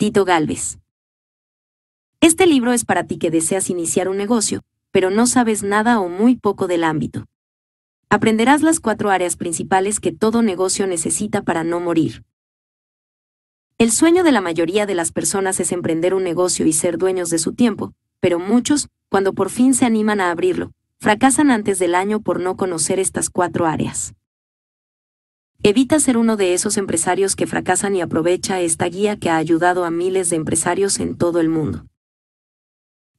Tito Galvez. Este libro es para ti que deseas iniciar un negocio, pero no sabes nada o muy poco del ámbito. Aprenderás las cuatro áreas principales que todo negocio necesita para no morir. El sueño de la mayoría de las personas es emprender un negocio y ser dueños de su tiempo, pero muchos, cuando por fin se animan a abrirlo, fracasan antes del año por no conocer estas cuatro áreas. Evita ser uno de esos empresarios que fracasan y aprovecha esta guía que ha ayudado a miles de empresarios en todo el mundo.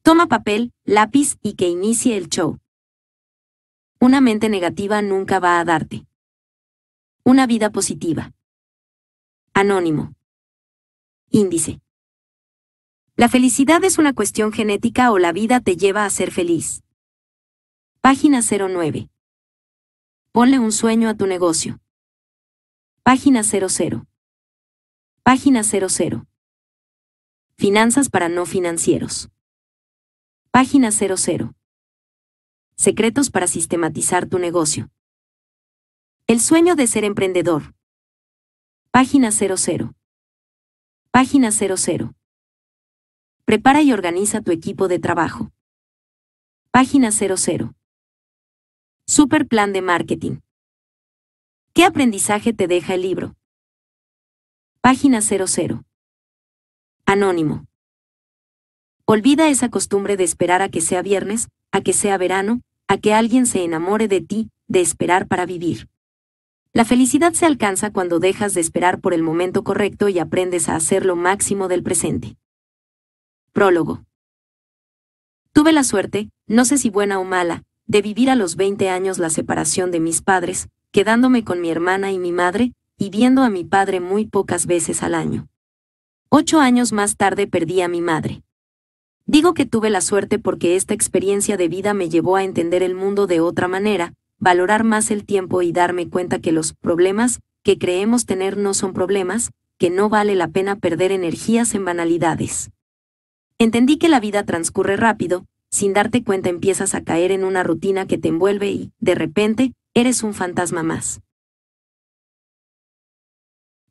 Toma papel, lápiz y que inicie el show. Una mente negativa nunca va a darte. Una vida positiva. Anónimo. Índice. La felicidad es una cuestión genética o la vida te lleva a ser feliz. Página 09. Ponle un sueño a tu negocio. Página 00. Página 00. Finanzas para no financieros. Página 00. Secretos para sistematizar tu negocio. El sueño de ser emprendedor. Página 00. Página 00. Prepara y organiza tu equipo de trabajo. Página 00. Super plan de marketing. ¿Qué aprendizaje te deja el libro? Página 00. Anónimo. Olvida esa costumbre de esperar a que sea viernes, a que sea verano, a que alguien se enamore de ti, de esperar para vivir. La felicidad se alcanza cuando dejas de esperar por el momento correcto y aprendes a hacer lo máximo del presente. Prólogo. Tuve la suerte, no sé si buena o mala, de vivir a los 20 años la separación de mis padres, quedándome con mi hermana y mi madre, y viendo a mi padre muy pocas veces al año. Ocho años más tarde perdí a mi madre. Digo que tuve la suerte porque esta experiencia de vida me llevó a entender el mundo de otra manera, valorar más el tiempo y darme cuenta que los problemas que creemos tener no son problemas, que no vale la pena perder energías en banalidades. Entendí que la vida transcurre rápido, sin darte cuenta empiezas a caer en una rutina que te envuelve y, de repente, eres un fantasma más.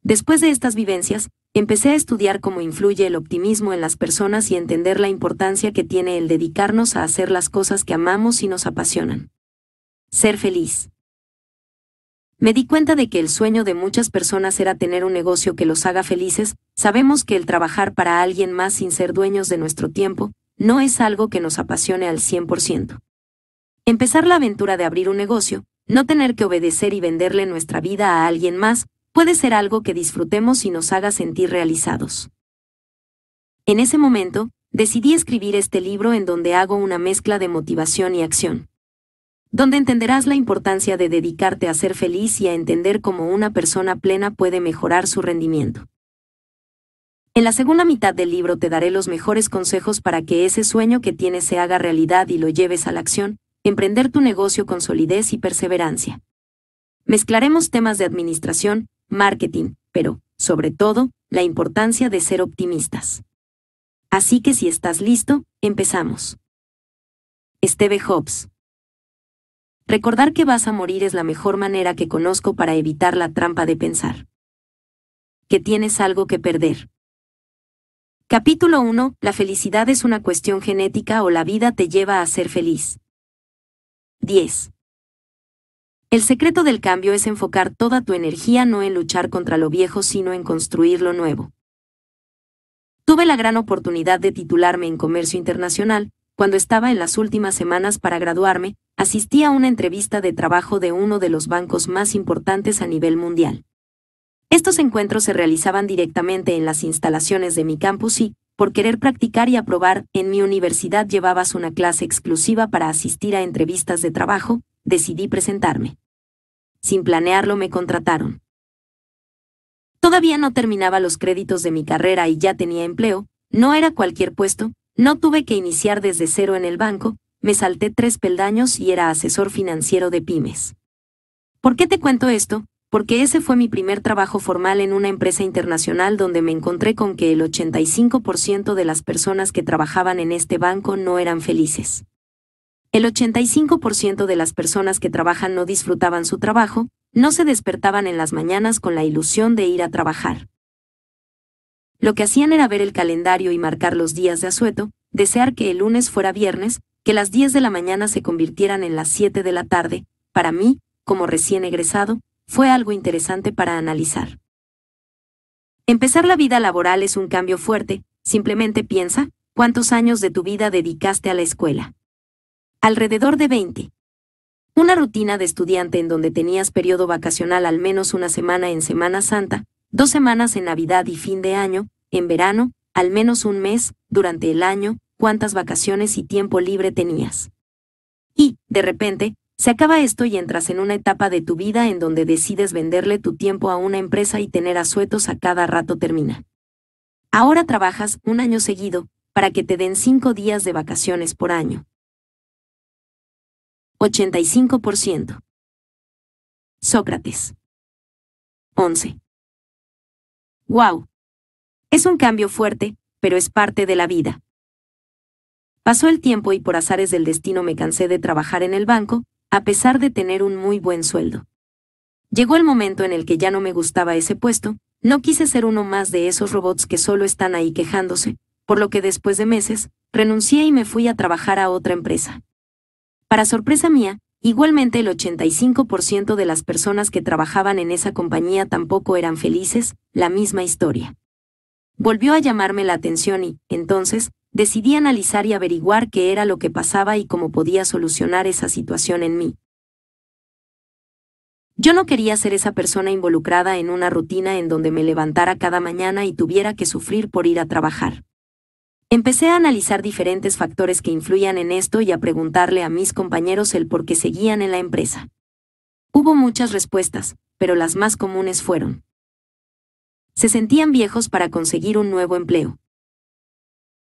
Después de estas vivencias, empecé a estudiar cómo influye el optimismo en las personas y entender la importancia que tiene el dedicarnos a hacer las cosas que amamos y nos apasionan. Ser feliz. Me di cuenta de que el sueño de muchas personas era tener un negocio que los haga felices, sabemos que el trabajar para alguien más sin ser dueños de nuestro tiempo, no es algo que nos apasione al 100%. Empezar la aventura de abrir un negocio, no tener que obedecer y venderle nuestra vida a alguien más, puede ser algo que disfrutemos y nos haga sentir realizados. En ese momento, decidí escribir este libro en donde hago una mezcla de motivación y acción. Donde entenderás la importancia de dedicarte a ser feliz y a entender cómo una persona plena puede mejorar su rendimiento. En la segunda mitad del libro te daré los mejores consejos para que ese sueño que tienes se haga realidad y lo lleves a la acción, emprender tu negocio con solidez y perseverancia. Mezclaremos temas de administración, marketing, pero, sobre todo, la importancia de ser optimistas. Así que si estás listo, empezamos. Steve Jobs. Recordar que vas a morir es la mejor manera que conozco para evitar la trampa de pensar. Que tienes algo que perder. Capítulo 1. La felicidad es una cuestión genética o la vida te lleva a ser feliz. 10. El secreto del cambio es enfocar toda tu energía no en luchar contra lo viejo, sino en construir lo nuevo. Tuve la gran oportunidad de titularme en Comercio Internacional, cuando estaba en las últimas semanas para graduarme, asistí a una entrevista de trabajo de uno de los bancos más importantes a nivel mundial. Estos encuentros se realizaban directamente en las instalaciones de mi campus y, por querer practicar y aprobar, en mi universidad llevabas una clase exclusiva para asistir a entrevistas de trabajo, decidí presentarme. Sin planearlo me contrataron. Todavía no terminaba los créditos de mi carrera y ya tenía empleo, no era cualquier puesto, no tuve que iniciar desde cero en el banco, me salté tres peldaños y era asesor financiero de pymes. ¿Por qué te cuento esto? porque ese fue mi primer trabajo formal en una empresa internacional donde me encontré con que el 85% de las personas que trabajaban en este banco no eran felices. El 85% de las personas que trabajan no disfrutaban su trabajo, no se despertaban en las mañanas con la ilusión de ir a trabajar. Lo que hacían era ver el calendario y marcar los días de asueto, desear que el lunes fuera viernes, que las 10 de la mañana se convirtieran en las 7 de la tarde, para mí, como recién egresado, fue algo interesante para analizar. Empezar la vida laboral es un cambio fuerte, simplemente piensa cuántos años de tu vida dedicaste a la escuela. Alrededor de 20. Una rutina de estudiante en donde tenías periodo vacacional al menos una semana en Semana Santa, dos semanas en Navidad y fin de año, en verano, al menos un mes, durante el año, cuántas vacaciones y tiempo libre tenías. Y, de repente, se acaba esto y entras en una etapa de tu vida en donde decides venderle tu tiempo a una empresa y tener asuetos a cada rato termina. Ahora trabajas un año seguido, para que te den 5 días de vacaciones por año. 85%. Sócrates. 11. ¡Wow! Es un cambio fuerte, pero es parte de la vida. Pasó el tiempo y por azares del destino me cansé de trabajar en el banco, a pesar de tener un muy buen sueldo. Llegó el momento en el que ya no me gustaba ese puesto, no quise ser uno más de esos robots que solo están ahí quejándose, por lo que después de meses, renuncié y me fui a trabajar a otra empresa. Para sorpresa mía, igualmente el 85% de las personas que trabajaban en esa compañía tampoco eran felices, la misma historia. Volvió a llamarme la atención y, entonces, decidí analizar y averiguar qué era lo que pasaba y cómo podía solucionar esa situación en mí. Yo no quería ser esa persona involucrada en una rutina en donde me levantara cada mañana y tuviera que sufrir por ir a trabajar. Empecé a analizar diferentes factores que influían en esto y a preguntarle a mis compañeros el por qué seguían en la empresa. Hubo muchas respuestas, pero las más comunes fueron. Se sentían viejos para conseguir un nuevo empleo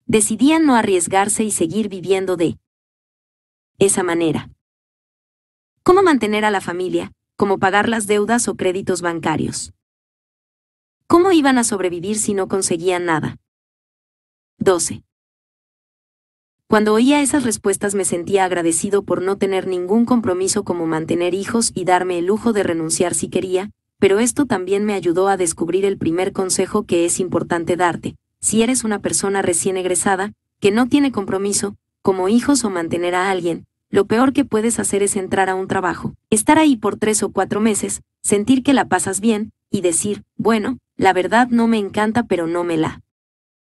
decidían no arriesgarse y seguir viviendo de esa manera. ¿Cómo mantener a la familia? ¿Cómo pagar las deudas o créditos bancarios? ¿Cómo iban a sobrevivir si no conseguían nada? 12. Cuando oía esas respuestas me sentía agradecido por no tener ningún compromiso como mantener hijos y darme el lujo de renunciar si quería, pero esto también me ayudó a descubrir el primer consejo que es importante darte, si eres una persona recién egresada, que no tiene compromiso, como hijos o mantener a alguien, lo peor que puedes hacer es entrar a un trabajo, estar ahí por tres o cuatro meses, sentir que la pasas bien, y decir, bueno, la verdad no me encanta pero no me la.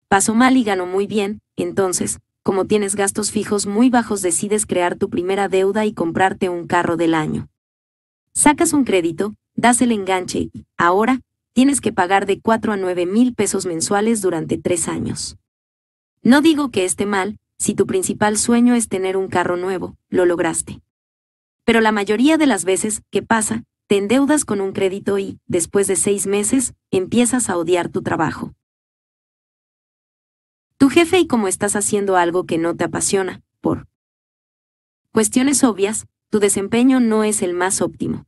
Paso mal y gano muy bien, entonces, como tienes gastos fijos muy bajos decides crear tu primera deuda y comprarte un carro del año. Sacas un crédito, das el enganche y, ahora, tienes que pagar de 4 a 9 mil pesos mensuales durante tres años. No digo que esté mal, si tu principal sueño es tener un carro nuevo, lo lograste. Pero la mayoría de las veces, ¿qué pasa? Te endeudas con un crédito y, después de seis meses, empiezas a odiar tu trabajo. Tu jefe y cómo estás haciendo algo que no te apasiona, por cuestiones obvias, tu desempeño no es el más óptimo.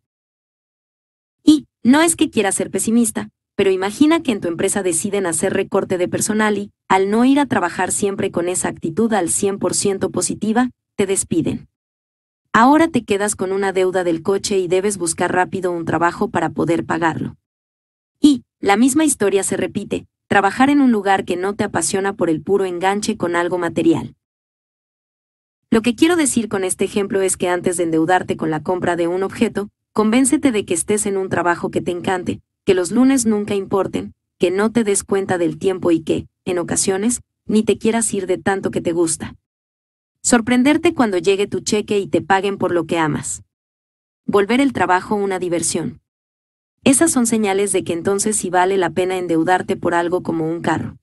No es que quiera ser pesimista, pero imagina que en tu empresa deciden hacer recorte de personal y, al no ir a trabajar siempre con esa actitud al 100% positiva, te despiden. Ahora te quedas con una deuda del coche y debes buscar rápido un trabajo para poder pagarlo. Y, la misma historia se repite, trabajar en un lugar que no te apasiona por el puro enganche con algo material. Lo que quiero decir con este ejemplo es que antes de endeudarte con la compra de un objeto, Convéncete de que estés en un trabajo que te encante, que los lunes nunca importen, que no te des cuenta del tiempo y que, en ocasiones, ni te quieras ir de tanto que te gusta. Sorprenderte cuando llegue tu cheque y te paguen por lo que amas. Volver el trabajo una diversión. Esas son señales de que entonces sí vale la pena endeudarte por algo como un carro.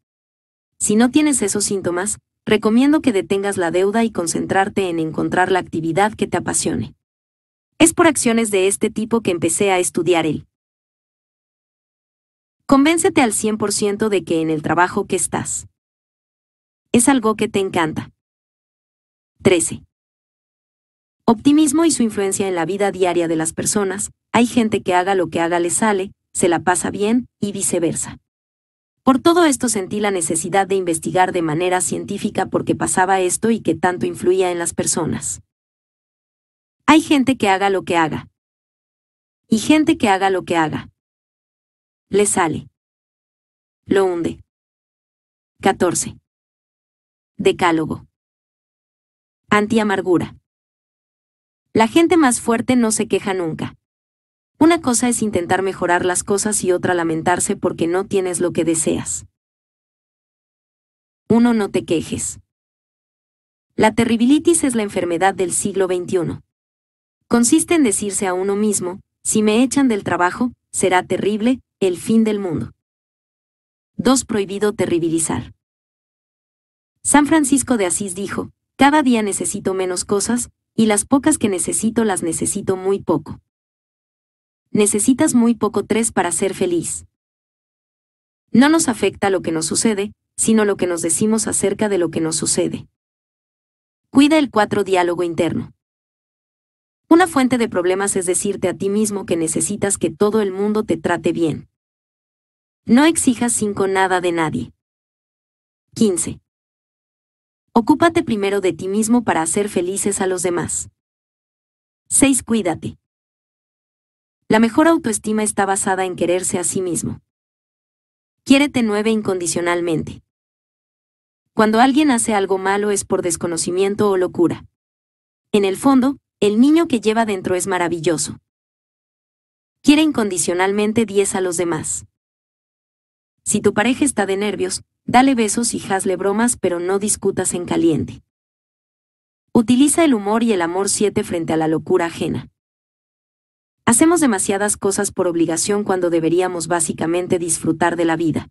Si no tienes esos síntomas, recomiendo que detengas la deuda y concentrarte en encontrar la actividad que te apasione. Es por acciones de este tipo que empecé a estudiar él. Convéncete al 100% de que en el trabajo que estás es algo que te encanta. 13. Optimismo y su influencia en la vida diaria de las personas. Hay gente que haga lo que haga le sale, se la pasa bien y viceversa. Por todo esto sentí la necesidad de investigar de manera científica por qué pasaba esto y que tanto influía en las personas. Hay gente que haga lo que haga. Y gente que haga lo que haga. Le sale. Lo hunde. 14. Decálogo. Antiamargura. La gente más fuerte no se queja nunca. Una cosa es intentar mejorar las cosas y otra lamentarse porque no tienes lo que deseas. Uno No te quejes. La terribilitis es la enfermedad del siglo XXI consiste en decirse a uno mismo, si me echan del trabajo, será terrible, el fin del mundo. 2. Prohibido terribilizar. San Francisco de Asís dijo, cada día necesito menos cosas, y las pocas que necesito las necesito muy poco. Necesitas muy poco tres para ser feliz. No nos afecta lo que nos sucede, sino lo que nos decimos acerca de lo que nos sucede. Cuida el cuatro diálogo interno. Una fuente de problemas es decirte a ti mismo que necesitas que todo el mundo te trate bien. No exijas cinco nada de nadie. 15. Ocúpate primero de ti mismo para hacer felices a los demás. 6. Cuídate. La mejor autoestima está basada en quererse a sí mismo. Quiérete 9 incondicionalmente. Cuando alguien hace algo malo es por desconocimiento o locura. En el fondo, el niño que lleva dentro es maravilloso. Quiere incondicionalmente 10 a los demás. Si tu pareja está de nervios, dale besos y hazle bromas, pero no discutas en caliente. Utiliza el humor y el amor 7 frente a la locura ajena. Hacemos demasiadas cosas por obligación cuando deberíamos básicamente disfrutar de la vida.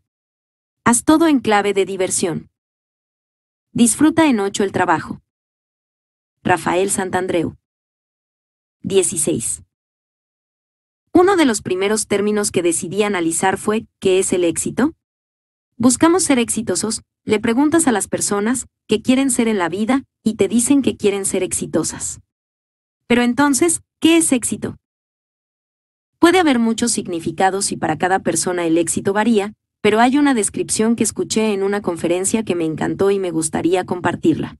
Haz todo en clave de diversión. Disfruta en 8 el trabajo. Rafael Santandreu. 16. Uno de los primeros términos que decidí analizar fue, ¿qué es el éxito? Buscamos ser exitosos, le preguntas a las personas, que quieren ser en la vida? y te dicen que quieren ser exitosas. Pero entonces, ¿qué es éxito? Puede haber muchos significados y para cada persona el éxito varía, pero hay una descripción que escuché en una conferencia que me encantó y me gustaría compartirla.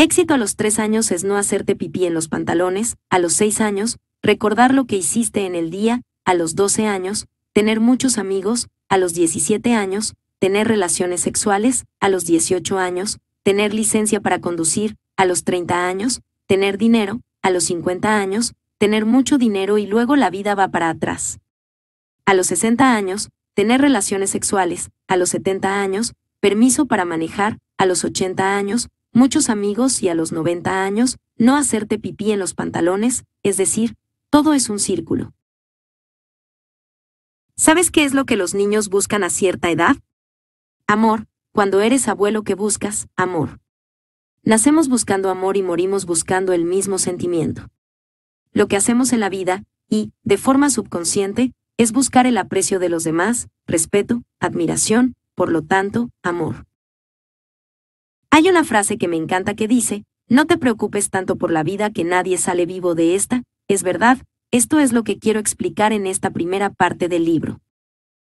Éxito a los tres años es no hacerte pipí en los pantalones, a los seis años, recordar lo que hiciste en el día, a los 12 años, tener muchos amigos, a los 17 años, tener relaciones sexuales, a los 18 años, tener licencia para conducir, a los 30 años, tener dinero, a los 50 años, tener mucho dinero y luego la vida va para atrás. A los 60 años, tener relaciones sexuales, a los 70 años, permiso para manejar, a los 80 años, muchos amigos y a los 90 años, no hacerte pipí en los pantalones, es decir, todo es un círculo. ¿Sabes qué es lo que los niños buscan a cierta edad? Amor, cuando eres abuelo que buscas, amor. Nacemos buscando amor y morimos buscando el mismo sentimiento. Lo que hacemos en la vida, y, de forma subconsciente, es buscar el aprecio de los demás, respeto, admiración, por lo tanto, amor. Hay una frase que me encanta que dice, no te preocupes tanto por la vida que nadie sale vivo de esta, es verdad, esto es lo que quiero explicar en esta primera parte del libro.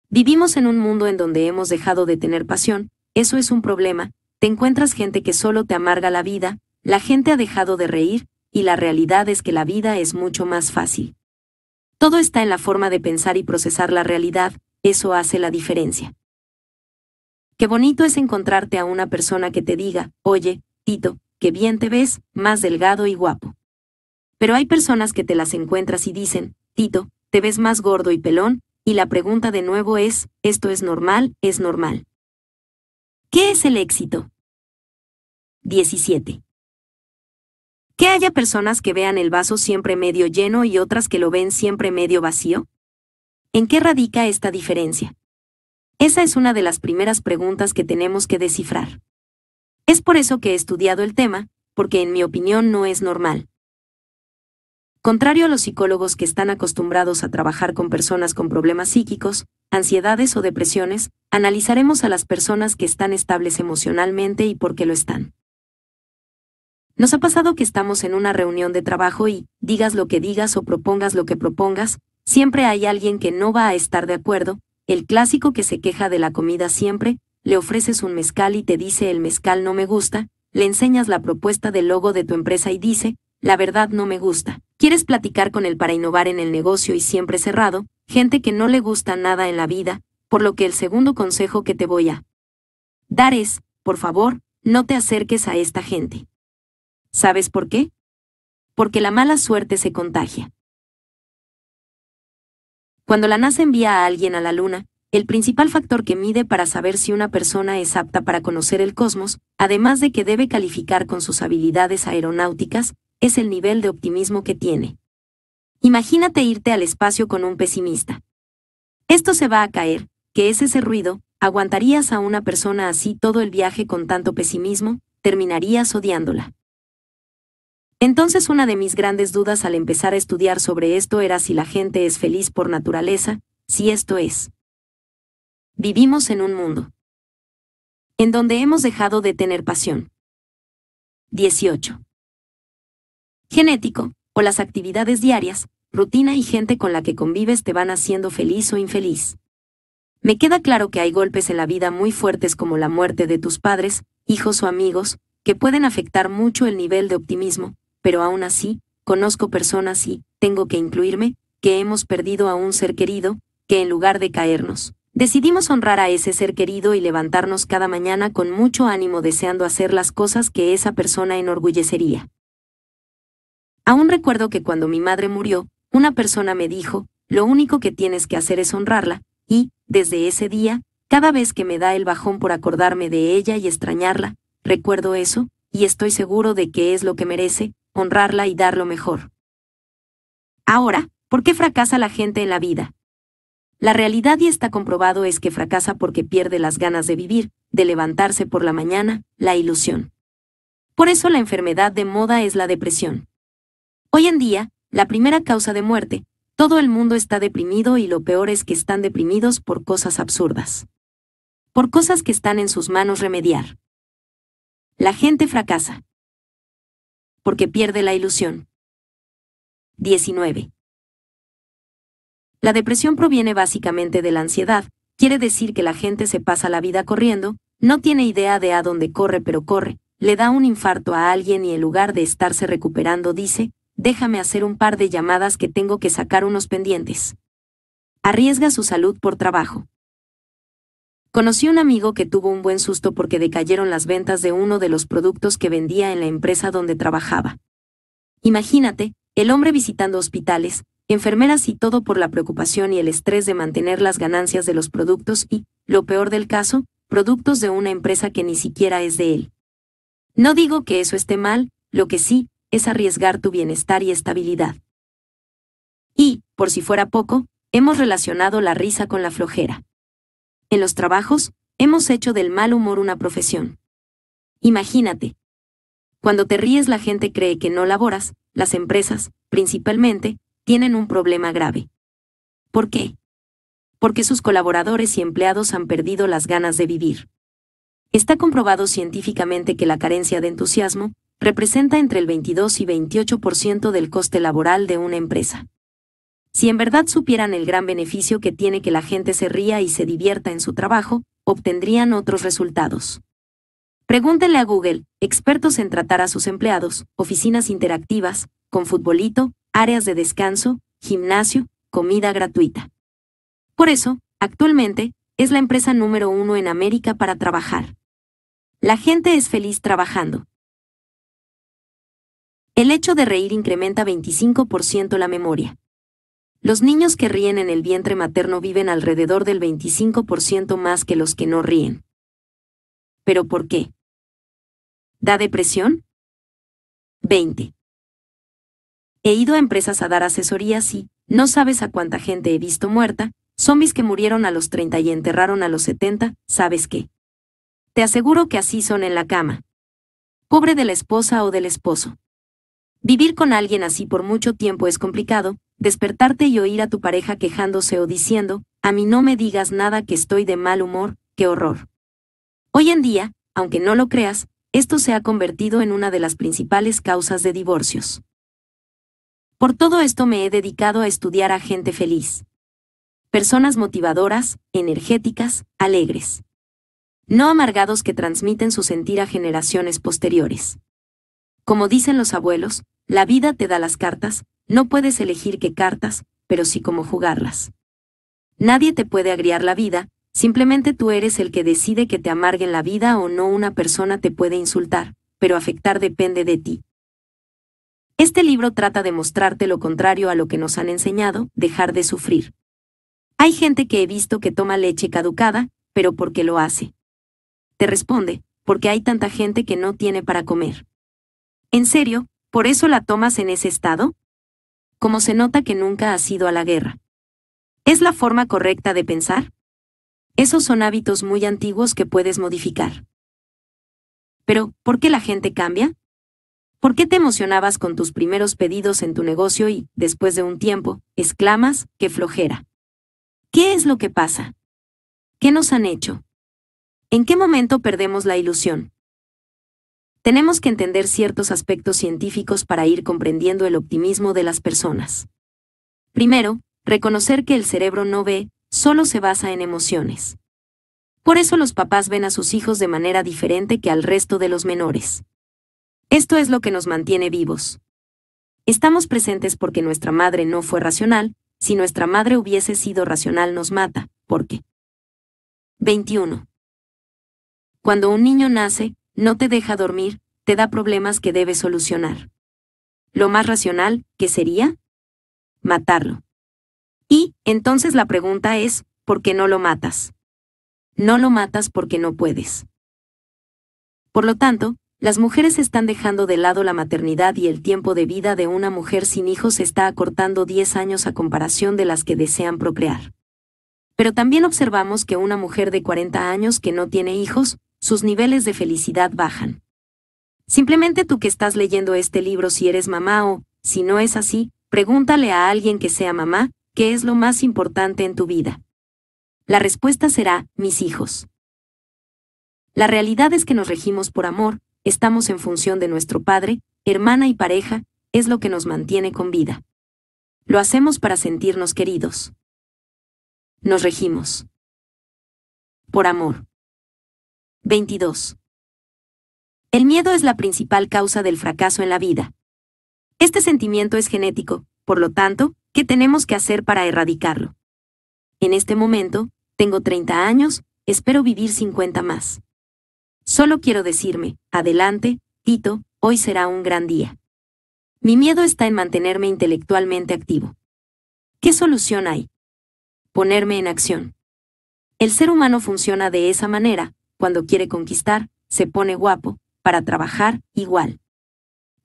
Vivimos en un mundo en donde hemos dejado de tener pasión, eso es un problema, te encuentras gente que solo te amarga la vida, la gente ha dejado de reír, y la realidad es que la vida es mucho más fácil. Todo está en la forma de pensar y procesar la realidad, eso hace la diferencia. Qué bonito es encontrarte a una persona que te diga, oye, Tito, que bien te ves, más delgado y guapo. Pero hay personas que te las encuentras y dicen, Tito, te ves más gordo y pelón, y la pregunta de nuevo es, ¿esto es normal? ¿Es normal? ¿Qué es el éxito? 17. ¿Que haya personas que vean el vaso siempre medio lleno y otras que lo ven siempre medio vacío? ¿En qué radica esta diferencia? Esa es una de las primeras preguntas que tenemos que descifrar. Es por eso que he estudiado el tema, porque en mi opinión no es normal. Contrario a los psicólogos que están acostumbrados a trabajar con personas con problemas psíquicos, ansiedades o depresiones, analizaremos a las personas que están estables emocionalmente y por qué lo están. Nos ha pasado que estamos en una reunión de trabajo y, digas lo que digas o propongas lo que propongas, siempre hay alguien que no va a estar de acuerdo, el clásico que se queja de la comida siempre, le ofreces un mezcal y te dice el mezcal no me gusta, le enseñas la propuesta del logo de tu empresa y dice, la verdad no me gusta. Quieres platicar con él para innovar en el negocio y siempre cerrado, gente que no le gusta nada en la vida, por lo que el segundo consejo que te voy a dar es, por favor, no te acerques a esta gente. ¿Sabes por qué? Porque la mala suerte se contagia. Cuando la NASA envía a alguien a la Luna, el principal factor que mide para saber si una persona es apta para conocer el cosmos, además de que debe calificar con sus habilidades aeronáuticas, es el nivel de optimismo que tiene. Imagínate irte al espacio con un pesimista. Esto se va a caer, que es ese ruido, aguantarías a una persona así todo el viaje con tanto pesimismo, terminarías odiándola. Entonces una de mis grandes dudas al empezar a estudiar sobre esto era si la gente es feliz por naturaleza, si esto es. Vivimos en un mundo en donde hemos dejado de tener pasión. 18. Genético, o las actividades diarias, rutina y gente con la que convives te van haciendo feliz o infeliz. Me queda claro que hay golpes en la vida muy fuertes como la muerte de tus padres, hijos o amigos, que pueden afectar mucho el nivel de optimismo, pero aún así, conozco personas y, tengo que incluirme, que hemos perdido a un ser querido, que en lugar de caernos, decidimos honrar a ese ser querido y levantarnos cada mañana con mucho ánimo deseando hacer las cosas que esa persona enorgullecería. Aún recuerdo que cuando mi madre murió, una persona me dijo, lo único que tienes que hacer es honrarla, y, desde ese día, cada vez que me da el bajón por acordarme de ella y extrañarla, recuerdo eso, y estoy seguro de que es lo que merece, honrarla y dar lo mejor. Ahora, ¿por qué fracasa la gente en la vida? La realidad y está comprobado es que fracasa porque pierde las ganas de vivir, de levantarse por la mañana, la ilusión. Por eso la enfermedad de moda es la depresión. Hoy en día, la primera causa de muerte, todo el mundo está deprimido y lo peor es que están deprimidos por cosas absurdas. Por cosas que están en sus manos remediar. La gente fracasa porque pierde la ilusión. 19. La depresión proviene básicamente de la ansiedad, quiere decir que la gente se pasa la vida corriendo, no tiene idea de a dónde corre pero corre, le da un infarto a alguien y en lugar de estarse recuperando dice, déjame hacer un par de llamadas que tengo que sacar unos pendientes. Arriesga su salud por trabajo. Conocí un amigo que tuvo un buen susto porque decayeron las ventas de uno de los productos que vendía en la empresa donde trabajaba. Imagínate, el hombre visitando hospitales, enfermeras y todo por la preocupación y el estrés de mantener las ganancias de los productos y, lo peor del caso, productos de una empresa que ni siquiera es de él. No digo que eso esté mal, lo que sí, es arriesgar tu bienestar y estabilidad. Y, por si fuera poco, hemos relacionado la risa con la flojera. En los trabajos, hemos hecho del mal humor una profesión. Imagínate. Cuando te ríes la gente cree que no laboras, las empresas, principalmente, tienen un problema grave. ¿Por qué? Porque sus colaboradores y empleados han perdido las ganas de vivir. Está comprobado científicamente que la carencia de entusiasmo representa entre el 22 y 28% del coste laboral de una empresa. Si en verdad supieran el gran beneficio que tiene que la gente se ría y se divierta en su trabajo, obtendrían otros resultados. Pregúntenle a Google, expertos en tratar a sus empleados, oficinas interactivas, con futbolito, áreas de descanso, gimnasio, comida gratuita. Por eso, actualmente, es la empresa número uno en América para trabajar. La gente es feliz trabajando. El hecho de reír incrementa 25% la memoria. Los niños que ríen en el vientre materno viven alrededor del 25% más que los que no ríen. ¿Pero por qué? ¿Da depresión? 20. He ido a empresas a dar asesorías y, no sabes a cuánta gente he visto muerta, zombies que murieron a los 30 y enterraron a los 70, ¿sabes qué? Te aseguro que así son en la cama. Pobre de la esposa o del esposo. Vivir con alguien así por mucho tiempo es complicado, despertarte y oír a tu pareja quejándose o diciendo, a mí no me digas nada que estoy de mal humor, qué horror. Hoy en día, aunque no lo creas, esto se ha convertido en una de las principales causas de divorcios. Por todo esto me he dedicado a estudiar a gente feliz. Personas motivadoras, energéticas, alegres. No amargados que transmiten su sentir a generaciones posteriores. Como dicen los abuelos, la vida te da las cartas, no puedes elegir qué cartas, pero sí cómo jugarlas. Nadie te puede agriar la vida, simplemente tú eres el que decide que te amarguen la vida o no una persona te puede insultar, pero afectar depende de ti. Este libro trata de mostrarte lo contrario a lo que nos han enseñado, dejar de sufrir. Hay gente que he visto que toma leche caducada, pero ¿por qué lo hace? Te responde, porque hay tanta gente que no tiene para comer. ¿En serio? ¿Por eso la tomas en ese estado? como se nota que nunca has ido a la guerra. ¿Es la forma correcta de pensar? Esos son hábitos muy antiguos que puedes modificar. Pero, ¿por qué la gente cambia? ¿Por qué te emocionabas con tus primeros pedidos en tu negocio y, después de un tiempo, exclamas, qué flojera? ¿Qué es lo que pasa? ¿Qué nos han hecho? ¿En qué momento perdemos la ilusión? Tenemos que entender ciertos aspectos científicos para ir comprendiendo el optimismo de las personas. Primero, reconocer que el cerebro no ve, solo se basa en emociones. Por eso los papás ven a sus hijos de manera diferente que al resto de los menores. Esto es lo que nos mantiene vivos. Estamos presentes porque nuestra madre no fue racional, si nuestra madre hubiese sido racional nos mata, ¿por qué? 21. Cuando un niño nace, no te deja dormir, te da problemas que debes solucionar. Lo más racional, ¿qué sería? Matarlo. Y, entonces la pregunta es, ¿por qué no lo matas? No lo matas porque no puedes. Por lo tanto, las mujeres están dejando de lado la maternidad y el tiempo de vida de una mujer sin hijos está acortando 10 años a comparación de las que desean procrear. Pero también observamos que una mujer de 40 años que no tiene hijos sus niveles de felicidad bajan. Simplemente tú que estás leyendo este libro si eres mamá o, si no es así, pregúntale a alguien que sea mamá, ¿qué es lo más importante en tu vida? La respuesta será, mis hijos. La realidad es que nos regimos por amor, estamos en función de nuestro padre, hermana y pareja, es lo que nos mantiene con vida. Lo hacemos para sentirnos queridos. Nos regimos. Por amor. 22. El miedo es la principal causa del fracaso en la vida. Este sentimiento es genético, por lo tanto, ¿qué tenemos que hacer para erradicarlo? En este momento, tengo 30 años, espero vivir 50 más. Solo quiero decirme, adelante, Tito, hoy será un gran día. Mi miedo está en mantenerme intelectualmente activo. ¿Qué solución hay? Ponerme en acción. El ser humano funciona de esa manera, cuando quiere conquistar, se pone guapo, para trabajar, igual.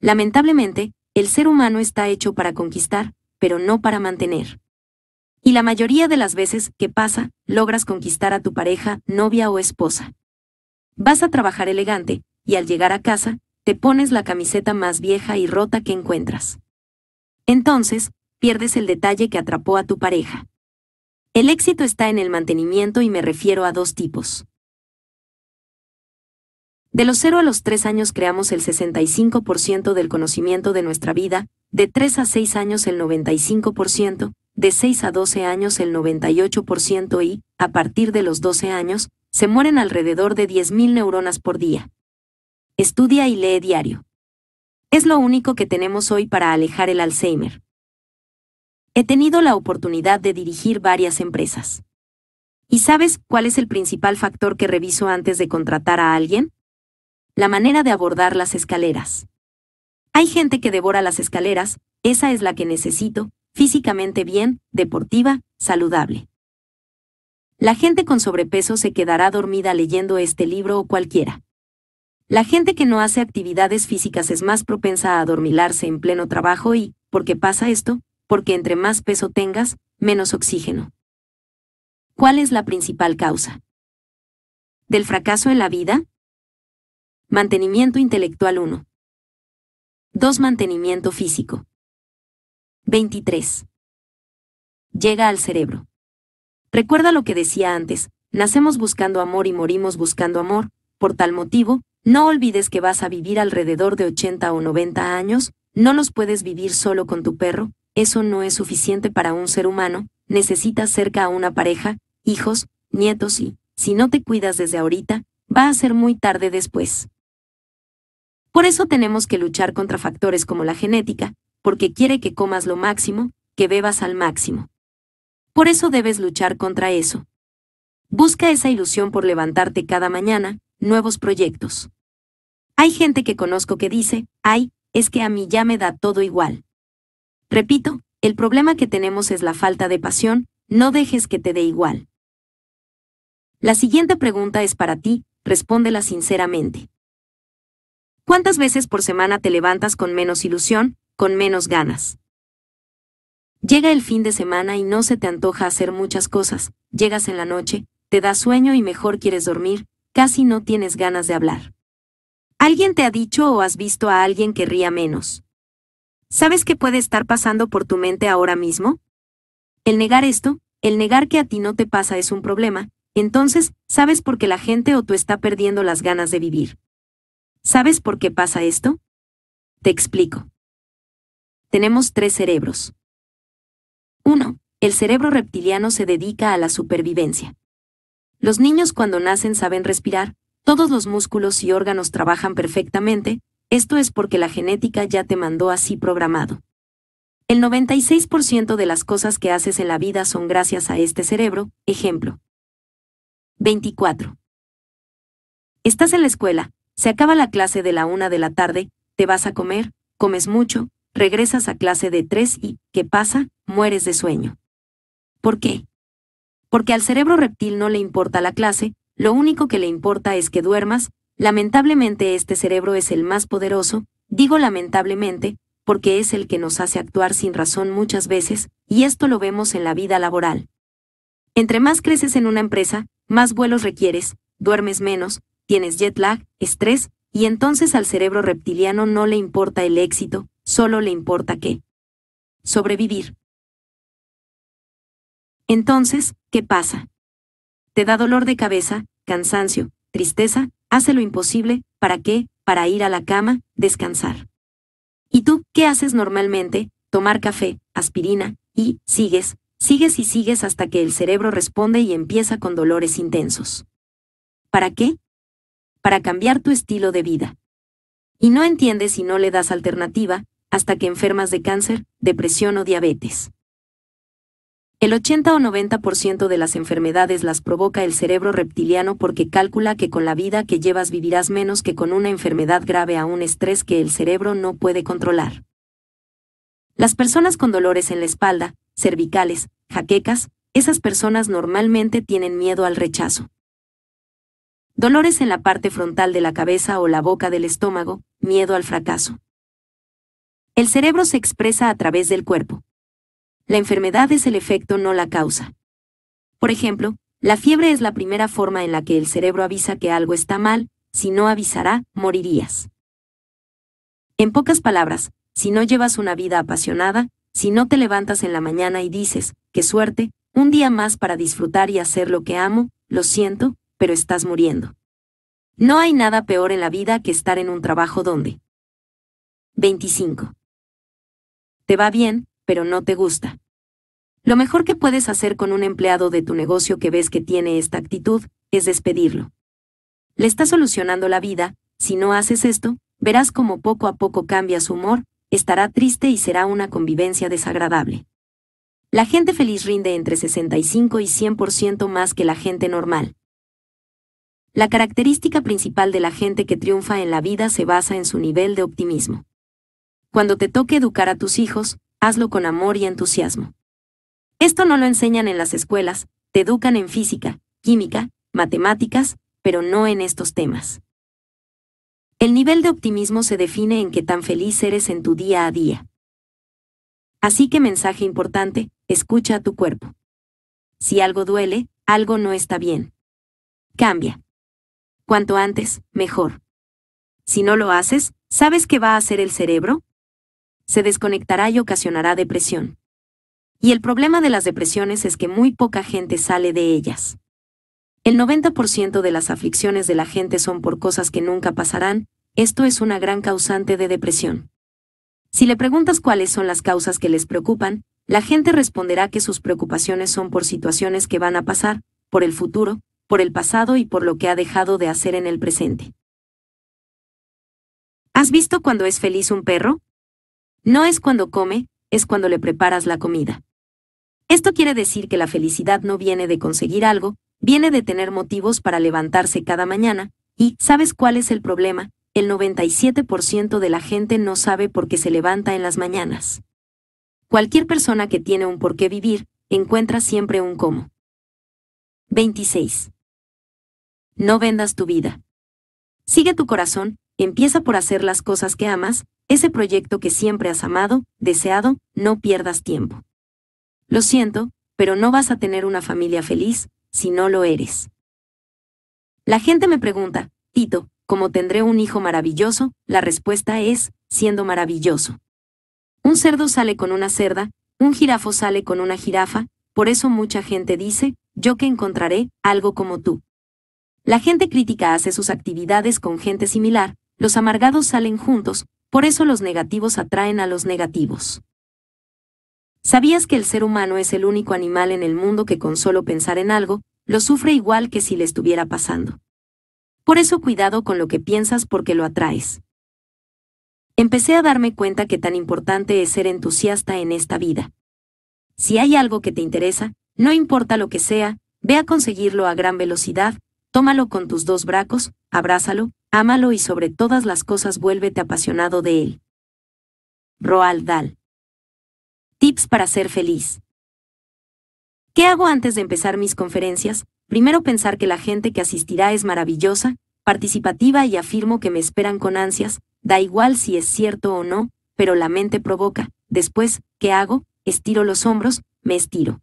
Lamentablemente, el ser humano está hecho para conquistar, pero no para mantener. Y la mayoría de las veces que pasa, logras conquistar a tu pareja, novia o esposa. Vas a trabajar elegante, y al llegar a casa, te pones la camiseta más vieja y rota que encuentras. Entonces, pierdes el detalle que atrapó a tu pareja. El éxito está en el mantenimiento y me refiero a dos tipos. De los 0 a los 3 años creamos el 65% del conocimiento de nuestra vida, de 3 a 6 años el 95%, de 6 a 12 años el 98% y, a partir de los 12 años, se mueren alrededor de 10.000 neuronas por día. Estudia y lee diario. Es lo único que tenemos hoy para alejar el Alzheimer. He tenido la oportunidad de dirigir varias empresas. ¿Y sabes cuál es el principal factor que reviso antes de contratar a alguien? la manera de abordar las escaleras. Hay gente que devora las escaleras, esa es la que necesito, físicamente bien, deportiva, saludable. La gente con sobrepeso se quedará dormida leyendo este libro o cualquiera. La gente que no hace actividades físicas es más propensa a adormilarse en pleno trabajo y, ¿por qué pasa esto? Porque entre más peso tengas, menos oxígeno. ¿Cuál es la principal causa? ¿Del fracaso en la vida? Mantenimiento intelectual 1. 2. Mantenimiento físico. 23. Llega al cerebro. Recuerda lo que decía antes, nacemos buscando amor y morimos buscando amor, por tal motivo, no olvides que vas a vivir alrededor de 80 o 90 años, no los puedes vivir solo con tu perro, eso no es suficiente para un ser humano, necesitas cerca a una pareja, hijos, nietos y, si no te cuidas desde ahorita, va a ser muy tarde después. Por eso tenemos que luchar contra factores como la genética, porque quiere que comas lo máximo, que bebas al máximo. Por eso debes luchar contra eso. Busca esa ilusión por levantarte cada mañana, nuevos proyectos. Hay gente que conozco que dice, ay, es que a mí ya me da todo igual. Repito, el problema que tenemos es la falta de pasión, no dejes que te dé igual. La siguiente pregunta es para ti, respóndela sinceramente. ¿Cuántas veces por semana te levantas con menos ilusión, con menos ganas? Llega el fin de semana y no se te antoja hacer muchas cosas, llegas en la noche, te da sueño y mejor quieres dormir, casi no tienes ganas de hablar. ¿Alguien te ha dicho o has visto a alguien que ría menos? ¿Sabes qué puede estar pasando por tu mente ahora mismo? El negar esto, el negar que a ti no te pasa es un problema, entonces, ¿sabes por qué la gente o tú está perdiendo las ganas de vivir? ¿Sabes por qué pasa esto? Te explico. Tenemos tres cerebros. 1. El cerebro reptiliano se dedica a la supervivencia. Los niños cuando nacen saben respirar, todos los músculos y órganos trabajan perfectamente, esto es porque la genética ya te mandó así programado. El 96% de las cosas que haces en la vida son gracias a este cerebro, ejemplo. 24. Estás en la escuela, se acaba la clase de la una de la tarde, te vas a comer, comes mucho, regresas a clase de tres y, ¿qué pasa? Mueres de sueño. ¿Por qué? Porque al cerebro reptil no le importa la clase, lo único que le importa es que duermas, lamentablemente este cerebro es el más poderoso, digo lamentablemente, porque es el que nos hace actuar sin razón muchas veces, y esto lo vemos en la vida laboral. Entre más creces en una empresa, más vuelos requieres, duermes menos, tienes jet lag, estrés, y entonces al cerebro reptiliano no le importa el éxito, solo le importa qué. sobrevivir. Entonces, ¿qué pasa? Te da dolor de cabeza, cansancio, tristeza, hace lo imposible, ¿para qué? Para ir a la cama, descansar. ¿Y tú qué haces normalmente? Tomar café, aspirina, y sigues, sigues y sigues hasta que el cerebro responde y empieza con dolores intensos. ¿Para qué? para cambiar tu estilo de vida. Y no entiendes si no le das alternativa, hasta que enfermas de cáncer, depresión o diabetes. El 80 o 90% de las enfermedades las provoca el cerebro reptiliano porque calcula que con la vida que llevas vivirás menos que con una enfermedad grave a un estrés que el cerebro no puede controlar. Las personas con dolores en la espalda, cervicales, jaquecas, esas personas normalmente tienen miedo al rechazo dolores en la parte frontal de la cabeza o la boca del estómago, miedo al fracaso. El cerebro se expresa a través del cuerpo. La enfermedad es el efecto, no la causa. Por ejemplo, la fiebre es la primera forma en la que el cerebro avisa que algo está mal, si no avisará, morirías. En pocas palabras, si no llevas una vida apasionada, si no te levantas en la mañana y dices, qué suerte, un día más para disfrutar y hacer lo que amo, lo siento, pero estás muriendo. No hay nada peor en la vida que estar en un trabajo donde. 25. Te va bien, pero no te gusta. Lo mejor que puedes hacer con un empleado de tu negocio que ves que tiene esta actitud, es despedirlo. Le estás solucionando la vida, si no haces esto, verás cómo poco a poco cambia su humor, estará triste y será una convivencia desagradable. La gente feliz rinde entre 65 y 100% más que la gente normal. La característica principal de la gente que triunfa en la vida se basa en su nivel de optimismo. Cuando te toque educar a tus hijos, hazlo con amor y entusiasmo. Esto no lo enseñan en las escuelas, te educan en física, química, matemáticas, pero no en estos temas. El nivel de optimismo se define en qué tan feliz eres en tu día a día. Así que mensaje importante, escucha a tu cuerpo. Si algo duele, algo no está bien. Cambia. Cuanto antes, mejor. Si no lo haces, ¿sabes qué va a hacer el cerebro? Se desconectará y ocasionará depresión. Y el problema de las depresiones es que muy poca gente sale de ellas. El 90% de las aflicciones de la gente son por cosas que nunca pasarán, esto es una gran causante de depresión. Si le preguntas cuáles son las causas que les preocupan, la gente responderá que sus preocupaciones son por situaciones que van a pasar, por el futuro, por el pasado y por lo que ha dejado de hacer en el presente. ¿Has visto cuando es feliz un perro? No es cuando come, es cuando le preparas la comida. Esto quiere decir que la felicidad no viene de conseguir algo, viene de tener motivos para levantarse cada mañana, y ¿sabes cuál es el problema? El 97% de la gente no sabe por qué se levanta en las mañanas. Cualquier persona que tiene un por qué vivir, encuentra siempre un cómo. 26 no vendas tu vida. Sigue tu corazón, empieza por hacer las cosas que amas, ese proyecto que siempre has amado, deseado, no pierdas tiempo. Lo siento, pero no vas a tener una familia feliz, si no lo eres. La gente me pregunta, Tito, ¿cómo tendré un hijo maravilloso? La respuesta es, siendo maravilloso. Un cerdo sale con una cerda, un jirafo sale con una jirafa, por eso mucha gente dice, yo que encontraré algo como tú. La gente crítica hace sus actividades con gente similar, los amargados salen juntos, por eso los negativos atraen a los negativos. ¿Sabías que el ser humano es el único animal en el mundo que con solo pensar en algo, lo sufre igual que si le estuviera pasando? Por eso cuidado con lo que piensas porque lo atraes. Empecé a darme cuenta que tan importante es ser entusiasta en esta vida. Si hay algo que te interesa, no importa lo que sea, ve a conseguirlo a gran velocidad, Tómalo con tus dos bracos, abrázalo, ámalo y sobre todas las cosas vuélvete apasionado de él. Roald Dahl. Tips para ser feliz. ¿Qué hago antes de empezar mis conferencias? Primero pensar que la gente que asistirá es maravillosa, participativa y afirmo que me esperan con ansias, da igual si es cierto o no, pero la mente provoca. Después, ¿qué hago? Estiro los hombros, me estiro.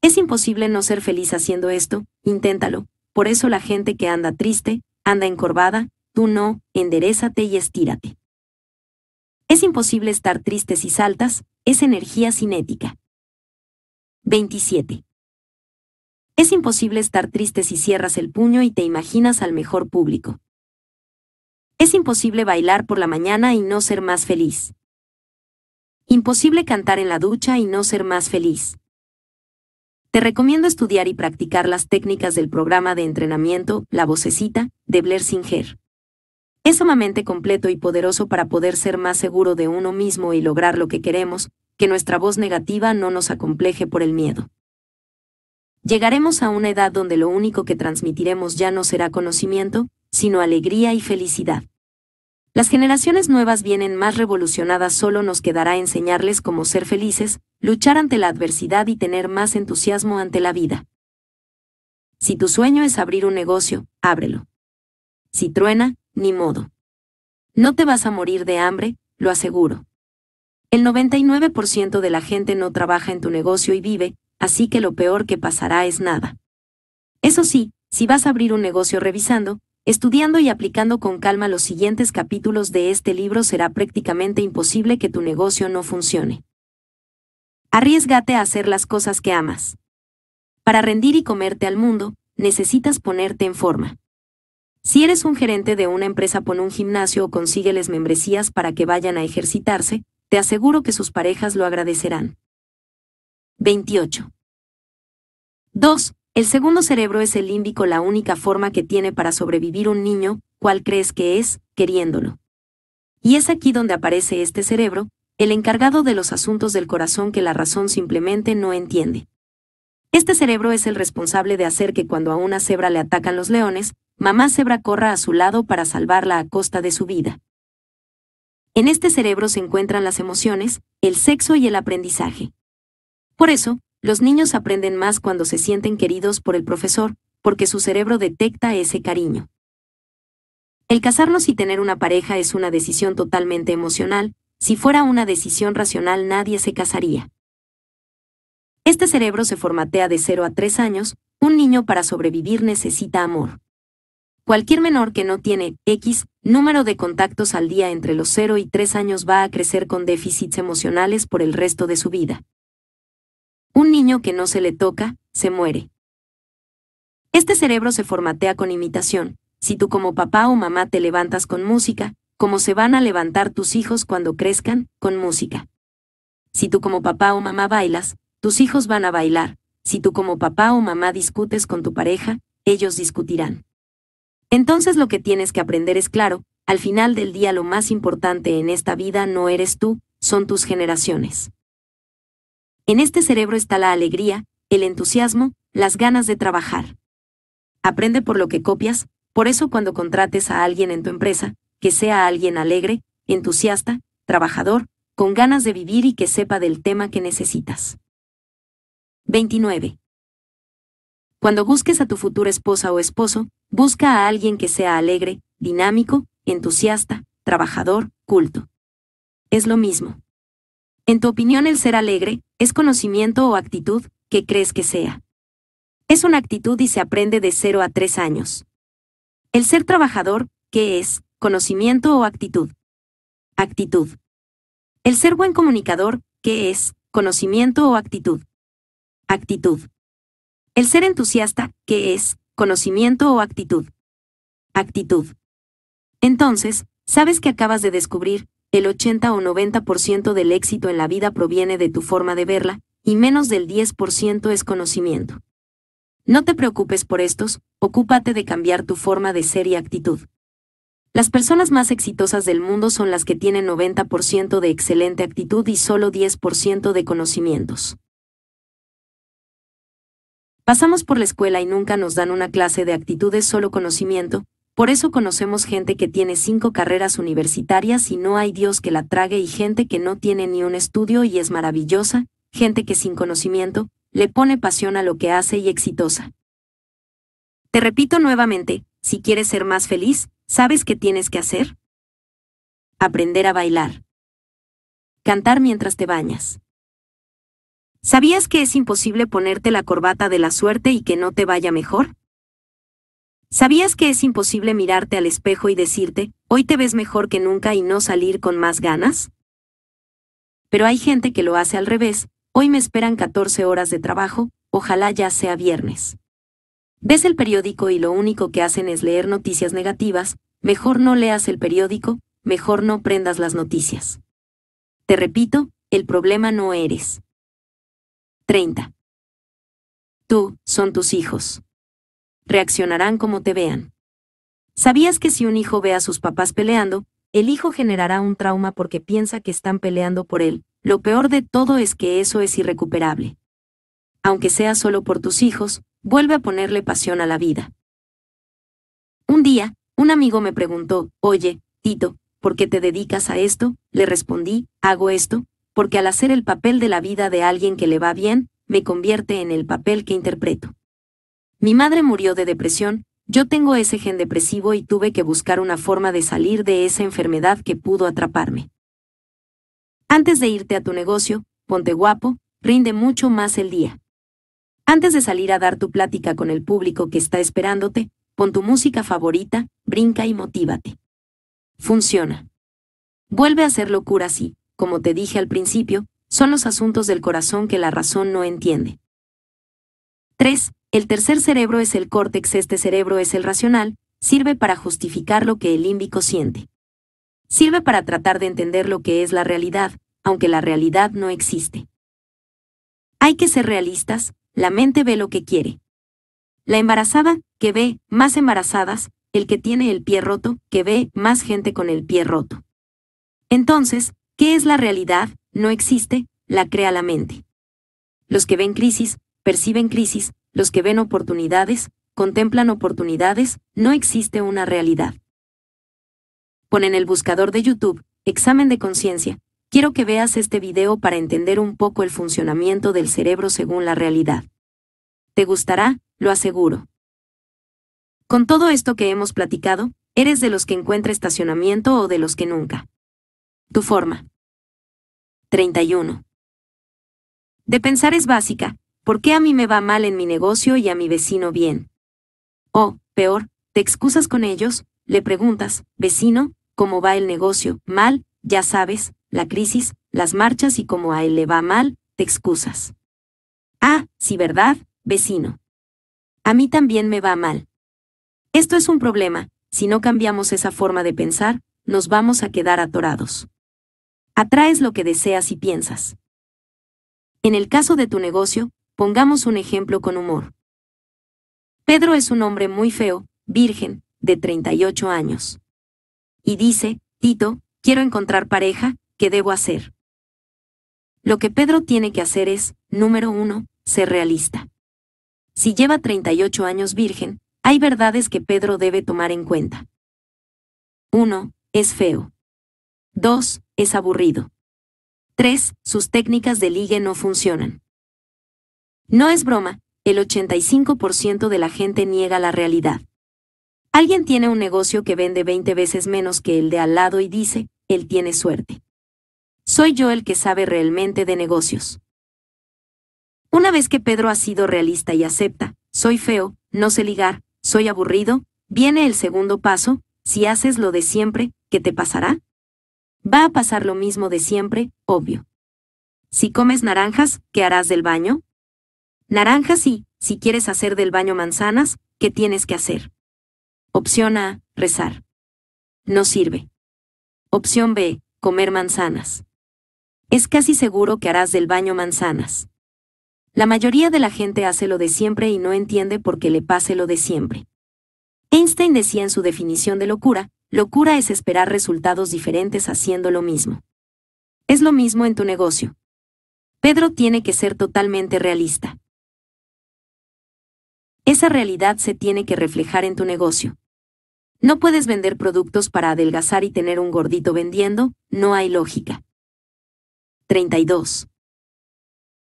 Es imposible no ser feliz haciendo esto, inténtalo, por eso la gente que anda triste, anda encorvada, tú no, enderezate y estírate. Es imposible estar triste si saltas, es energía cinética. 27. Es imposible estar triste si cierras el puño y te imaginas al mejor público. Es imposible bailar por la mañana y no ser más feliz. Imposible cantar en la ducha y no ser más feliz. Te recomiendo estudiar y practicar las técnicas del programa de entrenamiento La Vocecita de Blair Singer. Es sumamente completo y poderoso para poder ser más seguro de uno mismo y lograr lo que queremos, que nuestra voz negativa no nos acompleje por el miedo. Llegaremos a una edad donde lo único que transmitiremos ya no será conocimiento, sino alegría y felicidad. Las generaciones nuevas vienen más revolucionadas, solo nos quedará enseñarles cómo ser felices, luchar ante la adversidad y tener más entusiasmo ante la vida. Si tu sueño es abrir un negocio, ábrelo. Si truena, ni modo. No te vas a morir de hambre, lo aseguro. El 99% de la gente no trabaja en tu negocio y vive, así que lo peor que pasará es nada. Eso sí, si vas a abrir un negocio revisando, Estudiando y aplicando con calma los siguientes capítulos de este libro será prácticamente imposible que tu negocio no funcione. Arriesgate a hacer las cosas que amas. Para rendir y comerte al mundo, necesitas ponerte en forma. Si eres un gerente de una empresa, pon un gimnasio o consígueles membresías para que vayan a ejercitarse, te aseguro que sus parejas lo agradecerán. 28. 2. El segundo cerebro es el límbico la única forma que tiene para sobrevivir un niño, cual crees que es, queriéndolo. Y es aquí donde aparece este cerebro, el encargado de los asuntos del corazón que la razón simplemente no entiende. Este cerebro es el responsable de hacer que cuando a una cebra le atacan los leones, mamá cebra corra a su lado para salvarla a costa de su vida. En este cerebro se encuentran las emociones, el sexo y el aprendizaje. Por eso, los niños aprenden más cuando se sienten queridos por el profesor, porque su cerebro detecta ese cariño. El casarnos y tener una pareja es una decisión totalmente emocional, si fuera una decisión racional nadie se casaría. Este cerebro se formatea de 0 a 3 años, un niño para sobrevivir necesita amor. Cualquier menor que no tiene X número de contactos al día entre los 0 y 3 años va a crecer con déficits emocionales por el resto de su vida. Un niño que no se le toca, se muere. Este cerebro se formatea con imitación. Si tú como papá o mamá te levantas con música, como se van a levantar tus hijos cuando crezcan, con música. Si tú como papá o mamá bailas, tus hijos van a bailar. Si tú como papá o mamá discutes con tu pareja, ellos discutirán. Entonces lo que tienes que aprender es claro, al final del día lo más importante en esta vida no eres tú, son tus generaciones. En este cerebro está la alegría, el entusiasmo, las ganas de trabajar. Aprende por lo que copias, por eso cuando contrates a alguien en tu empresa, que sea alguien alegre, entusiasta, trabajador, con ganas de vivir y que sepa del tema que necesitas. 29. Cuando busques a tu futura esposa o esposo, busca a alguien que sea alegre, dinámico, entusiasta, trabajador, culto. Es lo mismo. En tu opinión, el ser alegre, ¿es conocimiento o actitud? que crees que sea? Es una actitud y se aprende de 0 a 3 años. El ser trabajador, ¿qué es? ¿Conocimiento o actitud? Actitud. El ser buen comunicador, ¿qué es? ¿Conocimiento o actitud? Actitud. El ser entusiasta, ¿qué es? ¿Conocimiento o actitud? Actitud. Entonces, sabes que acabas de descubrir el 80 o 90% del éxito en la vida proviene de tu forma de verla, y menos del 10% es conocimiento. No te preocupes por estos, ocúpate de cambiar tu forma de ser y actitud. Las personas más exitosas del mundo son las que tienen 90% de excelente actitud y solo 10% de conocimientos. Pasamos por la escuela y nunca nos dan una clase de actitudes solo conocimiento, por eso conocemos gente que tiene cinco carreras universitarias y no hay Dios que la trague y gente que no tiene ni un estudio y es maravillosa, gente que sin conocimiento, le pone pasión a lo que hace y exitosa. Te repito nuevamente, si quieres ser más feliz, ¿sabes qué tienes que hacer? Aprender a bailar. Cantar mientras te bañas. ¿Sabías que es imposible ponerte la corbata de la suerte y que no te vaya mejor? ¿Sabías que es imposible mirarte al espejo y decirte, hoy te ves mejor que nunca y no salir con más ganas? Pero hay gente que lo hace al revés, hoy me esperan 14 horas de trabajo, ojalá ya sea viernes. Ves el periódico y lo único que hacen es leer noticias negativas, mejor no leas el periódico, mejor no prendas las noticias. Te repito, el problema no eres. 30. Tú, son tus hijos reaccionarán como te vean. ¿Sabías que si un hijo ve a sus papás peleando, el hijo generará un trauma porque piensa que están peleando por él? Lo peor de todo es que eso es irrecuperable. Aunque sea solo por tus hijos, vuelve a ponerle pasión a la vida. Un día, un amigo me preguntó, oye, Tito, ¿por qué te dedicas a esto? Le respondí, hago esto, porque al hacer el papel de la vida de alguien que le va bien, me convierte en el papel que interpreto. Mi madre murió de depresión, yo tengo ese gen depresivo y tuve que buscar una forma de salir de esa enfermedad que pudo atraparme. Antes de irte a tu negocio, ponte guapo, rinde mucho más el día. Antes de salir a dar tu plática con el público que está esperándote, pon tu música favorita, brinca y motívate. Funciona. Vuelve a hacer locura si, como te dije al principio, son los asuntos del corazón que la razón no entiende. 3. El tercer cerebro es el córtex, este cerebro es el racional, sirve para justificar lo que el límbico siente. Sirve para tratar de entender lo que es la realidad, aunque la realidad no existe. Hay que ser realistas, la mente ve lo que quiere. La embarazada, que ve más embarazadas, el que tiene el pie roto, que ve más gente con el pie roto. Entonces, ¿qué es la realidad? No existe, la crea la mente. Los que ven crisis, perciben crisis, los que ven oportunidades, contemplan oportunidades, no existe una realidad. Pon en el buscador de YouTube, examen de conciencia, quiero que veas este video para entender un poco el funcionamiento del cerebro según la realidad. Te gustará, lo aseguro. Con todo esto que hemos platicado, eres de los que encuentra estacionamiento o de los que nunca. Tu forma. 31. De pensar es básica, ¿por qué a mí me va mal en mi negocio y a mi vecino bien? O, peor, te excusas con ellos, le preguntas, vecino, ¿cómo va el negocio? Mal, ya sabes, la crisis, las marchas y cómo a él le va mal, te excusas. Ah, sí, ¿verdad, vecino? A mí también me va mal. Esto es un problema, si no cambiamos esa forma de pensar, nos vamos a quedar atorados. Atraes lo que deseas y piensas. En el caso de tu negocio, Pongamos un ejemplo con humor. Pedro es un hombre muy feo, virgen, de 38 años. Y dice, Tito, quiero encontrar pareja, ¿qué debo hacer? Lo que Pedro tiene que hacer es, número uno, ser realista. Si lleva 38 años virgen, hay verdades que Pedro debe tomar en cuenta. 1. Es feo. 2. Es aburrido. 3. Sus técnicas de ligue no funcionan. No es broma, el 85% de la gente niega la realidad. Alguien tiene un negocio que vende 20 veces menos que el de al lado y dice, él tiene suerte. Soy yo el que sabe realmente de negocios. Una vez que Pedro ha sido realista y acepta, soy feo, no sé ligar, soy aburrido, viene el segundo paso, si haces lo de siempre, ¿qué te pasará? Va a pasar lo mismo de siempre, obvio. Si comes naranjas, ¿qué harás del baño? Naranjas y, si quieres hacer del baño manzanas, ¿qué tienes que hacer? Opción A, rezar. No sirve. Opción B, comer manzanas. Es casi seguro que harás del baño manzanas. La mayoría de la gente hace lo de siempre y no entiende por qué le pase lo de siempre. Einstein decía en su definición de locura, locura es esperar resultados diferentes haciendo lo mismo. Es lo mismo en tu negocio. Pedro tiene que ser totalmente realista. Esa realidad se tiene que reflejar en tu negocio. No puedes vender productos para adelgazar y tener un gordito vendiendo, no hay lógica. 32.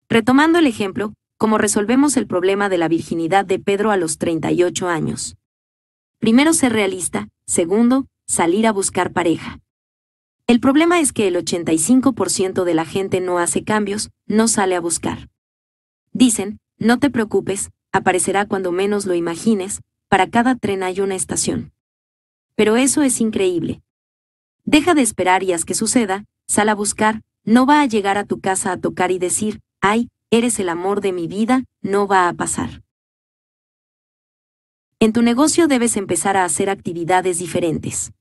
Retomando el ejemplo, ¿cómo resolvemos el problema de la virginidad de Pedro a los 38 años? Primero, ser realista. Segundo, salir a buscar pareja. El problema es que el 85% de la gente no hace cambios, no sale a buscar. Dicen, no te preocupes, aparecerá cuando menos lo imagines, para cada tren hay una estación. Pero eso es increíble. Deja de esperar y haz que suceda, sal a buscar, no va a llegar a tu casa a tocar y decir, ay, eres el amor de mi vida, no va a pasar. En tu negocio debes empezar a hacer actividades diferentes.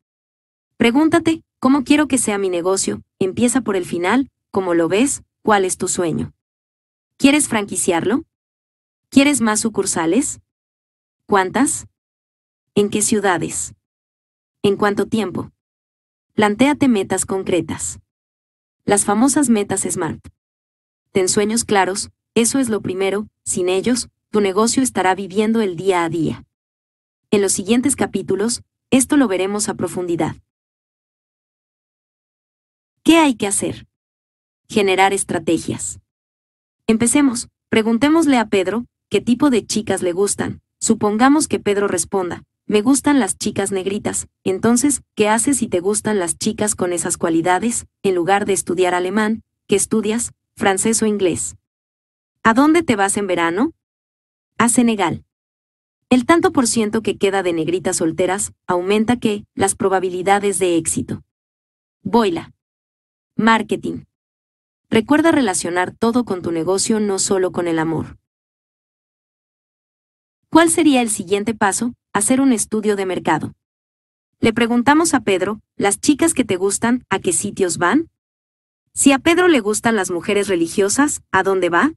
Pregúntate, ¿cómo quiero que sea mi negocio? Empieza por el final, ¿cómo lo ves? ¿Cuál es tu sueño? ¿Quieres franquiciarlo? ¿Quieres más sucursales? ¿Cuántas? ¿En qué ciudades? ¿En cuánto tiempo? Plantéate metas concretas. Las famosas metas SMART. Ten sueños claros, eso es lo primero, sin ellos, tu negocio estará viviendo el día a día. En los siguientes capítulos, esto lo veremos a profundidad. ¿Qué hay que hacer? Generar estrategias. Empecemos, preguntémosle a Pedro, ¿qué tipo de chicas le gustan? Supongamos que Pedro responda, me gustan las chicas negritas, entonces, ¿qué haces si te gustan las chicas con esas cualidades, en lugar de estudiar alemán, que estudias, francés o inglés? ¿A dónde te vas en verano? A Senegal. El tanto por ciento que queda de negritas solteras aumenta que las probabilidades de éxito. Boila. Marketing. Recuerda relacionar todo con tu negocio, no solo con el amor. ¿Cuál sería el siguiente paso? Hacer un estudio de mercado. Le preguntamos a Pedro, ¿las chicas que te gustan, a qué sitios van? Si a Pedro le gustan las mujeres religiosas, ¿a dónde va?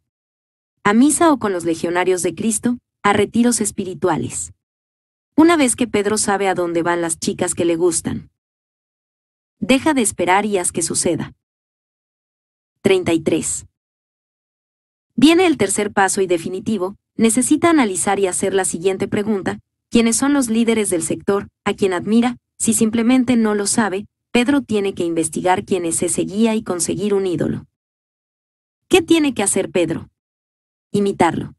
A misa o con los legionarios de Cristo, a retiros espirituales. Una vez que Pedro sabe a dónde van las chicas que le gustan, deja de esperar y haz que suceda. 33. Viene el tercer paso y definitivo, necesita analizar y hacer la siguiente pregunta, ¿quiénes son los líderes del sector, a quien admira? Si simplemente no lo sabe, Pedro tiene que investigar quién es ese guía y conseguir un ídolo. ¿Qué tiene que hacer Pedro? Imitarlo.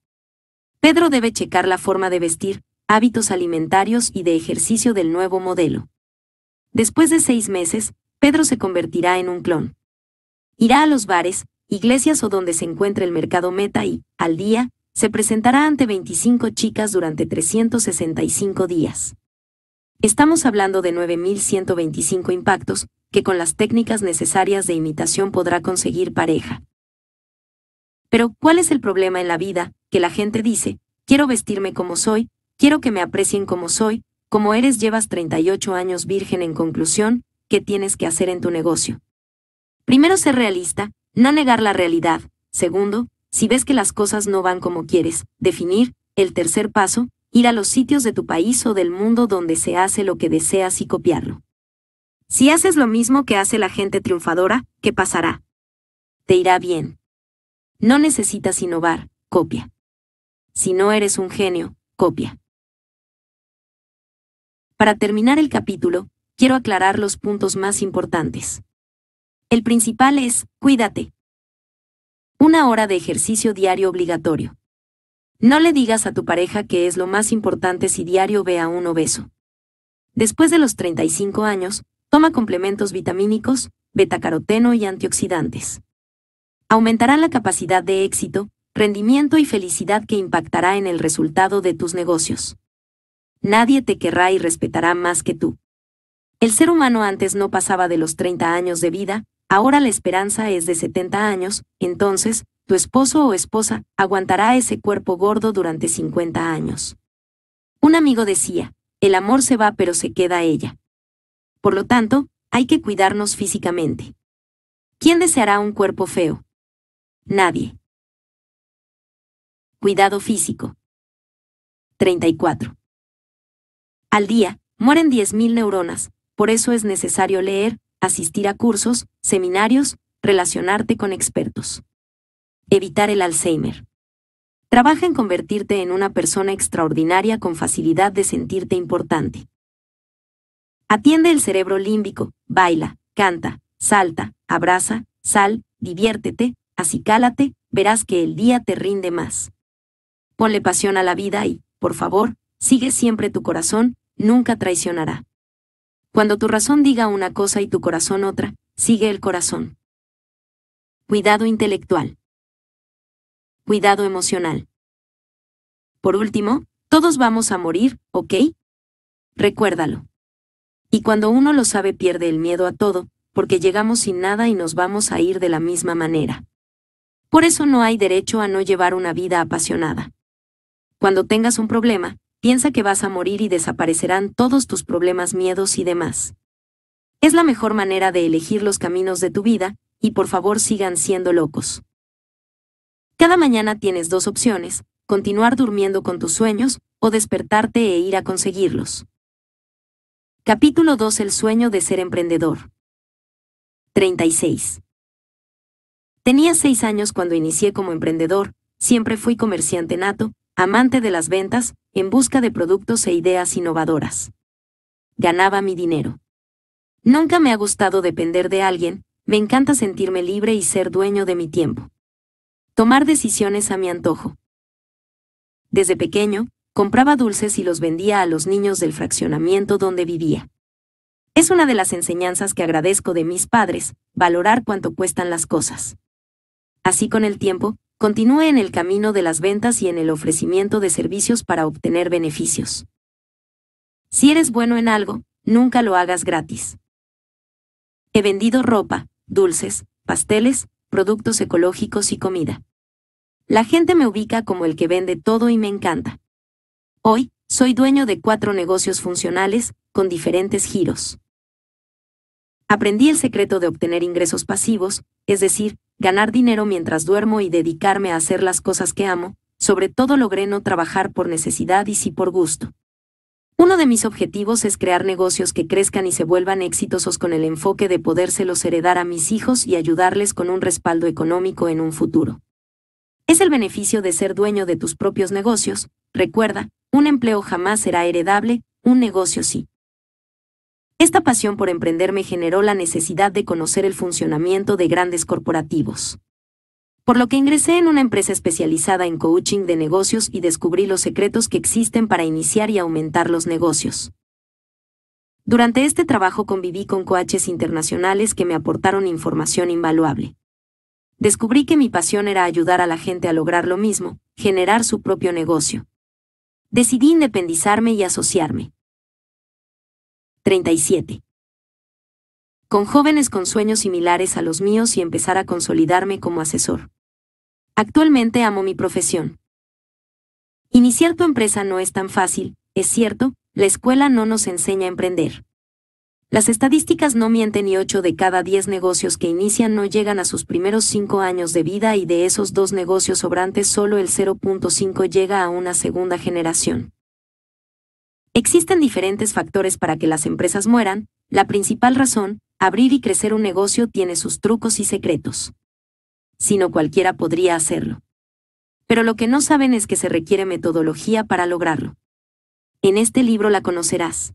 Pedro debe checar la forma de vestir, hábitos alimentarios y de ejercicio del nuevo modelo. Después de seis meses, Pedro se convertirá en un clon. Irá a los bares, iglesias o donde se encuentre el mercado meta y, al día, se presentará ante 25 chicas durante 365 días. Estamos hablando de 9.125 impactos, que con las técnicas necesarias de imitación podrá conseguir pareja. Pero, ¿cuál es el problema en la vida? Que la gente dice, quiero vestirme como soy, quiero que me aprecien como soy, como eres llevas 38 años virgen en conclusión, ¿qué tienes que hacer en tu negocio? Primero, ser realista, no negar la realidad. Segundo, si ves que las cosas no van como quieres, definir, el tercer paso, ir a los sitios de tu país o del mundo donde se hace lo que deseas y copiarlo. Si haces lo mismo que hace la gente triunfadora, ¿qué pasará? Te irá bien. No necesitas innovar, copia. Si no eres un genio, copia. Para terminar el capítulo, quiero aclarar los puntos más importantes. El principal es, cuídate, una hora de ejercicio diario obligatorio. No le digas a tu pareja que es lo más importante si diario ve a un obeso. Después de los 35 años, toma complementos vitamínicos, betacaroteno y antioxidantes. Aumentará la capacidad de éxito, rendimiento y felicidad que impactará en el resultado de tus negocios. Nadie te querrá y respetará más que tú. El ser humano antes no pasaba de los 30 años de vida, Ahora la esperanza es de 70 años, entonces, tu esposo o esposa aguantará ese cuerpo gordo durante 50 años. Un amigo decía, el amor se va pero se queda ella. Por lo tanto, hay que cuidarnos físicamente. ¿Quién deseará un cuerpo feo? Nadie. Cuidado físico. 34. Al día, mueren 10.000 neuronas, por eso es necesario leer, asistir a cursos, seminarios, relacionarte con expertos. Evitar el Alzheimer. Trabaja en convertirte en una persona extraordinaria con facilidad de sentirte importante. Atiende el cerebro límbico, baila, canta, salta, abraza, sal, diviértete, acicálate, verás que el día te rinde más. Ponle pasión a la vida y, por favor, sigue siempre tu corazón, nunca traicionará. Cuando tu razón diga una cosa y tu corazón otra, sigue el corazón. Cuidado intelectual. Cuidado emocional. Por último, todos vamos a morir, ¿ok? Recuérdalo. Y cuando uno lo sabe pierde el miedo a todo, porque llegamos sin nada y nos vamos a ir de la misma manera. Por eso no hay derecho a no llevar una vida apasionada. Cuando tengas un problema, piensa que vas a morir y desaparecerán todos tus problemas, miedos y demás. Es la mejor manera de elegir los caminos de tu vida, y por favor sigan siendo locos. Cada mañana tienes dos opciones, continuar durmiendo con tus sueños, o despertarte e ir a conseguirlos. Capítulo 2 El sueño de ser emprendedor. 36. Tenía seis años cuando inicié como emprendedor, siempre fui comerciante nato, amante de las ventas, en busca de productos e ideas innovadoras. Ganaba mi dinero. Nunca me ha gustado depender de alguien, me encanta sentirme libre y ser dueño de mi tiempo. Tomar decisiones a mi antojo. Desde pequeño, compraba dulces y los vendía a los niños del fraccionamiento donde vivía. Es una de las enseñanzas que agradezco de mis padres, valorar cuánto cuestan las cosas. Así con el tiempo, continúe en el camino de las ventas y en el ofrecimiento de servicios para obtener beneficios. Si eres bueno en algo, nunca lo hagas gratis. He vendido ropa, dulces, pasteles, productos ecológicos y comida. La gente me ubica como el que vende todo y me encanta. Hoy, soy dueño de cuatro negocios funcionales, con diferentes giros. Aprendí el secreto de obtener ingresos pasivos, es decir, ganar dinero mientras duermo y dedicarme a hacer las cosas que amo, sobre todo logré no trabajar por necesidad y sí por gusto. Uno de mis objetivos es crear negocios que crezcan y se vuelvan exitosos con el enfoque de podérselos heredar a mis hijos y ayudarles con un respaldo económico en un futuro. Es el beneficio de ser dueño de tus propios negocios, recuerda, un empleo jamás será heredable, un negocio sí. Esta pasión por emprender me generó la necesidad de conocer el funcionamiento de grandes corporativos. Por lo que ingresé en una empresa especializada en coaching de negocios y descubrí los secretos que existen para iniciar y aumentar los negocios. Durante este trabajo conviví con coaches internacionales que me aportaron información invaluable. Descubrí que mi pasión era ayudar a la gente a lograr lo mismo, generar su propio negocio. Decidí independizarme y asociarme. 37. Con jóvenes con sueños similares a los míos y empezar a consolidarme como asesor. Actualmente amo mi profesión. Iniciar tu empresa no es tan fácil, es cierto, la escuela no nos enseña a emprender. Las estadísticas no mienten y 8 de cada 10 negocios que inician no llegan a sus primeros 5 años de vida y de esos dos negocios sobrantes solo el 0.5 llega a una segunda generación. Existen diferentes factores para que las empresas mueran, la principal razón, abrir y crecer un negocio tiene sus trucos y secretos. Sino cualquiera podría hacerlo. Pero lo que no saben es que se requiere metodología para lograrlo. En este libro la conocerás.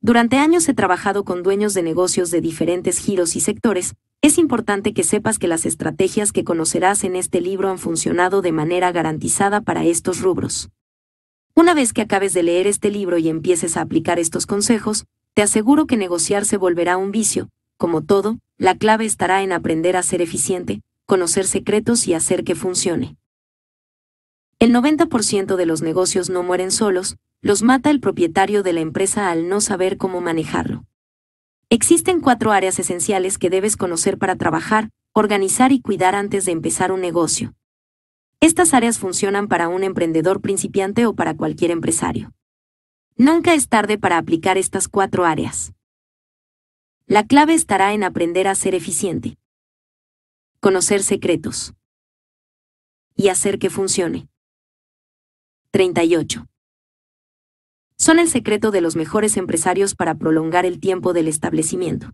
Durante años he trabajado con dueños de negocios de diferentes giros y sectores, es importante que sepas que las estrategias que conocerás en este libro han funcionado de manera garantizada para estos rubros. Una vez que acabes de leer este libro y empieces a aplicar estos consejos, te aseguro que negociar se volverá un vicio. Como todo, la clave estará en aprender a ser eficiente, conocer secretos y hacer que funcione. El 90% de los negocios no mueren solos, los mata el propietario de la empresa al no saber cómo manejarlo. Existen cuatro áreas esenciales que debes conocer para trabajar, organizar y cuidar antes de empezar un negocio. Estas áreas funcionan para un emprendedor principiante o para cualquier empresario. Nunca es tarde para aplicar estas cuatro áreas. La clave estará en aprender a ser eficiente, conocer secretos y hacer que funcione. 38. Son el secreto de los mejores empresarios para prolongar el tiempo del establecimiento.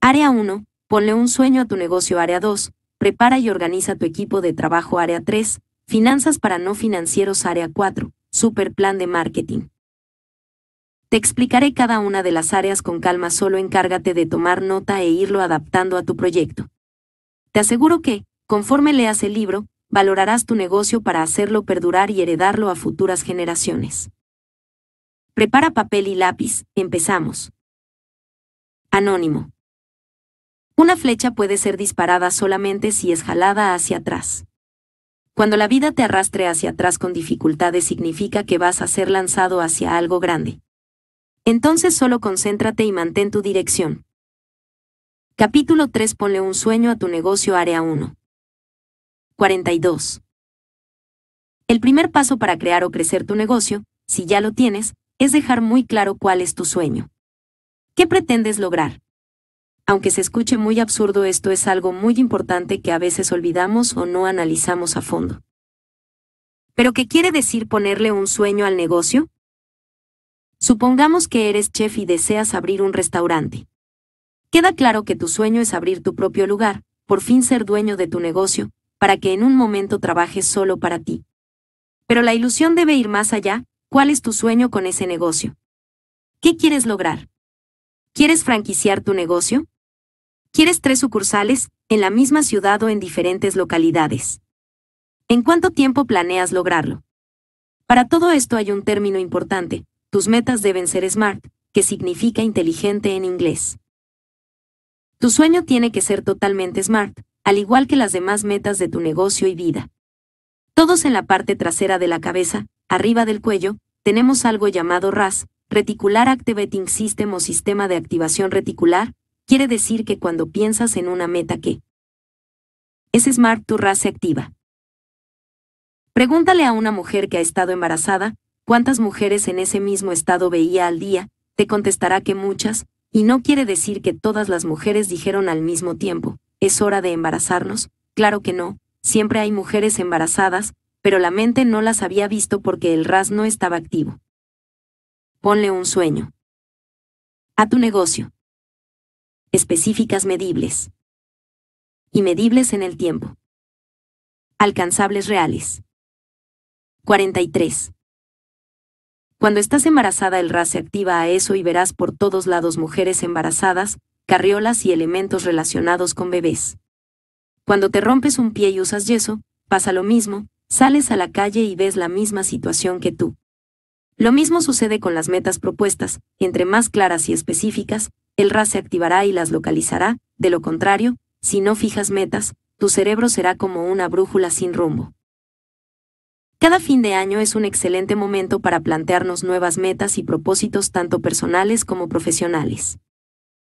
Área 1. Ponle un sueño a tu negocio. Área 2 prepara y organiza tu equipo de trabajo Área 3, Finanzas para no financieros Área 4, super plan de Marketing. Te explicaré cada una de las áreas con calma, solo encárgate de tomar nota e irlo adaptando a tu proyecto. Te aseguro que, conforme leas el libro, valorarás tu negocio para hacerlo perdurar y heredarlo a futuras generaciones. Prepara papel y lápiz, empezamos. Anónimo. Una flecha puede ser disparada solamente si es jalada hacia atrás. Cuando la vida te arrastre hacia atrás con dificultades significa que vas a ser lanzado hacia algo grande. Entonces solo concéntrate y mantén tu dirección. Capítulo 3 Ponle un sueño a tu negocio Área 1. 42. El primer paso para crear o crecer tu negocio, si ya lo tienes, es dejar muy claro cuál es tu sueño. ¿Qué pretendes lograr? Aunque se escuche muy absurdo esto es algo muy importante que a veces olvidamos o no analizamos a fondo. ¿Pero qué quiere decir ponerle un sueño al negocio? Supongamos que eres chef y deseas abrir un restaurante. Queda claro que tu sueño es abrir tu propio lugar, por fin ser dueño de tu negocio, para que en un momento trabajes solo para ti. Pero la ilusión debe ir más allá, ¿cuál es tu sueño con ese negocio? ¿Qué quieres lograr? ¿Quieres franquiciar tu negocio? ¿Quieres tres sucursales, en la misma ciudad o en diferentes localidades? ¿En cuánto tiempo planeas lograrlo? Para todo esto hay un término importante, tus metas deben ser SMART, que significa inteligente en inglés. Tu sueño tiene que ser totalmente SMART, al igual que las demás metas de tu negocio y vida. Todos en la parte trasera de la cabeza, arriba del cuello, tenemos algo llamado RAS, Reticular Activating System o Sistema de Activación Reticular, quiere decir que cuando piensas en una meta que es Smart, tu RAS se activa. Pregúntale a una mujer que ha estado embarazada cuántas mujeres en ese mismo estado veía al día, te contestará que muchas, y no quiere decir que todas las mujeres dijeron al mismo tiempo, es hora de embarazarnos, claro que no, siempre hay mujeres embarazadas, pero la mente no las había visto porque el RAS no estaba activo. Ponle un sueño. A tu negocio específicas medibles y medibles en el tiempo. Alcanzables reales. 43. Cuando estás embarazada el RAS se activa a eso y verás por todos lados mujeres embarazadas, carriolas y elementos relacionados con bebés. Cuando te rompes un pie y usas yeso, pasa lo mismo, sales a la calle y ves la misma situación que tú. Lo mismo sucede con las metas propuestas, entre más claras y específicas, el RAS se activará y las localizará, de lo contrario, si no fijas metas, tu cerebro será como una brújula sin rumbo. Cada fin de año es un excelente momento para plantearnos nuevas metas y propósitos tanto personales como profesionales.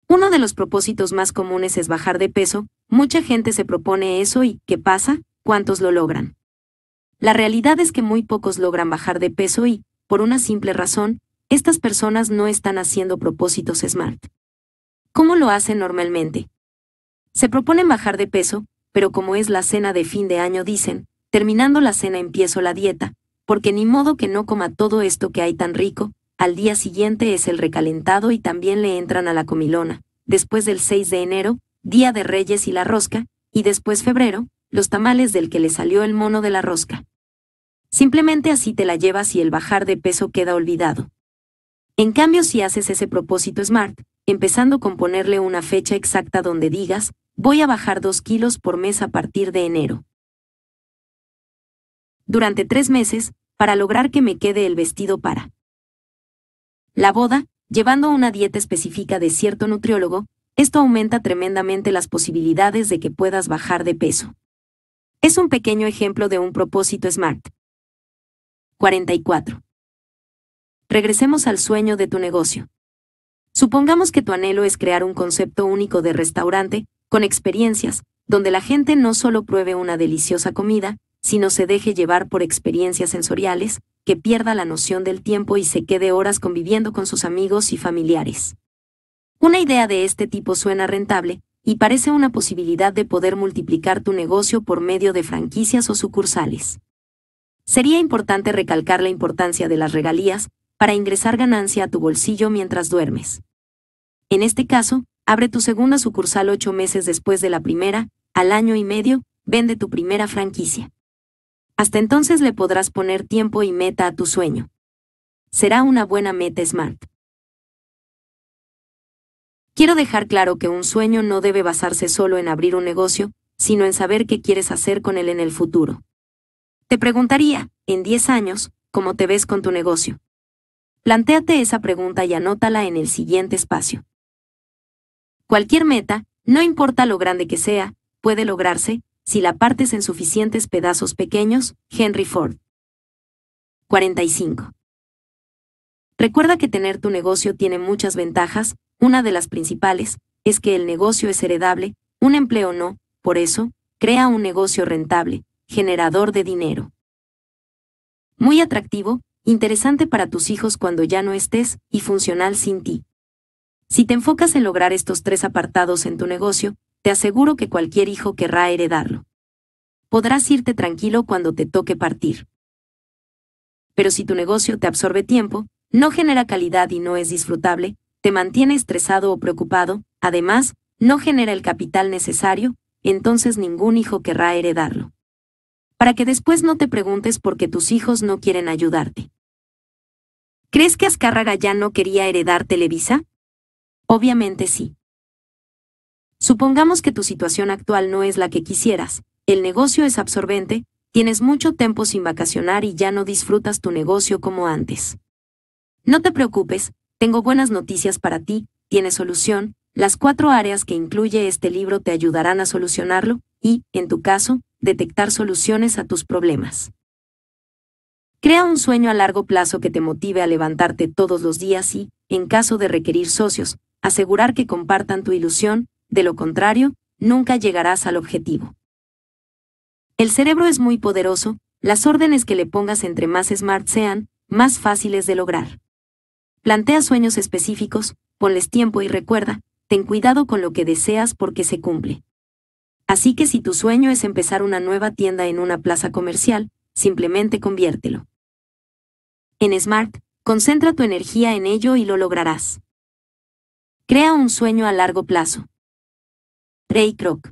Uno de los propósitos más comunes es bajar de peso, mucha gente se propone eso y, ¿qué pasa? ¿Cuántos lo logran? La realidad es que muy pocos logran bajar de peso y, por una simple razón, estas personas no están haciendo propósitos SMART. ¿Cómo lo hacen normalmente? Se proponen bajar de peso, pero como es la cena de fin de año dicen, terminando la cena empiezo la dieta, porque ni modo que no coma todo esto que hay tan rico, al día siguiente es el recalentado y también le entran a la comilona, después del 6 de enero, Día de Reyes y la rosca, y después febrero, los tamales del que le salió el mono de la rosca. Simplemente así te la llevas y el bajar de peso queda olvidado. En cambio, si haces ese propósito SMART, empezando con ponerle una fecha exacta donde digas, voy a bajar 2 kilos por mes a partir de enero. Durante tres meses, para lograr que me quede el vestido para. La boda, llevando una dieta específica de cierto nutriólogo, esto aumenta tremendamente las posibilidades de que puedas bajar de peso. Es un pequeño ejemplo de un propósito SMART. 44. Regresemos al sueño de tu negocio. Supongamos que tu anhelo es crear un concepto único de restaurante, con experiencias, donde la gente no solo pruebe una deliciosa comida, sino se deje llevar por experiencias sensoriales, que pierda la noción del tiempo y se quede horas conviviendo con sus amigos y familiares. Una idea de este tipo suena rentable, y parece una posibilidad de poder multiplicar tu negocio por medio de franquicias o sucursales. Sería importante recalcar la importancia de las regalías, para ingresar ganancia a tu bolsillo mientras duermes. En este caso, abre tu segunda sucursal ocho meses después de la primera, al año y medio, vende tu primera franquicia. Hasta entonces le podrás poner tiempo y meta a tu sueño. Será una buena meta SMART. Quiero dejar claro que un sueño no debe basarse solo en abrir un negocio, sino en saber qué quieres hacer con él en el futuro. Te preguntaría, en 10 años, cómo te ves con tu negocio. Plantéate esa pregunta y anótala en el siguiente espacio. Cualquier meta, no importa lo grande que sea, puede lograrse si la partes en suficientes pedazos pequeños, Henry Ford. 45. Recuerda que tener tu negocio tiene muchas ventajas, una de las principales es que el negocio es heredable, un empleo no, por eso, crea un negocio rentable, generador de dinero. Muy atractivo, interesante para tus hijos cuando ya no estés y funcional sin ti. Si te enfocas en lograr estos tres apartados en tu negocio, te aseguro que cualquier hijo querrá heredarlo. Podrás irte tranquilo cuando te toque partir. Pero si tu negocio te absorbe tiempo, no genera calidad y no es disfrutable, te mantiene estresado o preocupado, además, no genera el capital necesario, entonces ningún hijo querrá heredarlo. Para que después no te preguntes por qué tus hijos no quieren ayudarte. ¿Crees que Azcárraga ya no quería heredar Televisa? Obviamente sí. Supongamos que tu situación actual no es la que quisieras, el negocio es absorbente, tienes mucho tiempo sin vacacionar y ya no disfrutas tu negocio como antes. No te preocupes, tengo buenas noticias para ti, tienes solución, las cuatro áreas que incluye este libro te ayudarán a solucionarlo y, en tu caso, detectar soluciones a tus problemas. Crea un sueño a largo plazo que te motive a levantarte todos los días y, en caso de requerir socios, asegurar que compartan tu ilusión, de lo contrario, nunca llegarás al objetivo. El cerebro es muy poderoso, las órdenes que le pongas entre más smart sean, más fáciles de lograr. Plantea sueños específicos, ponles tiempo y recuerda, ten cuidado con lo que deseas porque se cumple. Así que si tu sueño es empezar una nueva tienda en una plaza comercial, simplemente conviértelo. En Smart, concentra tu energía en ello y lo lograrás. Crea un sueño a largo plazo. Ray Kroc.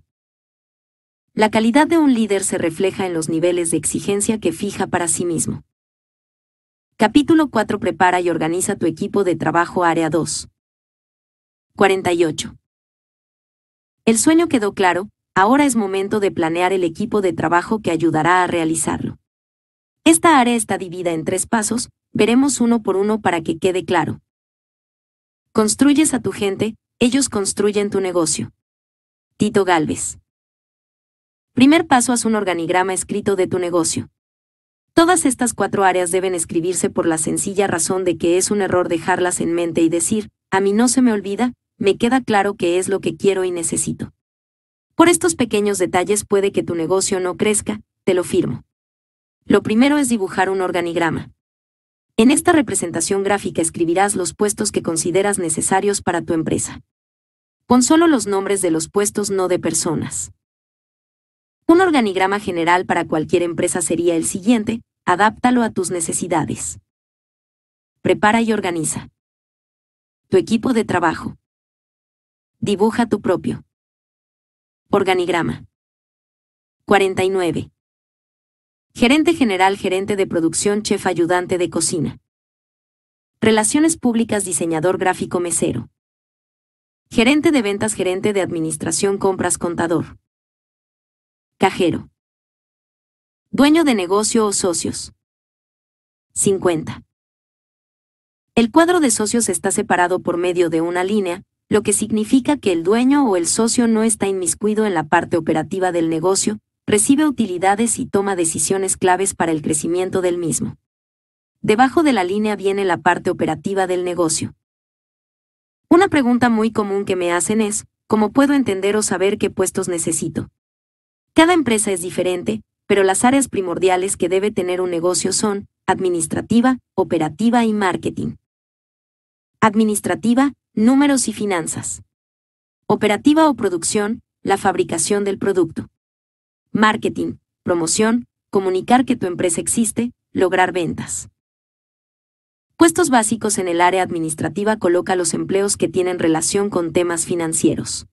La calidad de un líder se refleja en los niveles de exigencia que fija para sí mismo. Capítulo 4 Prepara y organiza tu equipo de trabajo área 2. 48. El sueño quedó claro, ahora es momento de planear el equipo de trabajo que ayudará a realizarlo. Esta área está dividida en tres pasos, veremos uno por uno para que quede claro. Construyes a tu gente, ellos construyen tu negocio. Tito Galvez. Primer paso, haz un organigrama escrito de tu negocio. Todas estas cuatro áreas deben escribirse por la sencilla razón de que es un error dejarlas en mente y decir, a mí no se me olvida, me queda claro qué es lo que quiero y necesito. Por estos pequeños detalles puede que tu negocio no crezca, te lo firmo. Lo primero es dibujar un organigrama. En esta representación gráfica escribirás los puestos que consideras necesarios para tu empresa. con solo los nombres de los puestos, no de personas. Un organigrama general para cualquier empresa sería el siguiente, adáptalo a tus necesidades. Prepara y organiza. Tu equipo de trabajo. Dibuja tu propio. Organigrama. 49. Gerente General, Gerente de Producción, Chef Ayudante de Cocina. Relaciones Públicas, Diseñador Gráfico Mesero. Gerente de Ventas, Gerente de Administración, Compras, Contador. Cajero. Dueño de negocio o socios. 50. El cuadro de socios está separado por medio de una línea, lo que significa que el dueño o el socio no está inmiscuido en la parte operativa del negocio, recibe utilidades y toma decisiones claves para el crecimiento del mismo. Debajo de la línea viene la parte operativa del negocio. Una pregunta muy común que me hacen es, ¿cómo puedo entender o saber qué puestos necesito? Cada empresa es diferente, pero las áreas primordiales que debe tener un negocio son administrativa, operativa y marketing. Administrativa, números y finanzas. Operativa o producción, la fabricación del producto marketing, promoción, comunicar que tu empresa existe, lograr ventas. Puestos básicos en el área administrativa coloca los empleos que tienen relación con temas financieros.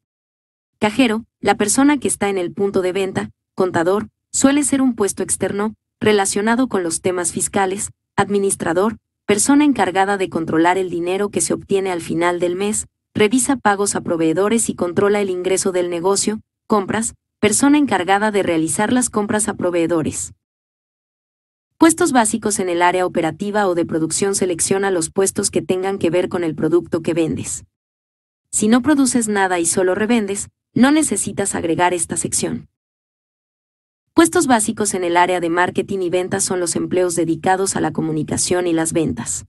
Cajero, la persona que está en el punto de venta, contador, suele ser un puesto externo, relacionado con los temas fiscales, administrador, persona encargada de controlar el dinero que se obtiene al final del mes, revisa pagos a proveedores y controla el ingreso del negocio, compras, persona encargada de realizar las compras a proveedores. Puestos básicos en el área operativa o de producción selecciona los puestos que tengan que ver con el producto que vendes. Si no produces nada y solo revendes, no necesitas agregar esta sección. Puestos básicos en el área de marketing y ventas son los empleos dedicados a la comunicación y las ventas.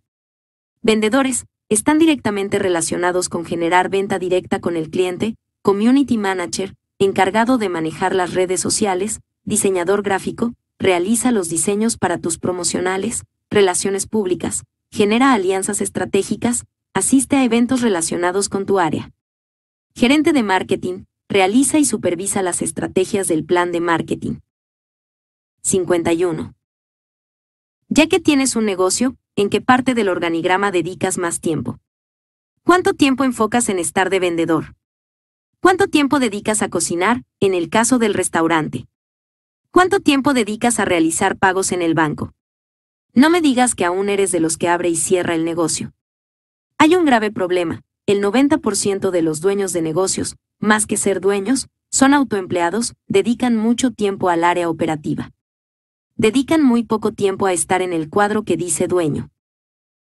Vendedores están directamente relacionados con generar venta directa con el cliente, community manager, encargado de manejar las redes sociales, diseñador gráfico, realiza los diseños para tus promocionales, relaciones públicas, genera alianzas estratégicas, asiste a eventos relacionados con tu área. Gerente de marketing, realiza y supervisa las estrategias del plan de marketing. 51. Ya que tienes un negocio, ¿en qué parte del organigrama dedicas más tiempo? ¿Cuánto tiempo enfocas en estar de vendedor? ¿Cuánto tiempo dedicas a cocinar, en el caso del restaurante? ¿Cuánto tiempo dedicas a realizar pagos en el banco? No me digas que aún eres de los que abre y cierra el negocio. Hay un grave problema. El 90% de los dueños de negocios, más que ser dueños, son autoempleados, dedican mucho tiempo al área operativa. Dedican muy poco tiempo a estar en el cuadro que dice dueño.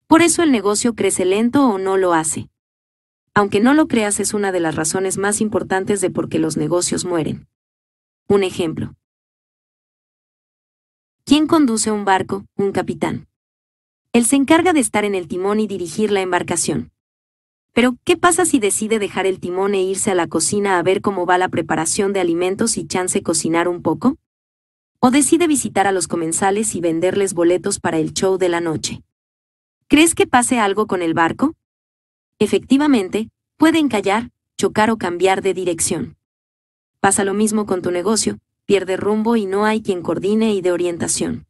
Por eso el negocio crece lento o no lo hace aunque no lo creas es una de las razones más importantes de por qué los negocios mueren. Un ejemplo. ¿Quién conduce un barco? Un capitán. Él se encarga de estar en el timón y dirigir la embarcación. Pero, ¿qué pasa si decide dejar el timón e irse a la cocina a ver cómo va la preparación de alimentos y chance cocinar un poco? ¿O decide visitar a los comensales y venderles boletos para el show de la noche? ¿Crees que pase algo con el barco? efectivamente, pueden callar, chocar o cambiar de dirección. Pasa lo mismo con tu negocio, pierde rumbo y no hay quien coordine y dé orientación.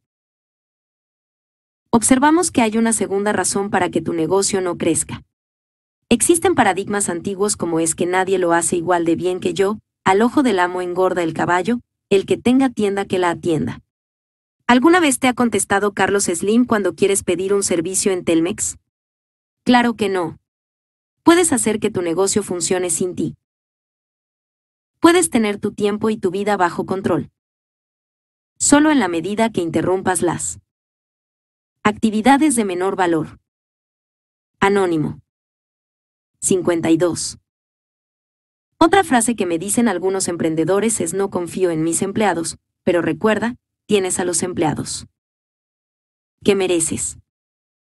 Observamos que hay una segunda razón para que tu negocio no crezca. Existen paradigmas antiguos como es que nadie lo hace igual de bien que yo, al ojo del amo engorda el caballo, el que tenga tienda que la atienda. ¿Alguna vez te ha contestado Carlos Slim cuando quieres pedir un servicio en Telmex? Claro que no, puedes hacer que tu negocio funcione sin ti. Puedes tener tu tiempo y tu vida bajo control. Solo en la medida que interrumpas las actividades de menor valor. Anónimo. 52. Otra frase que me dicen algunos emprendedores es no confío en mis empleados, pero recuerda, tienes a los empleados. ¿Qué mereces?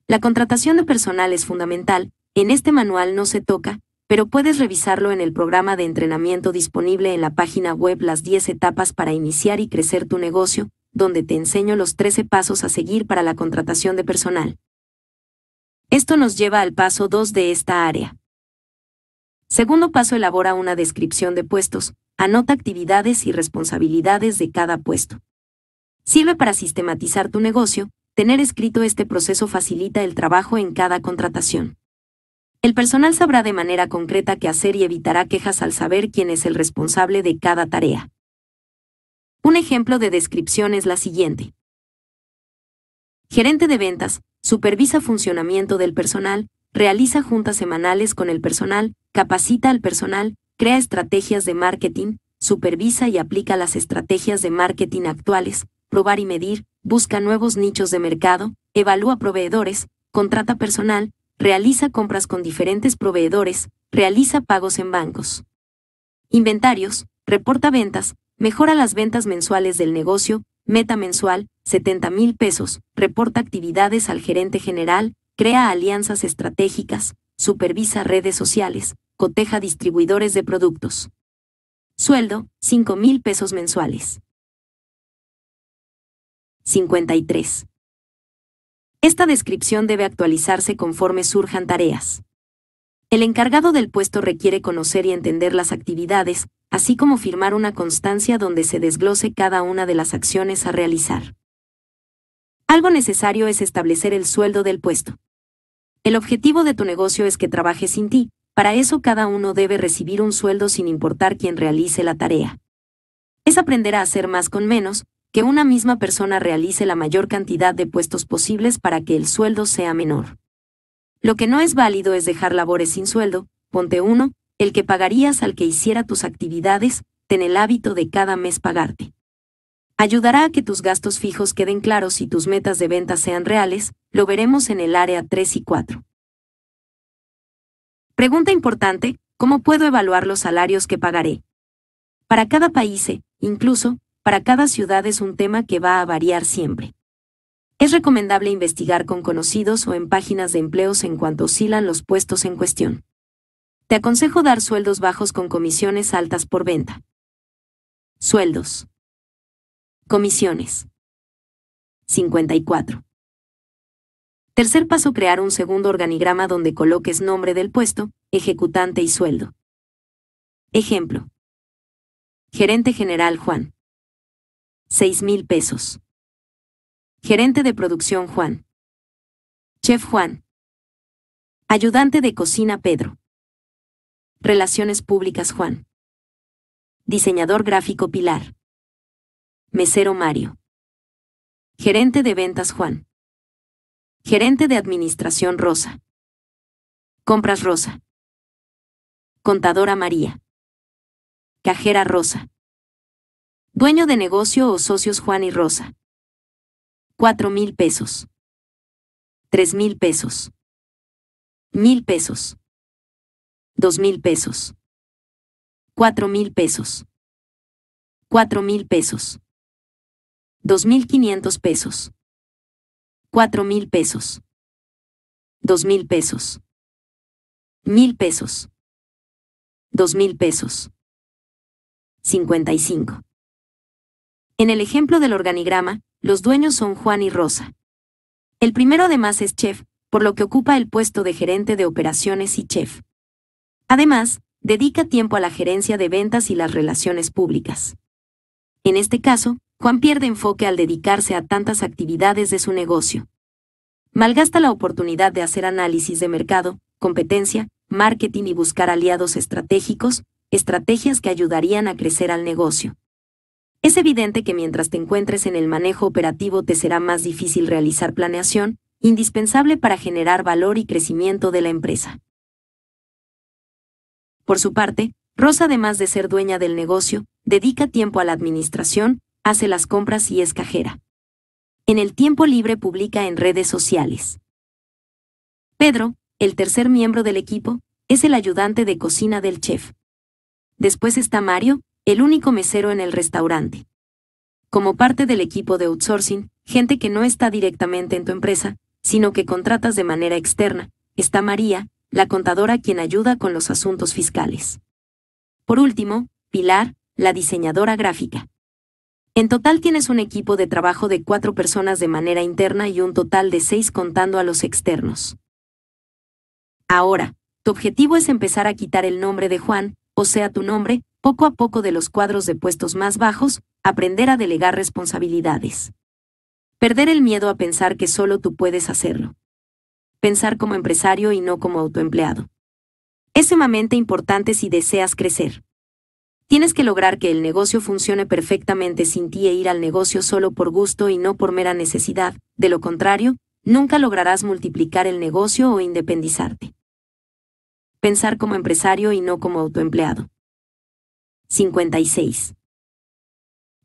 La contratación de personal es fundamental, en este manual no se toca, pero puedes revisarlo en el programa de entrenamiento disponible en la página web Las 10 etapas para iniciar y crecer tu negocio, donde te enseño los 13 pasos a seguir para la contratación de personal. Esto nos lleva al paso 2 de esta área. Segundo paso, elabora una descripción de puestos, anota actividades y responsabilidades de cada puesto. Sirve para sistematizar tu negocio, tener escrito este proceso facilita el trabajo en cada contratación el personal sabrá de manera concreta qué hacer y evitará quejas al saber quién es el responsable de cada tarea. Un ejemplo de descripción es la siguiente. Gerente de ventas, supervisa funcionamiento del personal, realiza juntas semanales con el personal, capacita al personal, crea estrategias de marketing, supervisa y aplica las estrategias de marketing actuales, probar y medir, busca nuevos nichos de mercado, evalúa proveedores, contrata personal, realiza compras con diferentes proveedores, realiza pagos en bancos. Inventarios, reporta ventas, mejora las ventas mensuales del negocio, meta mensual, 70 mil pesos, reporta actividades al gerente general, crea alianzas estratégicas, supervisa redes sociales, coteja distribuidores de productos. Sueldo, 5 mil pesos mensuales. 53. Esta descripción debe actualizarse conforme surjan tareas. El encargado del puesto requiere conocer y entender las actividades, así como firmar una constancia donde se desglose cada una de las acciones a realizar. Algo necesario es establecer el sueldo del puesto. El objetivo de tu negocio es que trabaje sin ti, para eso cada uno debe recibir un sueldo sin importar quién realice la tarea. Es aprender a hacer más con menos, que una misma persona realice la mayor cantidad de puestos posibles para que el sueldo sea menor. Lo que no es válido es dejar labores sin sueldo, ponte uno, el que pagarías al que hiciera tus actividades, ten el hábito de cada mes pagarte. Ayudará a que tus gastos fijos queden claros y tus metas de venta sean reales, lo veremos en el área 3 y 4. Pregunta importante, ¿cómo puedo evaluar los salarios que pagaré? Para cada país e incluso, para cada ciudad es un tema que va a variar siempre. Es recomendable investigar con conocidos o en páginas de empleos en cuanto oscilan los puestos en cuestión. Te aconsejo dar sueldos bajos con comisiones altas por venta. Sueldos. Comisiones. 54. Tercer paso, crear un segundo organigrama donde coloques nombre del puesto, ejecutante y sueldo. Ejemplo. Gerente General Juan. 6 mil pesos. Gerente de producción Juan. Chef Juan. Ayudante de cocina Pedro. Relaciones públicas Juan. Diseñador gráfico Pilar. Mesero Mario. Gerente de ventas Juan. Gerente de administración Rosa. Compras Rosa. Contadora María. Cajera Rosa. Dueño de negocio o socios Juan y Rosa. Cuatro mil pesos. Tres mil pesos. Mil pesos. Dos mil pesos. Cuatro mil pesos. Cuatro mil pesos. Dos mil quinientos pesos. Cuatro mil pesos. Dos mil pesos. Mil pesos. Dos mil pesos. Cincuenta y cinco. En el ejemplo del organigrama, los dueños son Juan y Rosa. El primero además es chef, por lo que ocupa el puesto de gerente de operaciones y chef. Además, dedica tiempo a la gerencia de ventas y las relaciones públicas. En este caso, Juan pierde enfoque al dedicarse a tantas actividades de su negocio. Malgasta la oportunidad de hacer análisis de mercado, competencia, marketing y buscar aliados estratégicos, estrategias que ayudarían a crecer al negocio. Es evidente que mientras te encuentres en el manejo operativo te será más difícil realizar planeación, indispensable para generar valor y crecimiento de la empresa. Por su parte, Rosa, además de ser dueña del negocio, dedica tiempo a la administración, hace las compras y es cajera. En el tiempo libre publica en redes sociales. Pedro, el tercer miembro del equipo, es el ayudante de cocina del chef. Después está Mario, el único mesero en el restaurante. Como parte del equipo de outsourcing, gente que no está directamente en tu empresa, sino que contratas de manera externa, está María, la contadora quien ayuda con los asuntos fiscales. Por último, Pilar, la diseñadora gráfica. En total tienes un equipo de trabajo de cuatro personas de manera interna y un total de seis contando a los externos. Ahora, tu objetivo es empezar a quitar el nombre de Juan, o sea tu nombre, poco a poco de los cuadros de puestos más bajos, aprender a delegar responsabilidades. Perder el miedo a pensar que solo tú puedes hacerlo. Pensar como empresario y no como autoempleado. Es sumamente importante si deseas crecer. Tienes que lograr que el negocio funcione perfectamente sin ti e ir al negocio solo por gusto y no por mera necesidad, de lo contrario, nunca lograrás multiplicar el negocio o independizarte. Pensar como empresario y no como autoempleado. 56.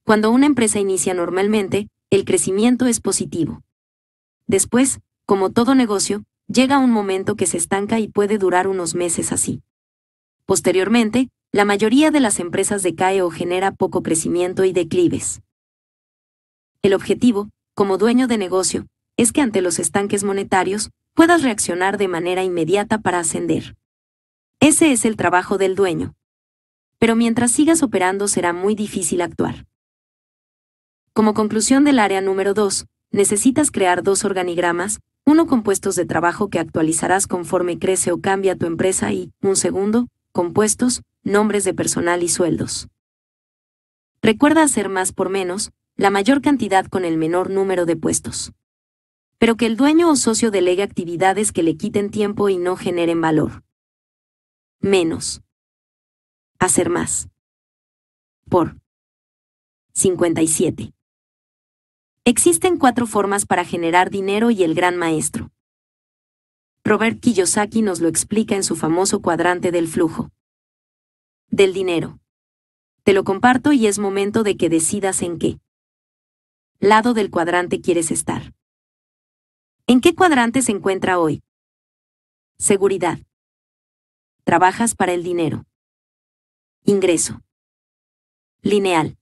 Cuando una empresa inicia normalmente, el crecimiento es positivo. Después, como todo negocio, llega un momento que se estanca y puede durar unos meses así. Posteriormente, la mayoría de las empresas decae o genera poco crecimiento y declives. El objetivo, como dueño de negocio, es que ante los estanques monetarios, puedas reaccionar de manera inmediata para ascender. Ese es el trabajo del dueño, pero mientras sigas operando será muy difícil actuar. Como conclusión del área número 2, necesitas crear dos organigramas, uno con puestos de trabajo que actualizarás conforme crece o cambia tu empresa y, un segundo, con puestos, nombres de personal y sueldos. Recuerda hacer más por menos, la mayor cantidad con el menor número de puestos. Pero que el dueño o socio delegue actividades que le quiten tiempo y no generen valor. Menos hacer más. Por 57. Existen cuatro formas para generar dinero y el gran maestro. Robert Kiyosaki nos lo explica en su famoso cuadrante del flujo. Del dinero. Te lo comparto y es momento de que decidas en qué lado del cuadrante quieres estar. ¿En qué cuadrante se encuentra hoy? Seguridad. Trabajas para el dinero. Ingreso. Lineal.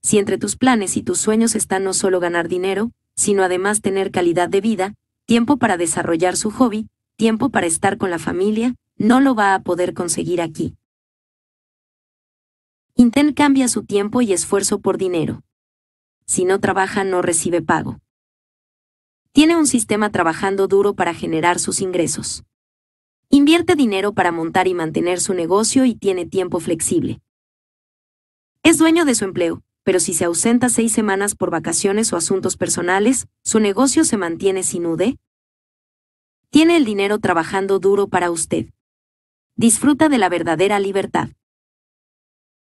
Si entre tus planes y tus sueños está no solo ganar dinero, sino además tener calidad de vida, tiempo para desarrollar su hobby, tiempo para estar con la familia, no lo va a poder conseguir aquí. Intent cambia su tiempo y esfuerzo por dinero. Si no trabaja, no recibe pago. Tiene un sistema trabajando duro para generar sus ingresos. Invierte dinero para montar y mantener su negocio y tiene tiempo flexible. Es dueño de su empleo, pero si se ausenta seis semanas por vacaciones o asuntos personales, su negocio se mantiene sin UD. Tiene el dinero trabajando duro para usted. Disfruta de la verdadera libertad.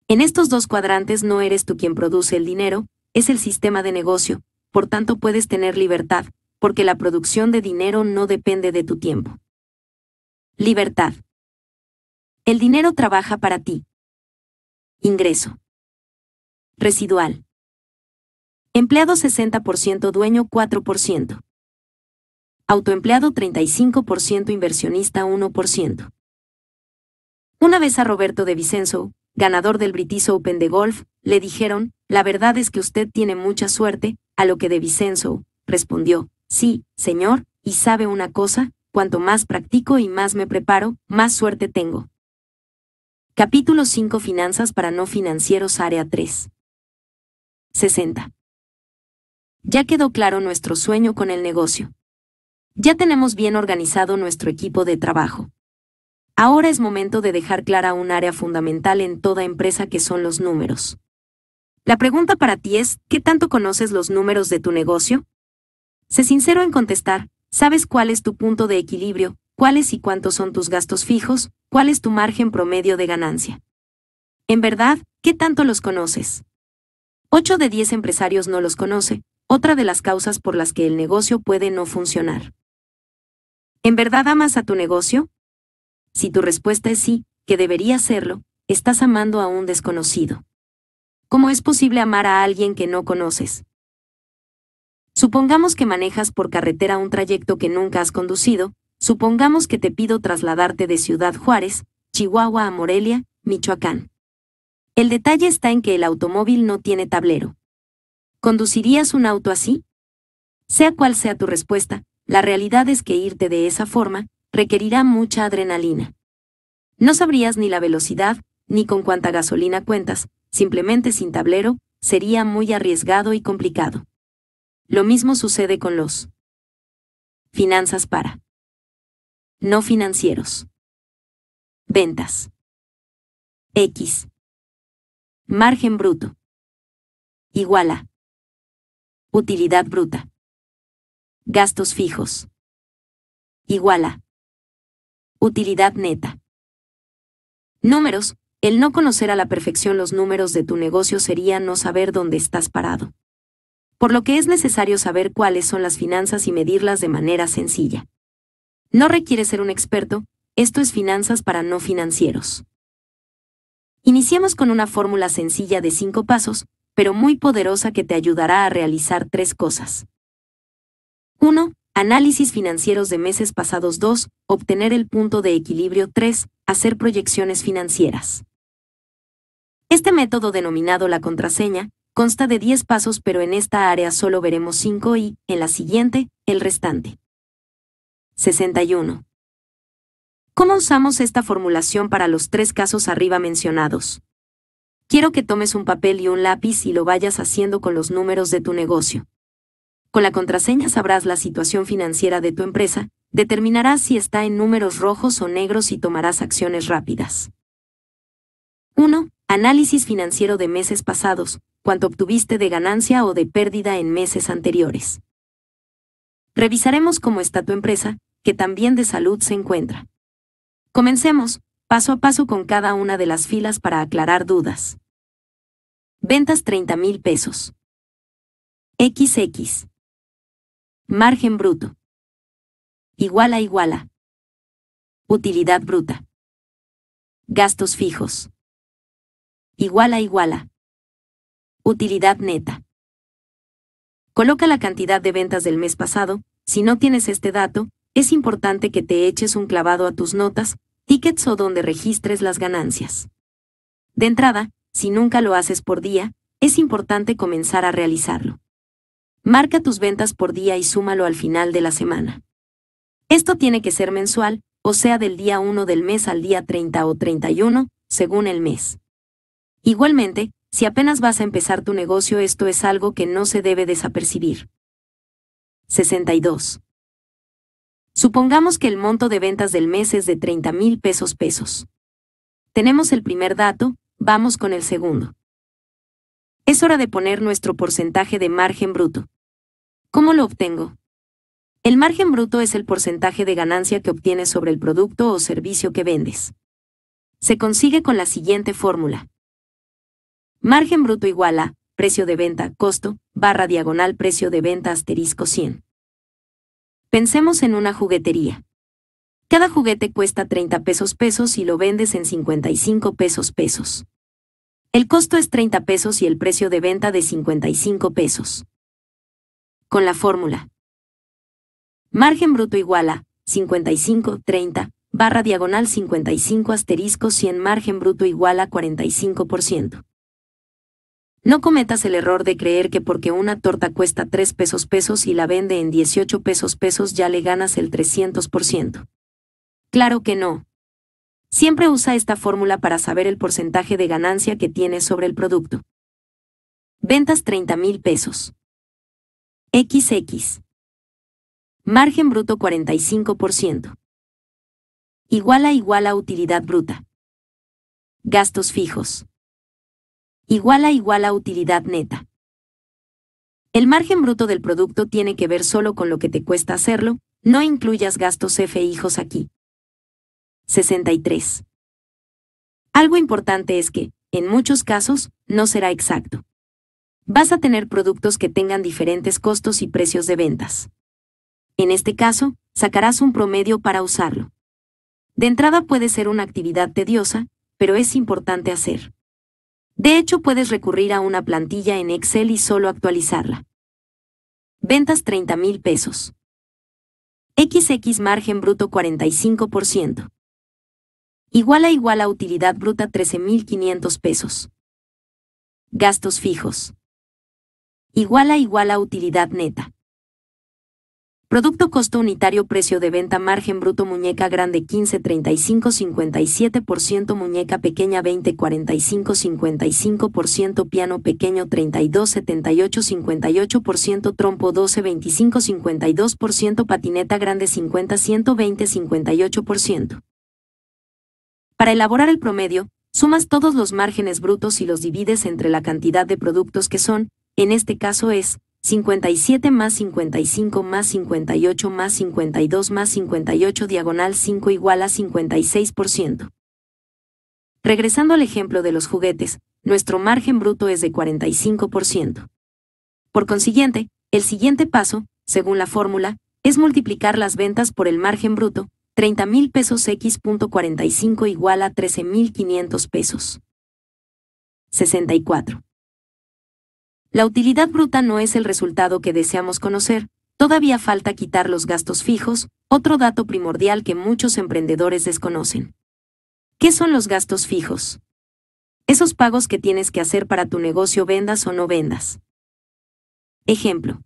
En estos dos cuadrantes no eres tú quien produce el dinero, es el sistema de negocio, por tanto puedes tener libertad, porque la producción de dinero no depende de tu tiempo. Libertad. El dinero trabaja para ti. Ingreso. Residual. Empleado 60%, dueño 4%. Autoempleado 35%, inversionista 1%. Una vez a Roberto de Vicenzo, ganador del British Open de Golf, le dijeron, la verdad es que usted tiene mucha suerte, a lo que de Vicenzo respondió, sí, señor, y sabe una cosa, cuanto más practico y más me preparo, más suerte tengo. Capítulo 5 Finanzas para no financieros Área 3. 60. Ya quedó claro nuestro sueño con el negocio. Ya tenemos bien organizado nuestro equipo de trabajo. Ahora es momento de dejar clara un área fundamental en toda empresa que son los números. La pregunta para ti es, ¿qué tanto conoces los números de tu negocio? Sé sincero en contestar, Sabes cuál es tu punto de equilibrio, cuáles y cuántos son tus gastos fijos, cuál es tu margen promedio de ganancia. En verdad, ¿qué tanto los conoces? 8 de 10 empresarios no los conoce, otra de las causas por las que el negocio puede no funcionar. ¿En verdad amas a tu negocio? Si tu respuesta es sí, que debería serlo, estás amando a un desconocido. ¿Cómo es posible amar a alguien que no conoces? Supongamos que manejas por carretera un trayecto que nunca has conducido, supongamos que te pido trasladarte de Ciudad Juárez, Chihuahua a Morelia, Michoacán. El detalle está en que el automóvil no tiene tablero. ¿Conducirías un auto así? Sea cual sea tu respuesta, la realidad es que irte de esa forma requerirá mucha adrenalina. No sabrías ni la velocidad, ni con cuánta gasolina cuentas, simplemente sin tablero, sería muy arriesgado y complicado. Lo mismo sucede con los finanzas para no financieros. Ventas. X. Margen bruto. Igual a. Utilidad bruta. Gastos fijos. Igual a. Utilidad neta. Números. El no conocer a la perfección los números de tu negocio sería no saber dónde estás parado por lo que es necesario saber cuáles son las finanzas y medirlas de manera sencilla. No requiere ser un experto, esto es finanzas para no financieros. Iniciemos con una fórmula sencilla de cinco pasos, pero muy poderosa que te ayudará a realizar tres cosas. 1. Análisis financieros de meses pasados 2. Obtener el punto de equilibrio 3. Hacer proyecciones financieras. Este método denominado la contraseña consta de 10 pasos pero en esta área solo veremos 5 y, en la siguiente, el restante. 61. ¿Cómo usamos esta formulación para los tres casos arriba mencionados? Quiero que tomes un papel y un lápiz y lo vayas haciendo con los números de tu negocio. Con la contraseña sabrás la situación financiera de tu empresa, determinarás si está en números rojos o negros y tomarás acciones rápidas. 1. Análisis financiero de meses pasados, cuánto obtuviste de ganancia o de pérdida en meses anteriores. Revisaremos cómo está tu empresa, que también de salud se encuentra. Comencemos, paso a paso con cada una de las filas para aclarar dudas. Ventas 30 mil pesos. XX. Margen bruto. Igual igual iguala. Utilidad bruta. Gastos fijos. igual a iguala. Utilidad neta. Coloca la cantidad de ventas del mes pasado, si no tienes este dato, es importante que te eches un clavado a tus notas, tickets o donde registres las ganancias. De entrada, si nunca lo haces por día, es importante comenzar a realizarlo. Marca tus ventas por día y súmalo al final de la semana. Esto tiene que ser mensual, o sea del día 1 del mes al día 30 o 31, según el mes. Igualmente, si apenas vas a empezar tu negocio, esto es algo que no se debe desapercibir. 62. Supongamos que el monto de ventas del mes es de 30 mil pesos pesos. Tenemos el primer dato, vamos con el segundo. Es hora de poner nuestro porcentaje de margen bruto. ¿Cómo lo obtengo? El margen bruto es el porcentaje de ganancia que obtienes sobre el producto o servicio que vendes. Se consigue con la siguiente fórmula. Margen bruto igual a precio de venta, costo, barra diagonal, precio de venta, asterisco 100. Pensemos en una juguetería. Cada juguete cuesta 30 pesos pesos y lo vendes en 55 pesos pesos. El costo es 30 pesos y el precio de venta de 55 pesos. Con la fórmula. Margen bruto igual a 55, 30, barra diagonal 55 asterisco 100 margen bruto igual a 45%. No cometas el error de creer que porque una torta cuesta 3 pesos pesos y la vende en 18 pesos pesos ya le ganas el 300%. Claro que no. Siempre usa esta fórmula para saber el porcentaje de ganancia que tienes sobre el producto. Ventas 30 mil pesos. XX. Margen bruto 45%. Igual a igual a utilidad bruta. Gastos fijos igual a igual a utilidad neta. El margen bruto del producto tiene que ver solo con lo que te cuesta hacerlo, no incluyas gastos F hijos aquí. 63. Algo importante es que, en muchos casos, no será exacto. Vas a tener productos que tengan diferentes costos y precios de ventas. En este caso, sacarás un promedio para usarlo. De entrada puede ser una actividad tediosa, pero es importante hacer. De hecho, puedes recurrir a una plantilla en Excel y solo actualizarla. Ventas 30,000 mil pesos. XX margen bruto 45%. Igual a igual a utilidad bruta 13.500 pesos. Gastos fijos. Igual a igual a utilidad neta. Producto costo unitario precio de venta margen bruto muñeca grande 15 35 57% muñeca pequeña 20 45 55% piano pequeño 32 78 58% trompo 12 25 52% patineta grande 50 120 58%. Para elaborar el promedio, sumas todos los márgenes brutos y los divides entre la cantidad de productos que son, en este caso es, 57 más 55 más 58 más 52 más 58 diagonal 5 igual a 56%. Regresando al ejemplo de los juguetes, nuestro margen bruto es de 45%. Por consiguiente, el siguiente paso, según la fórmula, es multiplicar las ventas por el margen bruto, 30.000 pesos x.45 igual a 13.500 pesos. 64. La utilidad bruta no es el resultado que deseamos conocer, todavía falta quitar los gastos fijos, otro dato primordial que muchos emprendedores desconocen. ¿Qué son los gastos fijos? Esos pagos que tienes que hacer para tu negocio vendas o no vendas. Ejemplo.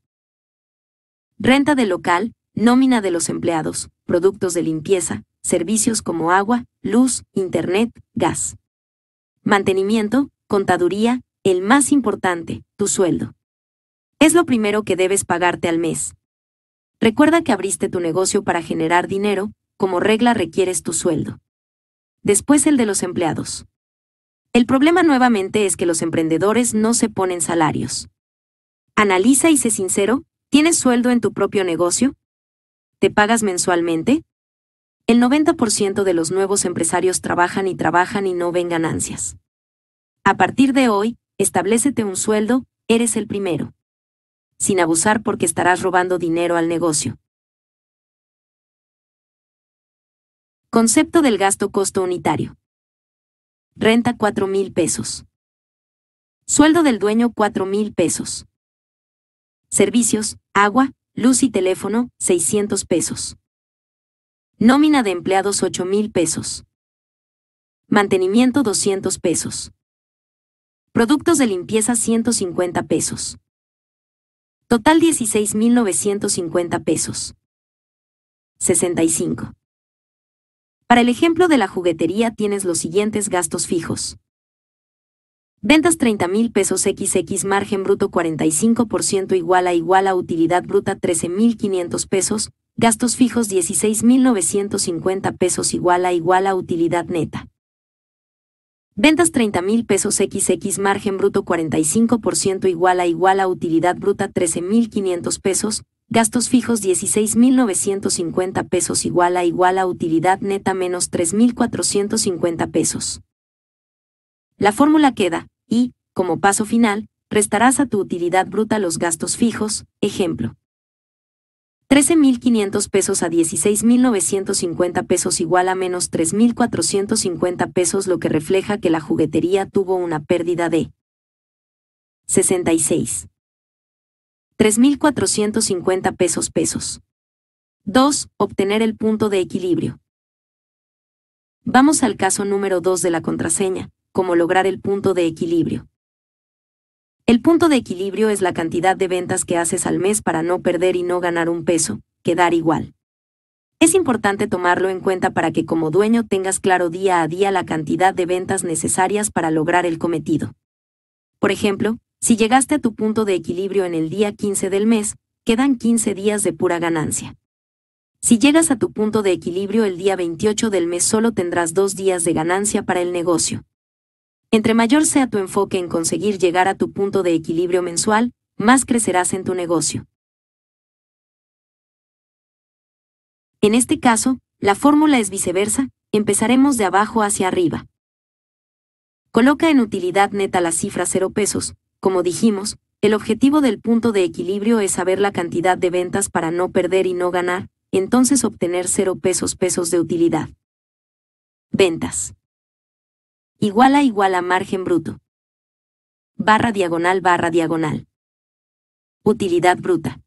Renta de local, nómina de los empleados, productos de limpieza, servicios como agua, luz, internet, gas. Mantenimiento, contaduría, el más importante, tu sueldo. Es lo primero que debes pagarte al mes. Recuerda que abriste tu negocio para generar dinero, como regla requieres tu sueldo. Después el de los empleados. El problema nuevamente es que los emprendedores no se ponen salarios. Analiza y sé sincero, ¿tienes sueldo en tu propio negocio? ¿Te pagas mensualmente? El 90% de los nuevos empresarios trabajan y trabajan y no ven ganancias. A partir de hoy, establecete un sueldo, eres el primero. Sin abusar porque estarás robando dinero al negocio. Concepto del gasto costo unitario. Renta 4,000 mil pesos. Sueldo del dueño 4 mil pesos. Servicios, agua, luz y teléfono 600 pesos. Nómina de empleados 8 mil pesos. Mantenimiento 200 pesos. Productos de limpieza 150 pesos. Total 16.950 pesos. 65. Para el ejemplo de la juguetería tienes los siguientes gastos fijos. Ventas 30,000 pesos XX margen bruto 45% igual a igual a utilidad bruta 13.500 pesos, gastos fijos 16.950 pesos igual a igual a utilidad neta Ventas 30.000 pesos XX margen bruto 45% igual a igual a utilidad bruta 13.500 pesos, gastos fijos 16.950 pesos igual a igual a utilidad neta menos 3.450 pesos. La fórmula queda, y, como paso final, restarás a tu utilidad bruta los gastos fijos, ejemplo, 13.500 pesos a 16.950 pesos igual a menos 3.450 pesos, lo que refleja que la juguetería tuvo una pérdida de 66. 3.450 pesos pesos. 2. Obtener el punto de equilibrio. Vamos al caso número 2 de la contraseña, cómo lograr el punto de equilibrio. El punto de equilibrio es la cantidad de ventas que haces al mes para no perder y no ganar un peso, quedar igual. Es importante tomarlo en cuenta para que como dueño tengas claro día a día la cantidad de ventas necesarias para lograr el cometido. Por ejemplo, si llegaste a tu punto de equilibrio en el día 15 del mes, quedan 15 días de pura ganancia. Si llegas a tu punto de equilibrio el día 28 del mes solo tendrás dos días de ganancia para el negocio. Entre mayor sea tu enfoque en conseguir llegar a tu punto de equilibrio mensual, más crecerás en tu negocio. En este caso, la fórmula es viceversa, empezaremos de abajo hacia arriba. Coloca en utilidad neta la cifra 0 pesos, como dijimos, el objetivo del punto de equilibrio es saber la cantidad de ventas para no perder y no ganar, entonces obtener 0 pesos pesos de utilidad. Ventas igual a igual a margen bruto. Barra diagonal barra diagonal. Utilidad bruta.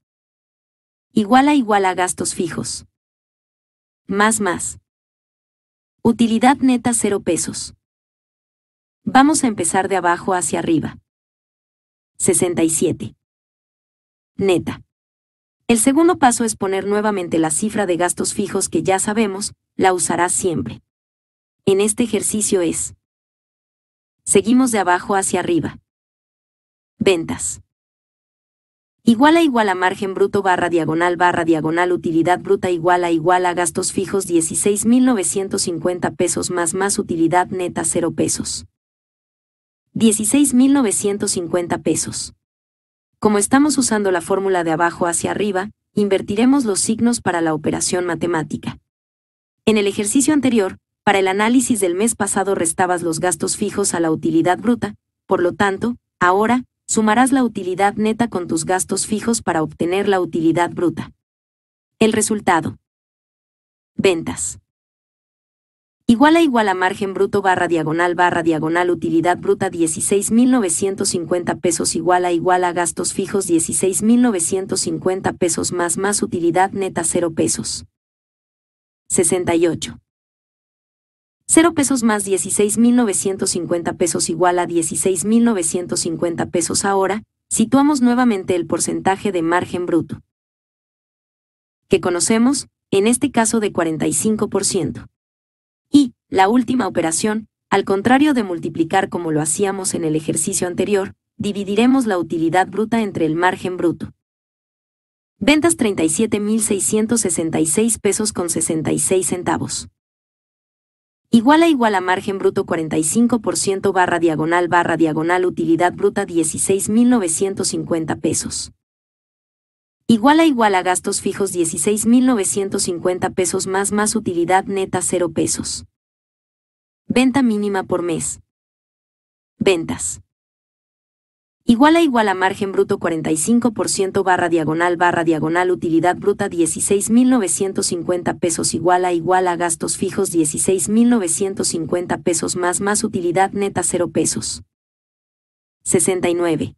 Igual a igual a gastos fijos. Más más. Utilidad neta cero pesos. Vamos a empezar de abajo hacia arriba. 67. Neta. El segundo paso es poner nuevamente la cifra de gastos fijos que ya sabemos, la usará siempre. En este ejercicio es Seguimos de abajo hacia arriba. Ventas. Igual a igual a margen bruto barra diagonal barra diagonal utilidad bruta igual a igual a gastos fijos 16.950 pesos más más utilidad neta 0 pesos. 16.950 pesos. Como estamos usando la fórmula de abajo hacia arriba, invertiremos los signos para la operación matemática. En el ejercicio anterior, para el análisis del mes pasado restabas los gastos fijos a la utilidad bruta, por lo tanto, ahora, sumarás la utilidad neta con tus gastos fijos para obtener la utilidad bruta. El resultado. Ventas. Igual a igual a margen bruto barra diagonal barra diagonal utilidad bruta 16.950 pesos igual a igual a gastos fijos 16.950 pesos más más utilidad neta 0 pesos. 68. 0 pesos más 16.950 pesos igual a 16.950 pesos ahora, situamos nuevamente el porcentaje de margen bruto. Que conocemos, en este caso de 45%. Y, la última operación, al contrario de multiplicar como lo hacíamos en el ejercicio anterior, dividiremos la utilidad bruta entre el margen bruto. Ventas 37.666 pesos con 66 centavos. Igual a igual a margen bruto 45% barra diagonal barra diagonal utilidad bruta 16.950 pesos. Igual a igual a gastos fijos 16.950 pesos más más utilidad neta 0 pesos. Venta mínima por mes. Ventas. Igual a igual a margen bruto 45% barra diagonal barra diagonal utilidad bruta 16.950 pesos igual a igual a gastos fijos 16.950 pesos más más utilidad neta 0 pesos. 69.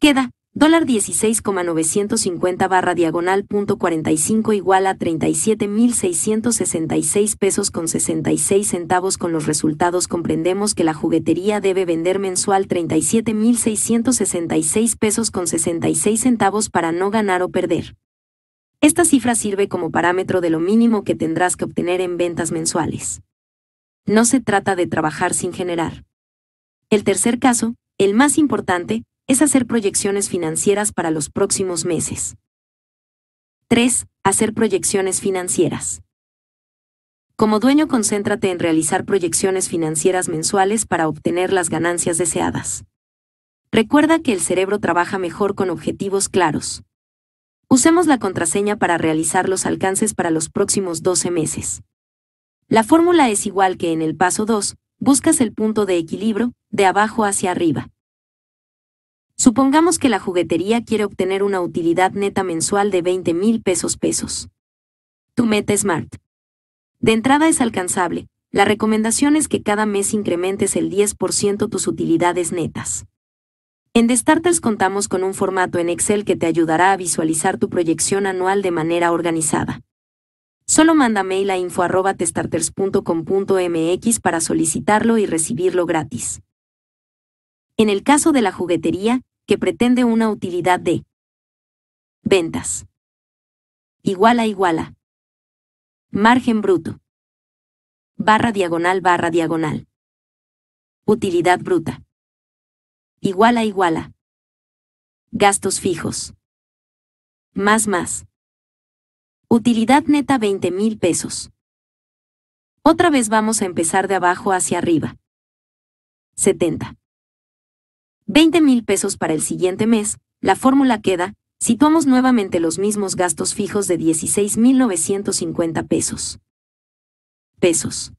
Queda, dólar 16,950 barra diagonal punto 45 igual a 37.666 pesos con 66 centavos con los resultados comprendemos que la juguetería debe vender mensual 37.666 pesos con 66 centavos para no ganar o perder. Esta cifra sirve como parámetro de lo mínimo que tendrás que obtener en ventas mensuales. No se trata de trabajar sin generar. El tercer caso, el más importante, es hacer proyecciones financieras para los próximos meses. 3. Hacer proyecciones financieras. Como dueño, concéntrate en realizar proyecciones financieras mensuales para obtener las ganancias deseadas. Recuerda que el cerebro trabaja mejor con objetivos claros. Usemos la contraseña para realizar los alcances para los próximos 12 meses. La fórmula es igual que en el paso 2, buscas el punto de equilibrio, de abajo hacia arriba. Supongamos que la juguetería quiere obtener una utilidad neta mensual de 20 mil pesos pesos. Tu meta SMART. De entrada es alcanzable. La recomendación es que cada mes incrementes el 10% tus utilidades netas. En The Starters contamos con un formato en Excel que te ayudará a visualizar tu proyección anual de manera organizada. Solo manda mail a info.testarters.com.mx para solicitarlo y recibirlo gratis. En el caso de la juguetería, que pretende una utilidad de ventas. igual a igual a Margen bruto. Barra diagonal barra diagonal. Utilidad bruta. igual a igual a Gastos fijos. Más más. Utilidad neta 20 mil pesos. Otra vez vamos a empezar de abajo hacia arriba. 70. 20.000 mil pesos para el siguiente mes, la fórmula queda, situamos nuevamente los mismos gastos fijos de 16.950 pesos. Pesos.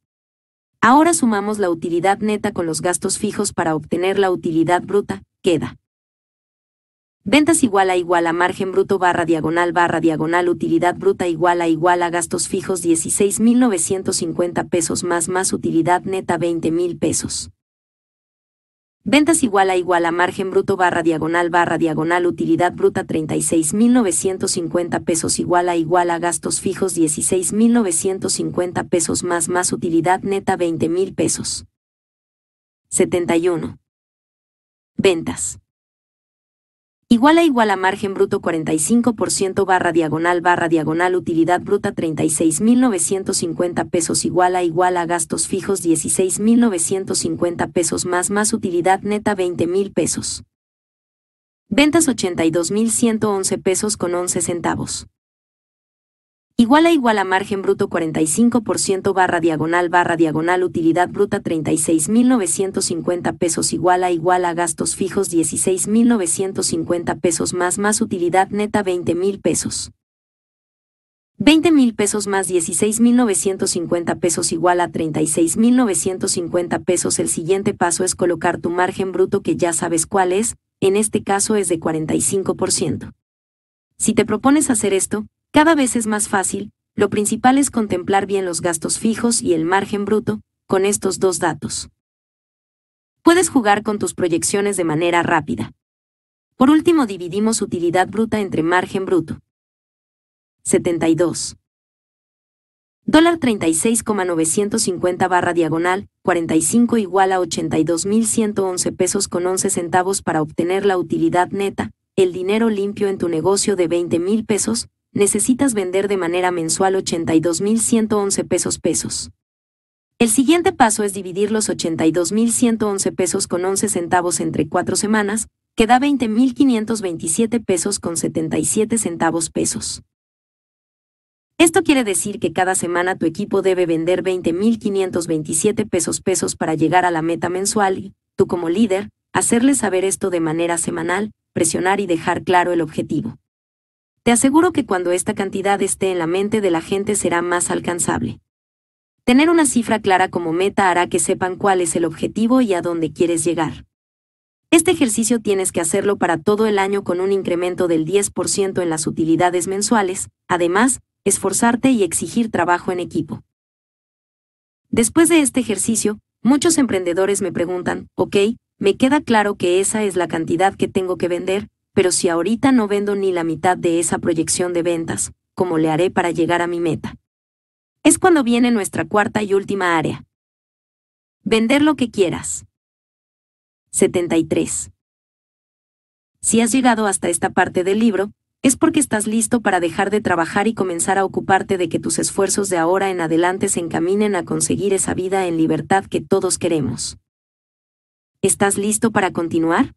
Ahora sumamos la utilidad neta con los gastos fijos para obtener la utilidad bruta, queda. Ventas igual a igual a margen bruto barra diagonal barra diagonal utilidad bruta igual a igual a gastos fijos 16.950 pesos más más utilidad neta 20.000 pesos. Ventas igual a igual a margen bruto barra diagonal barra diagonal utilidad bruta 36.950 pesos igual a igual a gastos fijos 16.950 pesos más más utilidad neta 20.000 pesos. 71. Ventas. Igual a igual a margen bruto 45% barra diagonal barra diagonal utilidad bruta 36.950 pesos igual a igual a gastos fijos 16.950 pesos más más utilidad neta 20.000 pesos. Ventas 82.111 pesos con 11 centavos. Igual a igual a margen bruto 45% barra diagonal barra diagonal utilidad bruta 36.950 pesos igual a igual a gastos fijos 16.950 pesos más más utilidad neta 20.000 pesos. 20.000 pesos más 16.950 pesos igual a 36.950 pesos. El siguiente paso es colocar tu margen bruto que ya sabes cuál es, en este caso es de 45%. Si te propones hacer esto, cada vez es más fácil, lo principal es contemplar bien los gastos fijos y el margen bruto, con estos dos datos. Puedes jugar con tus proyecciones de manera rápida. Por último, dividimos utilidad bruta entre margen bruto. 72. Dólar 36,950 barra diagonal, 45 igual a 82.111 pesos con 11 centavos para obtener la utilidad neta, el dinero limpio en tu negocio de 20.000 pesos, necesitas vender de manera mensual 82.111 pesos pesos. El siguiente paso es dividir los 82.111 pesos con 11 centavos entre cuatro semanas, que da 20.527 pesos con 77 centavos pesos. Esto quiere decir que cada semana tu equipo debe vender 20.527 pesos pesos para llegar a la meta mensual y, tú como líder, hacerles saber esto de manera semanal, presionar y dejar claro el objetivo. Te aseguro que cuando esta cantidad esté en la mente de la gente será más alcanzable. Tener una cifra clara como meta hará que sepan cuál es el objetivo y a dónde quieres llegar. Este ejercicio tienes que hacerlo para todo el año con un incremento del 10% en las utilidades mensuales, además, esforzarte y exigir trabajo en equipo. Después de este ejercicio, muchos emprendedores me preguntan, ok, me queda claro que esa es la cantidad que tengo que vender, pero si ahorita no vendo ni la mitad de esa proyección de ventas, ¿cómo le haré para llegar a mi meta? Es cuando viene nuestra cuarta y última área. Vender lo que quieras. 73. Si has llegado hasta esta parte del libro, es porque estás listo para dejar de trabajar y comenzar a ocuparte de que tus esfuerzos de ahora en adelante se encaminen a conseguir esa vida en libertad que todos queremos. ¿Estás listo para continuar?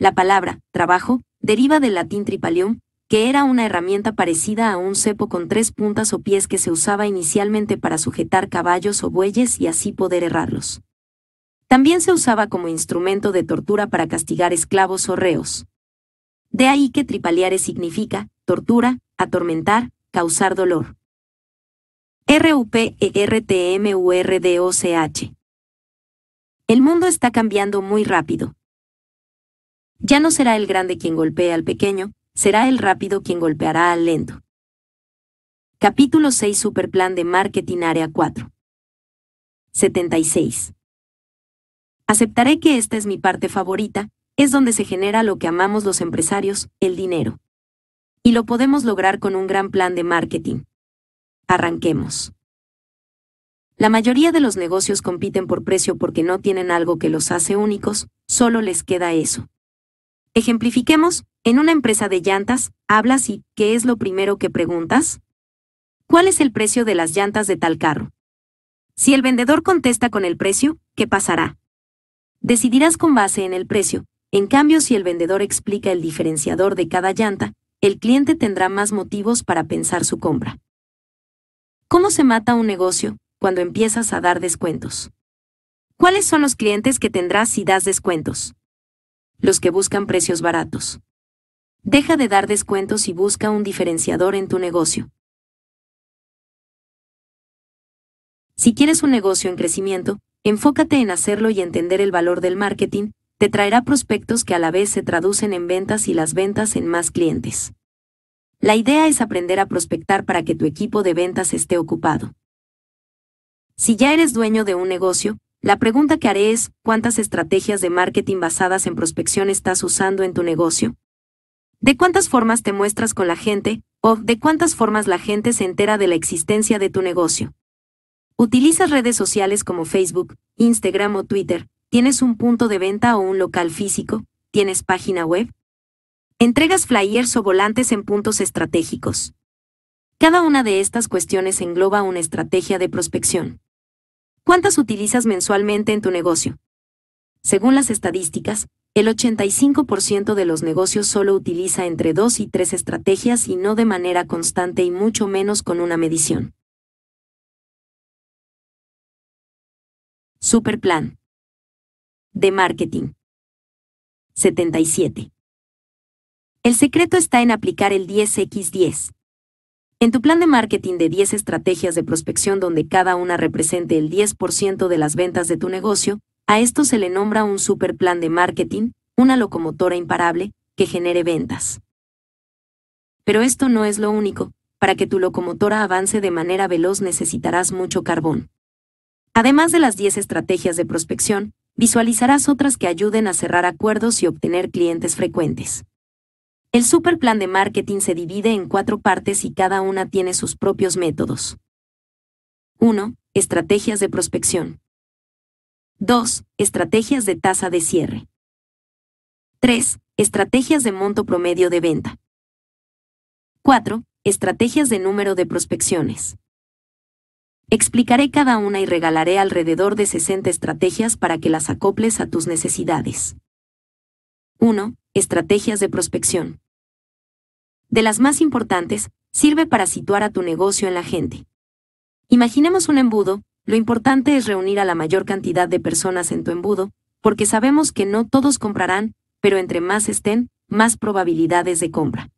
La palabra trabajo deriva del latín tripalium, que era una herramienta parecida a un cepo con tres puntas o pies que se usaba inicialmente para sujetar caballos o bueyes y así poder errarlos. También se usaba como instrumento de tortura para castigar esclavos o reos. De ahí que tripaliare significa tortura, atormentar, causar dolor. h. El mundo está cambiando muy rápido, ya no será el grande quien golpee al pequeño, será el rápido quien golpeará al lento. Capítulo 6 Superplan de Marketing Área 4 76. Aceptaré que esta es mi parte favorita, es donde se genera lo que amamos los empresarios, el dinero. Y lo podemos lograr con un gran plan de marketing. Arranquemos. La mayoría de los negocios compiten por precio porque no tienen algo que los hace únicos, solo les queda eso. Ejemplifiquemos, en una empresa de llantas, hablas y, ¿qué es lo primero que preguntas? ¿Cuál es el precio de las llantas de tal carro? Si el vendedor contesta con el precio, ¿qué pasará? Decidirás con base en el precio. En cambio, si el vendedor explica el diferenciador de cada llanta, el cliente tendrá más motivos para pensar su compra. ¿Cómo se mata un negocio cuando empiezas a dar descuentos? ¿Cuáles son los clientes que tendrás si das descuentos? los que buscan precios baratos. Deja de dar descuentos y busca un diferenciador en tu negocio. Si quieres un negocio en crecimiento, enfócate en hacerlo y entender el valor del marketing, te traerá prospectos que a la vez se traducen en ventas y las ventas en más clientes. La idea es aprender a prospectar para que tu equipo de ventas esté ocupado. Si ya eres dueño de un negocio, la pregunta que haré es, ¿cuántas estrategias de marketing basadas en prospección estás usando en tu negocio? ¿De cuántas formas te muestras con la gente, o de cuántas formas la gente se entera de la existencia de tu negocio? ¿Utilizas redes sociales como Facebook, Instagram o Twitter? ¿Tienes un punto de venta o un local físico? ¿Tienes página web? ¿Entregas flyers o volantes en puntos estratégicos? Cada una de estas cuestiones engloba una estrategia de prospección. ¿Cuántas utilizas mensualmente en tu negocio? Según las estadísticas, el 85% de los negocios solo utiliza entre dos y tres estrategias y no de manera constante y mucho menos con una medición. Superplan de marketing. 77. El secreto está en aplicar el 10x10, en tu plan de marketing de 10 estrategias de prospección donde cada una represente el 10% de las ventas de tu negocio, a esto se le nombra un super plan de marketing, una locomotora imparable, que genere ventas. Pero esto no es lo único, para que tu locomotora avance de manera veloz necesitarás mucho carbón. Además de las 10 estrategias de prospección, visualizarás otras que ayuden a cerrar acuerdos y obtener clientes frecuentes. El superplan de marketing se divide en cuatro partes y cada una tiene sus propios métodos. 1. Estrategias de prospección. 2. Estrategias de tasa de cierre. 3. Estrategias de monto promedio de venta. 4. Estrategias de número de prospecciones. Explicaré cada una y regalaré alrededor de 60 estrategias para que las acoples a tus necesidades. 1. Estrategias de prospección. De las más importantes, sirve para situar a tu negocio en la gente. Imaginemos un embudo, lo importante es reunir a la mayor cantidad de personas en tu embudo, porque sabemos que no todos comprarán, pero entre más estén, más probabilidades de compra.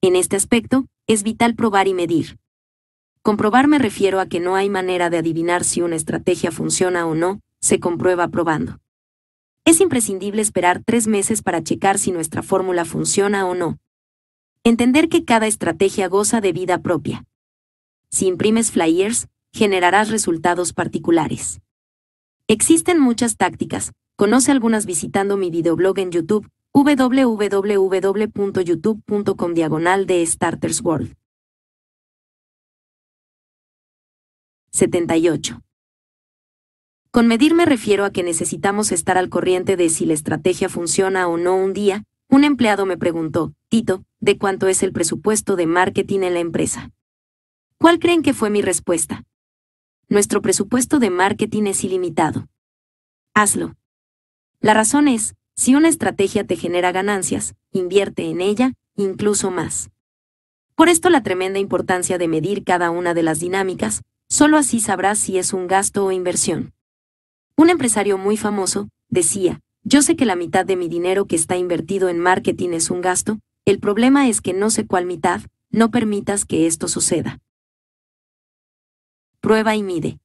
En este aspecto, es vital probar y medir. Comprobar me refiero a que no hay manera de adivinar si una estrategia funciona o no, se comprueba probando es imprescindible esperar tres meses para checar si nuestra fórmula funciona o no. Entender que cada estrategia goza de vida propia. Si imprimes flyers, generarás resultados particulares. Existen muchas tácticas, conoce algunas visitando mi videoblog en YouTube, www.youtube.com diagonal de Starters World. 78. Con medir me refiero a que necesitamos estar al corriente de si la estrategia funciona o no un día. Un empleado me preguntó, Tito, ¿de cuánto es el presupuesto de marketing en la empresa? ¿Cuál creen que fue mi respuesta? Nuestro presupuesto de marketing es ilimitado. Hazlo. La razón es, si una estrategia te genera ganancias, invierte en ella, incluso más. Por esto la tremenda importancia de medir cada una de las dinámicas, solo así sabrás si es un gasto o inversión. Un empresario muy famoso, decía, yo sé que la mitad de mi dinero que está invertido en marketing es un gasto, el problema es que no sé cuál mitad, no permitas que esto suceda. Prueba y mide.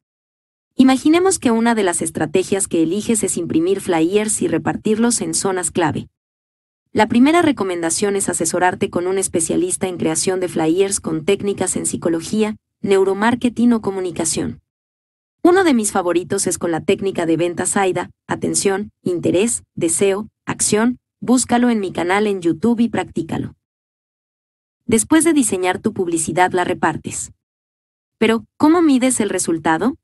Imaginemos que una de las estrategias que eliges es imprimir flyers y repartirlos en zonas clave. La primera recomendación es asesorarte con un especialista en creación de flyers con técnicas en psicología, neuromarketing o comunicación. Uno de mis favoritos es con la técnica de ventas AIDA, atención, interés, deseo, acción, búscalo en mi canal en YouTube y practícalo. Después de diseñar tu publicidad la repartes. Pero, ¿cómo mides el resultado?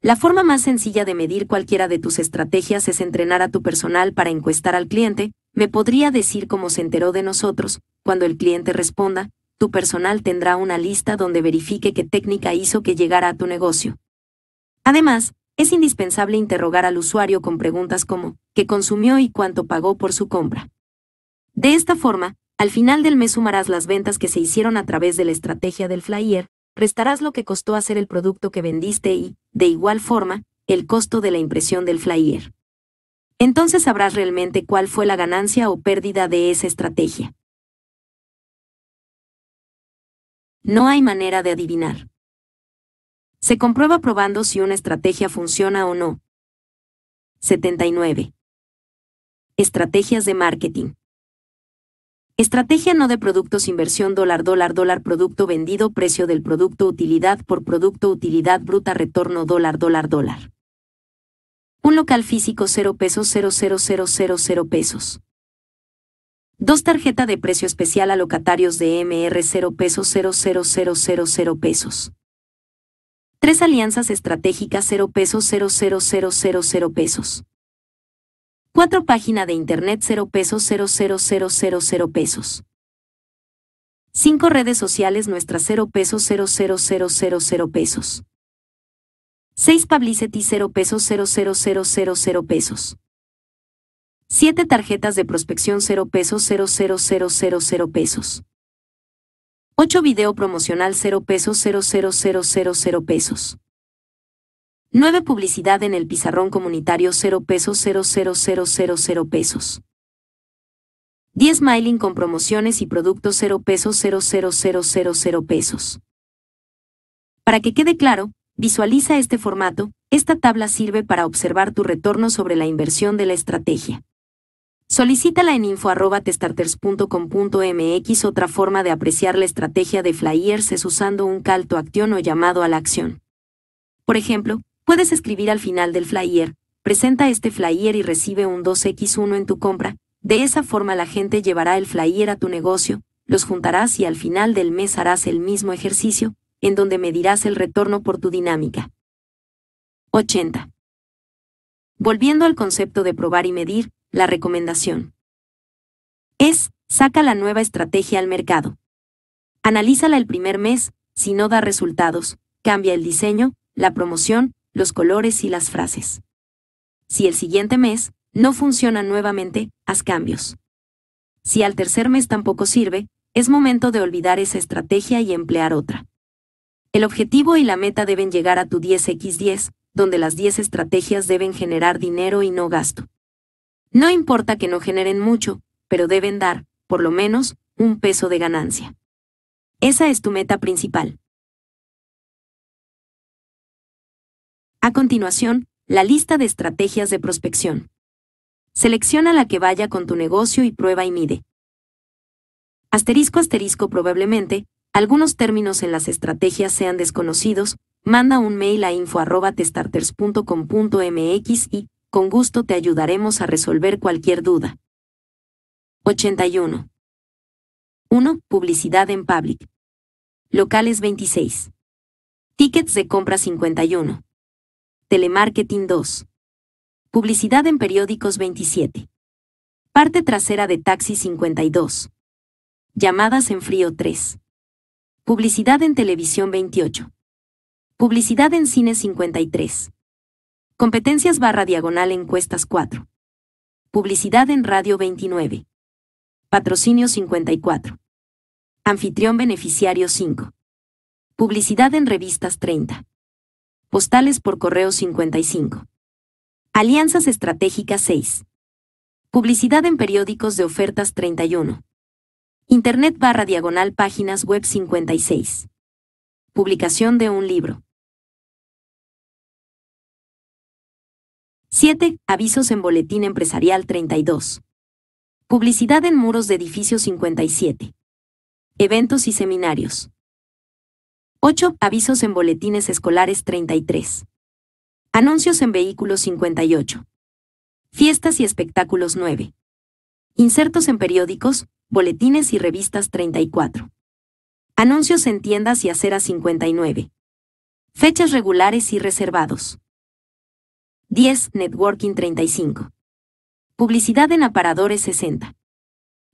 La forma más sencilla de medir cualquiera de tus estrategias es entrenar a tu personal para encuestar al cliente, me podría decir cómo se enteró de nosotros, cuando el cliente responda, tu personal tendrá una lista donde verifique qué técnica hizo que llegara a tu negocio. Además, es indispensable interrogar al usuario con preguntas como ¿qué consumió y cuánto pagó por su compra? De esta forma, al final del mes sumarás las ventas que se hicieron a través de la estrategia del flyer, restarás lo que costó hacer el producto que vendiste y, de igual forma, el costo de la impresión del flyer. Entonces sabrás realmente cuál fue la ganancia o pérdida de esa estrategia. No hay manera de adivinar. Se comprueba probando si una estrategia funciona o no. 79. Estrategias de marketing. Estrategia no de productos inversión dólar dólar dólar producto vendido precio del producto utilidad por producto utilidad bruta retorno dólar dólar dólar. Un local físico 0 pesos 00000 pesos. Dos tarjeta de precio especial a locatarios de MR 0 pesos 00000 pesos. 3 alianzas estratégicas 0 pesos 00000 pesos. 4 página de internet 0 pesos 00000 pesos. 5 redes sociales nuestras 0 pesos 00000 pesos. 6 publicity 0 pesos 00000 pesos. 7 tarjetas de prospección 0 pesos 00000 pesos. 8 video promocional 0 pesos 00000 pesos. 9 publicidad en el pizarrón comunitario 0 pesos 00000 pesos. 10 mailing con promociones y productos 0 pesos 00000 pesos. Para que quede claro, visualiza este formato, esta tabla sirve para observar tu retorno sobre la inversión de la estrategia. Solicítala en info.testarters.com.mx. Otra forma de apreciar la estrategia de flyers es usando un calto acción o llamado a la acción. Por ejemplo, puedes escribir al final del flyer, presenta este flyer y recibe un 2x1 en tu compra. De esa forma la gente llevará el flyer a tu negocio, los juntarás y al final del mes harás el mismo ejercicio, en donde medirás el retorno por tu dinámica. 80. Volviendo al concepto de probar y medir, la recomendación es, saca la nueva estrategia al mercado. Analízala el primer mes, si no da resultados, cambia el diseño, la promoción, los colores y las frases. Si el siguiente mes no funciona nuevamente, haz cambios. Si al tercer mes tampoco sirve, es momento de olvidar esa estrategia y emplear otra. El objetivo y la meta deben llegar a tu 10x10, donde las 10 estrategias deben generar dinero y no gasto. No importa que no generen mucho, pero deben dar, por lo menos, un peso de ganancia. Esa es tu meta principal. A continuación, la lista de estrategias de prospección. Selecciona la que vaya con tu negocio y prueba y mide. Asterisco asterisco probablemente, algunos términos en las estrategias sean desconocidos, manda un mail a info.testarters.com.mx y con gusto te ayudaremos a resolver cualquier duda. 81. 1. Publicidad en public. Locales 26. Tickets de compra 51. Telemarketing 2. Publicidad en periódicos 27. Parte trasera de taxi 52. Llamadas en frío 3. Publicidad en televisión 28. Publicidad en cine 53. Competencias barra diagonal encuestas 4. Publicidad en Radio 29. Patrocinio 54. Anfitrión beneficiario 5. Publicidad en revistas 30. Postales por correo 55. Alianzas estratégicas 6. Publicidad en periódicos de ofertas 31. Internet barra diagonal páginas web 56. Publicación de un libro. 7. Avisos en Boletín Empresarial 32. Publicidad en muros de edificio 57. Eventos y seminarios. 8. Avisos en boletines escolares 33. Anuncios en vehículos 58. Fiestas y espectáculos 9. Insertos en periódicos, boletines y revistas 34. Anuncios en tiendas y aceras 59. Fechas regulares y reservados. 10. Networking 35. Publicidad en aparadores 60.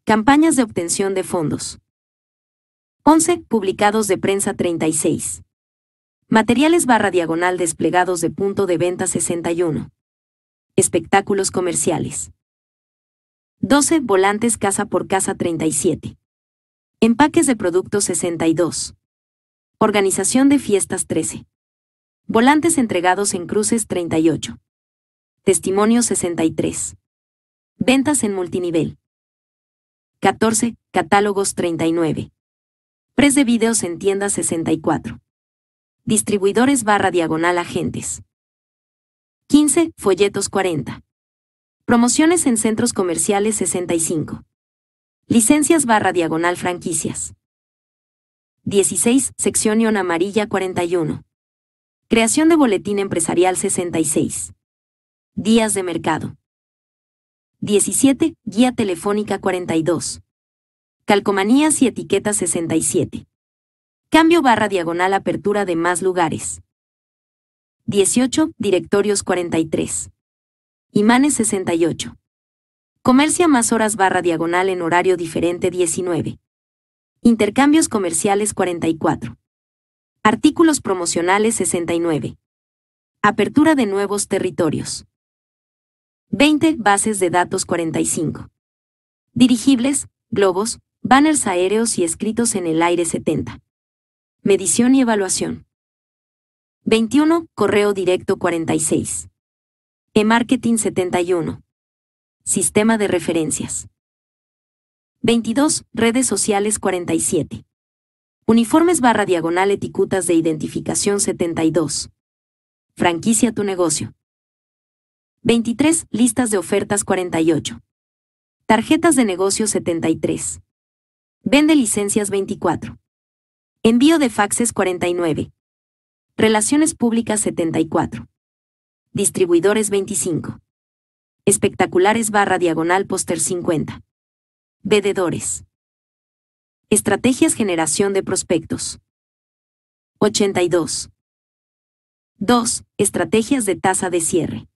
Campañas de obtención de fondos. 11. Publicados de prensa 36. Materiales barra diagonal desplegados de punto de venta 61. Espectáculos comerciales. 12. Volantes casa por casa 37. Empaques de productos 62. Organización de fiestas 13. Volantes entregados en cruces 38. Testimonio 63. Ventas en multinivel. 14. Catálogos 39. Pres de videos en tienda 64. Distribuidores barra diagonal agentes. 15. Folletos 40. Promociones en centros comerciales 65. Licencias barra diagonal franquicias. 16. Sección amarilla 41. Creación de boletín empresarial 66. Días de mercado. 17. Guía telefónica 42. Calcomanías y etiquetas 67. Cambio barra diagonal apertura de más lugares. 18. Directorios 43. Imanes 68. Comercia más horas barra diagonal en horario diferente 19. Intercambios comerciales 44. Artículos promocionales 69. Apertura de nuevos territorios. 20 bases de datos 45. Dirigibles, globos, banners aéreos y escritos en el aire 70. Medición y evaluación. 21. Correo directo 46. E-marketing 71. Sistema de referencias. 22. Redes sociales 47. Uniformes barra diagonal etiquetas de identificación 72. Franquicia tu negocio. 23. Listas de ofertas 48. Tarjetas de negocio 73. Vende licencias 24. Envío de faxes 49. Relaciones públicas 74. Distribuidores 25. Espectaculares barra diagonal póster 50. Vendedores. Estrategias generación de prospectos. 82. 2. Estrategias de tasa de cierre.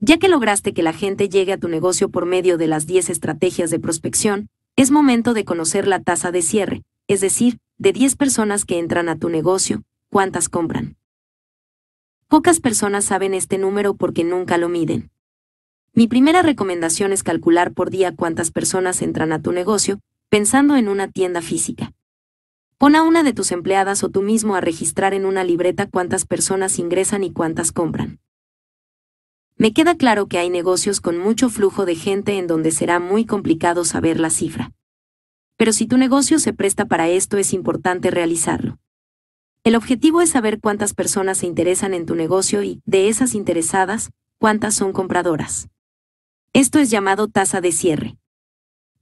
Ya que lograste que la gente llegue a tu negocio por medio de las 10 estrategias de prospección, es momento de conocer la tasa de cierre, es decir, de 10 personas que entran a tu negocio, ¿cuántas compran? Pocas personas saben este número porque nunca lo miden. Mi primera recomendación es calcular por día cuántas personas entran a tu negocio, pensando en una tienda física. Pon a una de tus empleadas o tú mismo a registrar en una libreta cuántas personas ingresan y cuántas compran. Me queda claro que hay negocios con mucho flujo de gente en donde será muy complicado saber la cifra. Pero si tu negocio se presta para esto es importante realizarlo. El objetivo es saber cuántas personas se interesan en tu negocio y, de esas interesadas, cuántas son compradoras. Esto es llamado tasa de cierre.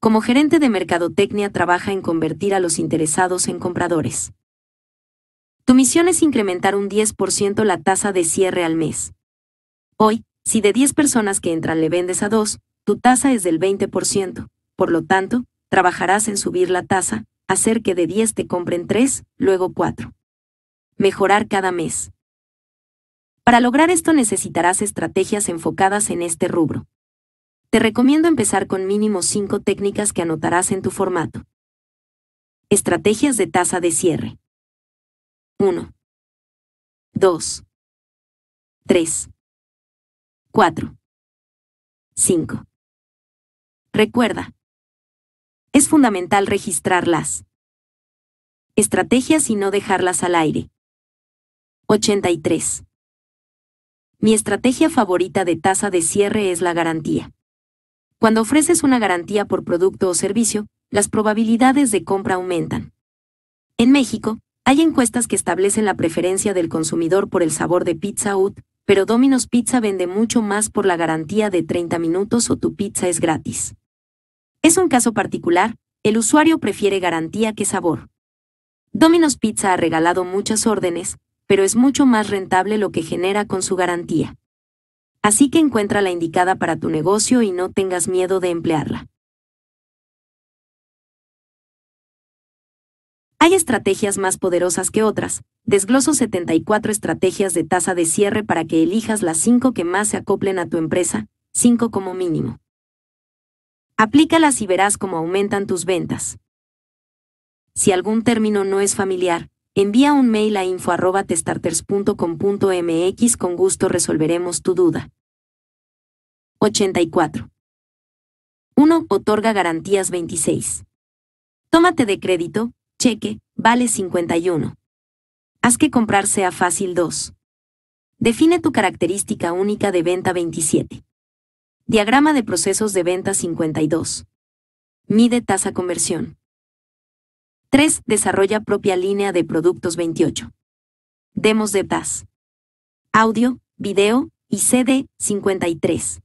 Como gerente de Mercadotecnia trabaja en convertir a los interesados en compradores. Tu misión es incrementar un 10% la tasa de cierre al mes. Hoy, si de 10 personas que entran le vendes a 2, tu tasa es del 20%. Por lo tanto, trabajarás en subir la tasa, hacer que de 10 te compren 3, luego 4. Mejorar cada mes. Para lograr esto necesitarás estrategias enfocadas en este rubro. Te recomiendo empezar con mínimo 5 técnicas que anotarás en tu formato. Estrategias de tasa de cierre. 1. 2. 3. 4. 5. Recuerda. Es fundamental las Estrategias y no dejarlas al aire. 83. Mi estrategia favorita de tasa de cierre es la garantía. Cuando ofreces una garantía por producto o servicio, las probabilidades de compra aumentan. En México, hay encuestas que establecen la preferencia del consumidor por el sabor de Pizza Hut, pero Domino's Pizza vende mucho más por la garantía de 30 minutos o tu pizza es gratis. Es un caso particular, el usuario prefiere garantía que sabor. Domino's Pizza ha regalado muchas órdenes, pero es mucho más rentable lo que genera con su garantía. Así que encuentra la indicada para tu negocio y no tengas miedo de emplearla. Hay estrategias más poderosas que otras. Desgloso 74 estrategias de tasa de cierre para que elijas las 5 que más se acoplen a tu empresa, 5 como mínimo. Aplícalas y verás cómo aumentan tus ventas. Si algún término no es familiar, envía un mail a info.testarters.com.mx con gusto resolveremos tu duda. 84. 1. Otorga garantías 26. Tómate de crédito, cheque, vale 51. Haz que comprar sea fácil 2. Define tu característica única de venta 27. Diagrama de procesos de venta 52. Mide tasa conversión. 3. Desarrolla propia línea de productos 28. Demos de TAS. Audio, video y CD 53.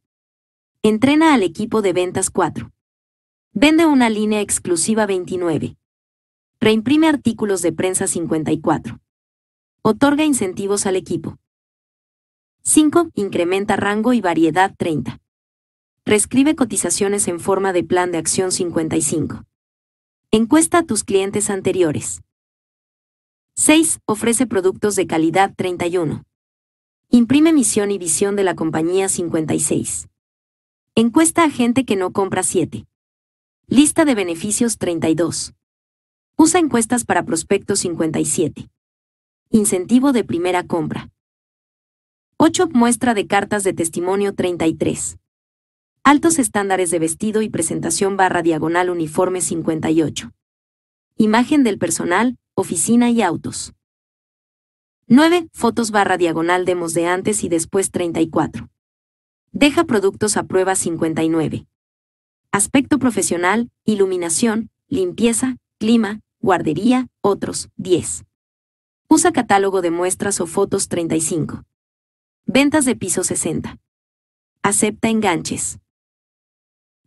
Entrena al equipo de ventas 4. Vende una línea exclusiva 29. Reimprime artículos de prensa 54. Otorga incentivos al equipo. 5. Incrementa rango y variedad 30. Reescribe cotizaciones en forma de plan de acción 55. Encuesta a tus clientes anteriores. 6. Ofrece productos de calidad 31. Imprime misión y visión de la compañía 56. Encuesta a gente que no compra 7. Lista de beneficios 32. Usa encuestas para prospectos 57. Incentivo de primera compra. 8. Muestra de cartas de testimonio 33. Altos estándares de vestido y presentación barra diagonal uniforme 58. Imagen del personal, oficina y autos. 9. Fotos barra diagonal demos de antes y después 34. Deja productos a prueba 59. Aspecto profesional, iluminación, limpieza, clima, guardería, otros, 10. Usa catálogo de muestras o fotos 35. Ventas de piso 60. Acepta enganches.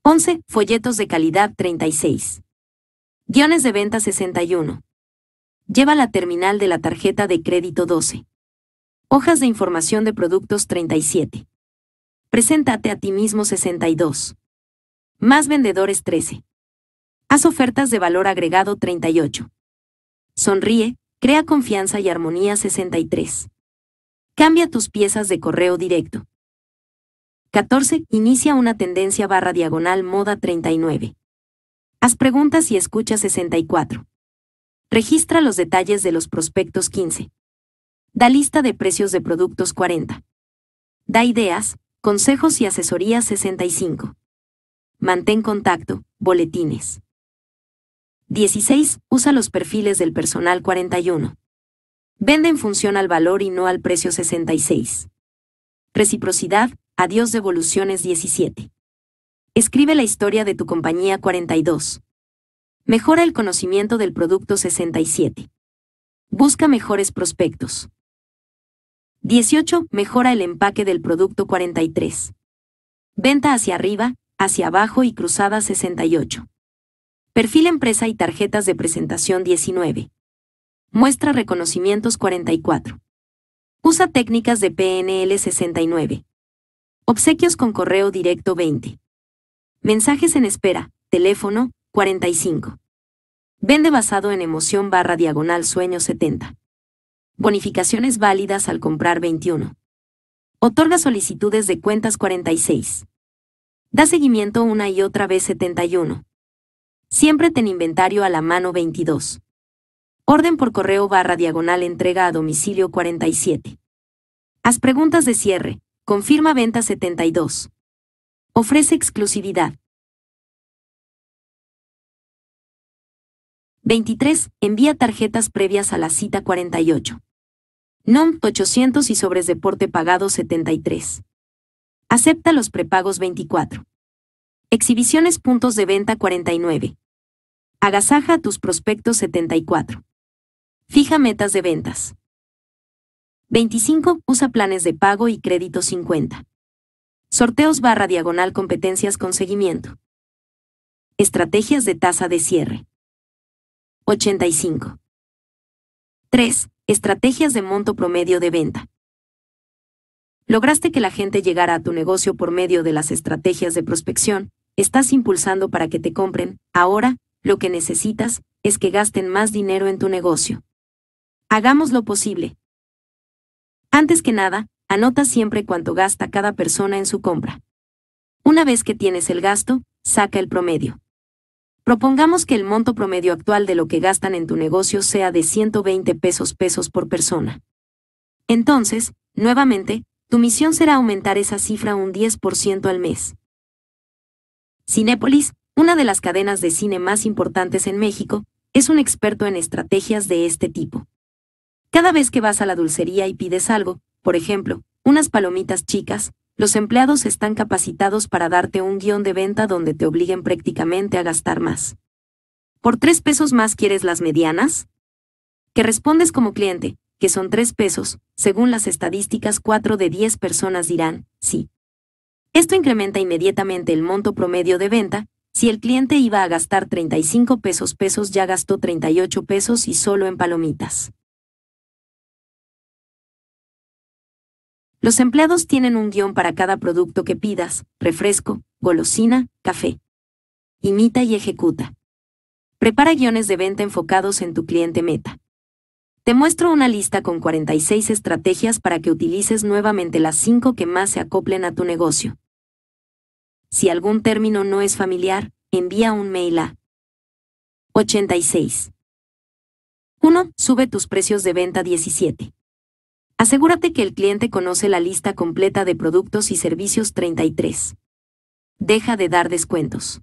11. Folletos de calidad 36. Guiones de venta 61. Lleva la terminal de la tarjeta de crédito 12. Hojas de información de productos 37. Preséntate a ti mismo 62. Más vendedores 13. Haz ofertas de valor agregado 38. Sonríe, crea confianza y armonía 63. Cambia tus piezas de correo directo. 14. Inicia una tendencia barra diagonal moda 39. Haz preguntas y escucha 64. Registra los detalles de los prospectos 15. Da lista de precios de productos 40. Da ideas, consejos y asesorías 65. Mantén contacto, boletines. 16. Usa los perfiles del personal 41. Vende en función al valor y no al precio 66. Reciprocidad, adiós devoluciones 17. Escribe la historia de tu compañía 42. Mejora el conocimiento del producto 67. Busca mejores prospectos. 18. Mejora el empaque del producto 43. Venta hacia arriba, hacia abajo y cruzada 68. Perfil empresa y tarjetas de presentación 19. Muestra reconocimientos 44. Usa técnicas de PNL 69. Obsequios con correo directo 20. Mensajes en espera, teléfono 45. Vende basado en emoción barra diagonal sueño 70. Bonificaciones válidas al comprar 21. Otorga solicitudes de cuentas 46. Da seguimiento una y otra vez 71. Siempre ten inventario a la mano 22. Orden por correo barra diagonal entrega a domicilio 47. Haz preguntas de cierre. Confirma venta 72. Ofrece exclusividad. 23. Envía tarjetas previas a la cita 48. NOM 800 y sobres deporte pagado 73. Acepta los prepagos 24. Exhibiciones puntos de venta 49. Agasaja tus prospectos 74. Fija metas de ventas. 25. Usa planes de pago y crédito 50. Sorteos barra diagonal competencias con seguimiento. Estrategias de tasa de cierre. 85. 3. Estrategias de monto promedio de venta. Lograste que la gente llegara a tu negocio por medio de las estrategias de prospección, estás impulsando para que te compren, ahora, lo que necesitas es que gasten más dinero en tu negocio. Hagamos lo posible. Antes que nada, anota siempre cuánto gasta cada persona en su compra. Una vez que tienes el gasto, saca el promedio. Propongamos que el monto promedio actual de lo que gastan en tu negocio sea de 120 pesos pesos por persona. Entonces, nuevamente, tu misión será aumentar esa cifra un 10% al mes. Sinépolis una de las cadenas de cine más importantes en México, es un experto en estrategias de este tipo. Cada vez que vas a la dulcería y pides algo, por ejemplo, unas palomitas chicas, los empleados están capacitados para darte un guión de venta donde te obliguen prácticamente a gastar más. ¿Por tres pesos más quieres las medianas? Que respondes como cliente, que son tres pesos, según las estadísticas cuatro de diez personas dirán, sí. Esto incrementa inmediatamente el monto promedio de venta, si el cliente iba a gastar 35 pesos pesos ya gastó 38 pesos y solo en palomitas. Los empleados tienen un guión para cada producto que pidas, refresco, golosina, café. Imita y ejecuta. Prepara guiones de venta enfocados en tu cliente meta. Te muestro una lista con 46 estrategias para que utilices nuevamente las 5 que más se acoplen a tu negocio. Si algún término no es familiar, envía un mail a 86. 1. Sube tus precios de venta 17. Asegúrate que el cliente conoce la lista completa de productos y servicios 33. Deja de dar descuentos.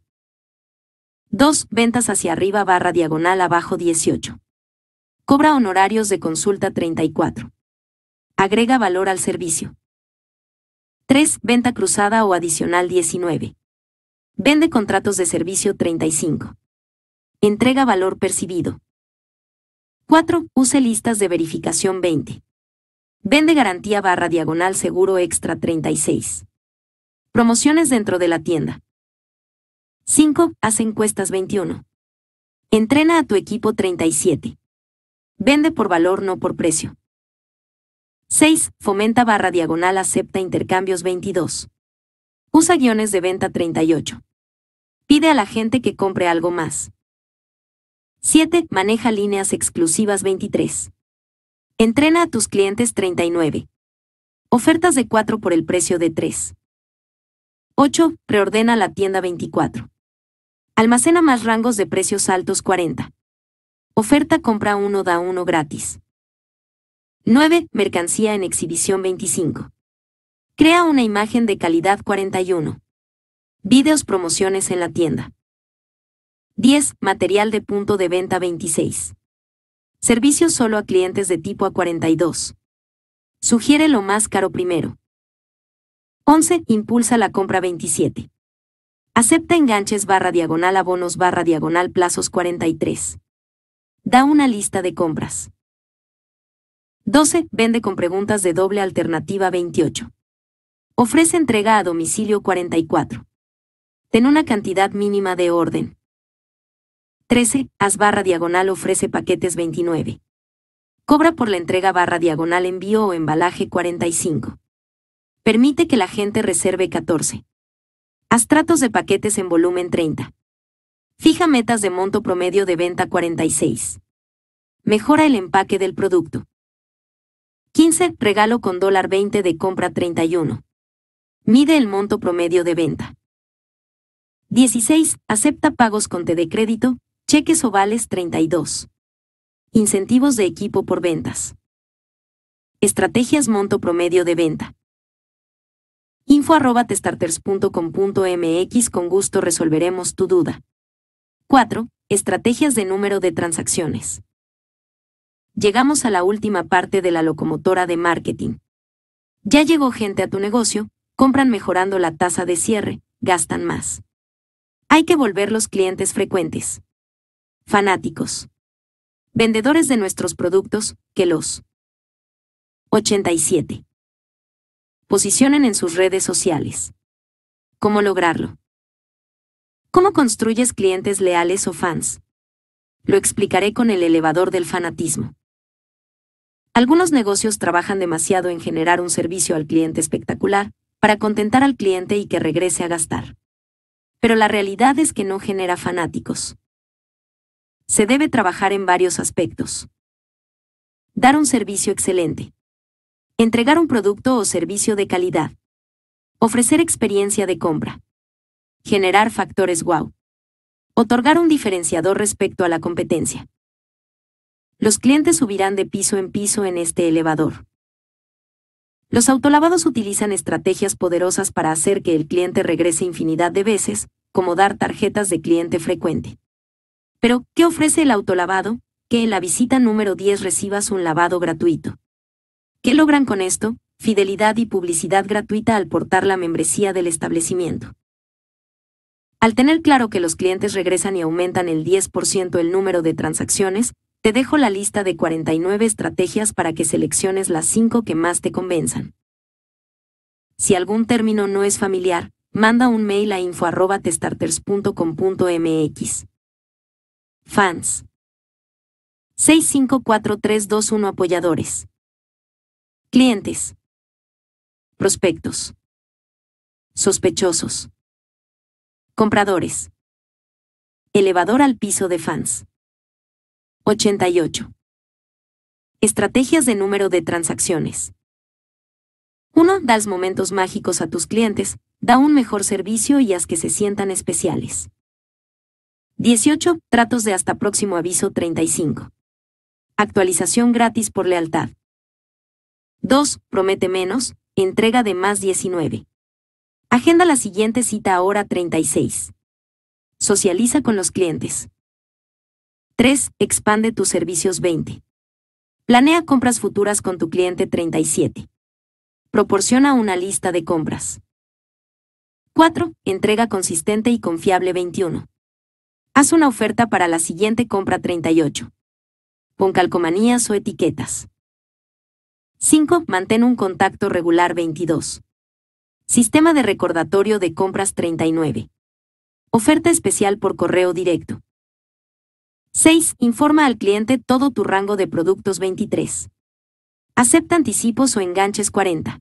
2. Ventas hacia arriba barra diagonal abajo 18. Cobra honorarios de consulta 34. Agrega valor al servicio. 3. Venta cruzada o adicional 19. Vende contratos de servicio 35. Entrega valor percibido. 4. Use listas de verificación 20. Vende garantía barra diagonal seguro extra 36. Promociones dentro de la tienda. 5. Haz encuestas 21. Entrena a tu equipo 37. Vende por valor no por precio. 6. Fomenta barra diagonal acepta intercambios 22. Usa guiones de venta 38. Pide a la gente que compre algo más. 7. Maneja líneas exclusivas 23. Entrena a tus clientes 39. Ofertas de 4 por el precio de 3. 8. Preordena la tienda 24. Almacena más rangos de precios altos 40. Oferta compra 1 da 1 gratis. 9. Mercancía en exhibición 25. Crea una imagen de calidad 41. Videos promociones en la tienda. 10. Material de punto de venta 26. Servicios solo a clientes de tipo A42. Sugiere lo más caro primero. 11. Impulsa la compra 27. Acepta enganches barra diagonal abonos barra diagonal plazos 43. Da una lista de compras. 12. Vende con preguntas de doble alternativa 28. Ofrece entrega a domicilio 44. Ten una cantidad mínima de orden. 13. Haz barra diagonal ofrece paquetes 29. Cobra por la entrega barra diagonal envío o embalaje 45. Permite que la gente reserve 14. Haz tratos de paquetes en volumen 30. Fija metas de monto promedio de venta 46. Mejora el empaque del producto. 15. Regalo con dólar 20 de compra 31. Mide el monto promedio de venta. 16. Acepta pagos con T de crédito, cheques o vales 32. Incentivos de equipo por ventas. Estrategias monto promedio de venta. Info arroba testarters.com.mx con gusto resolveremos tu duda. 4. Estrategias de número de transacciones llegamos a la última parte de la locomotora de marketing. Ya llegó gente a tu negocio, compran mejorando la tasa de cierre, gastan más. Hay que volver los clientes frecuentes. Fanáticos. Vendedores de nuestros productos, que los 87. Posicionen en sus redes sociales. ¿Cómo lograrlo? ¿Cómo construyes clientes leales o fans? Lo explicaré con el elevador del fanatismo. Algunos negocios trabajan demasiado en generar un servicio al cliente espectacular, para contentar al cliente y que regrese a gastar. Pero la realidad es que no genera fanáticos. Se debe trabajar en varios aspectos. Dar un servicio excelente. Entregar un producto o servicio de calidad. Ofrecer experiencia de compra. Generar factores wow. Otorgar un diferenciador respecto a la competencia. Los clientes subirán de piso en piso en este elevador. Los autolavados utilizan estrategias poderosas para hacer que el cliente regrese infinidad de veces, como dar tarjetas de cliente frecuente. Pero, ¿qué ofrece el autolavado? Que en la visita número 10 recibas un lavado gratuito. ¿Qué logran con esto? Fidelidad y publicidad gratuita al portar la membresía del establecimiento. Al tener claro que los clientes regresan y aumentan el 10% el número de transacciones, te dejo la lista de 49 estrategias para que selecciones las 5 que más te convenzan. Si algún término no es familiar, manda un mail a info.testarters.com.mx. Fans. 654321 apoyadores. Clientes. Prospectos. Sospechosos. Compradores. Elevador al piso de fans. 88. Estrategias de número de transacciones. 1. Das momentos mágicos a tus clientes, da un mejor servicio y haz que se sientan especiales. 18. Tratos de hasta próximo aviso 35. Actualización gratis por lealtad. 2. Promete menos, entrega de más 19. Agenda la siguiente cita ahora 36. Socializa con los clientes. 3. Expande tus servicios 20. Planea compras futuras con tu cliente 37. Proporciona una lista de compras. 4. Entrega consistente y confiable 21. Haz una oferta para la siguiente compra 38. Con calcomanías o etiquetas. 5. Mantén un contacto regular 22. Sistema de recordatorio de compras 39. Oferta especial por correo directo. 6. Informa al cliente todo tu rango de productos 23. Acepta anticipos o enganches 40.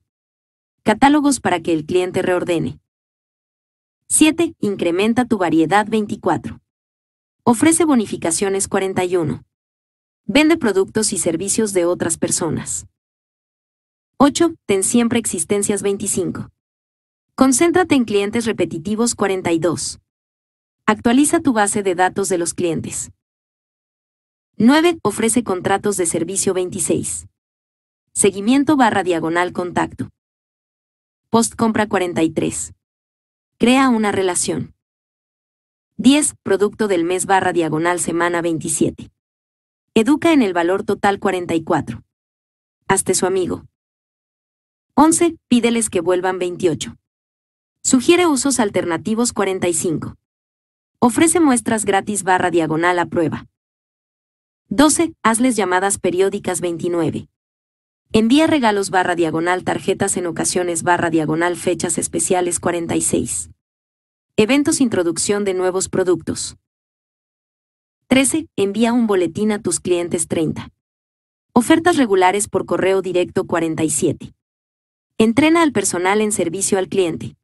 Catálogos para que el cliente reordene. 7. Incrementa tu variedad 24. Ofrece bonificaciones 41. Vende productos y servicios de otras personas. 8. Ten siempre existencias 25. Concéntrate en clientes repetitivos 42. Actualiza tu base de datos de los clientes. 9. Ofrece contratos de servicio 26. Seguimiento barra diagonal contacto. Post compra 43. Crea una relación. 10. Producto del mes barra diagonal semana 27. Educa en el valor total 44. Hazte su amigo. 11. Pídeles que vuelvan 28. Sugiere usos alternativos 45. Ofrece muestras gratis barra diagonal a prueba. 12. Hazles llamadas periódicas 29. Envía regalos barra diagonal tarjetas en ocasiones barra diagonal fechas especiales 46. Eventos introducción de nuevos productos. 13. Envía un boletín a tus clientes 30. Ofertas regulares por correo directo 47. Entrena al personal en servicio al cliente.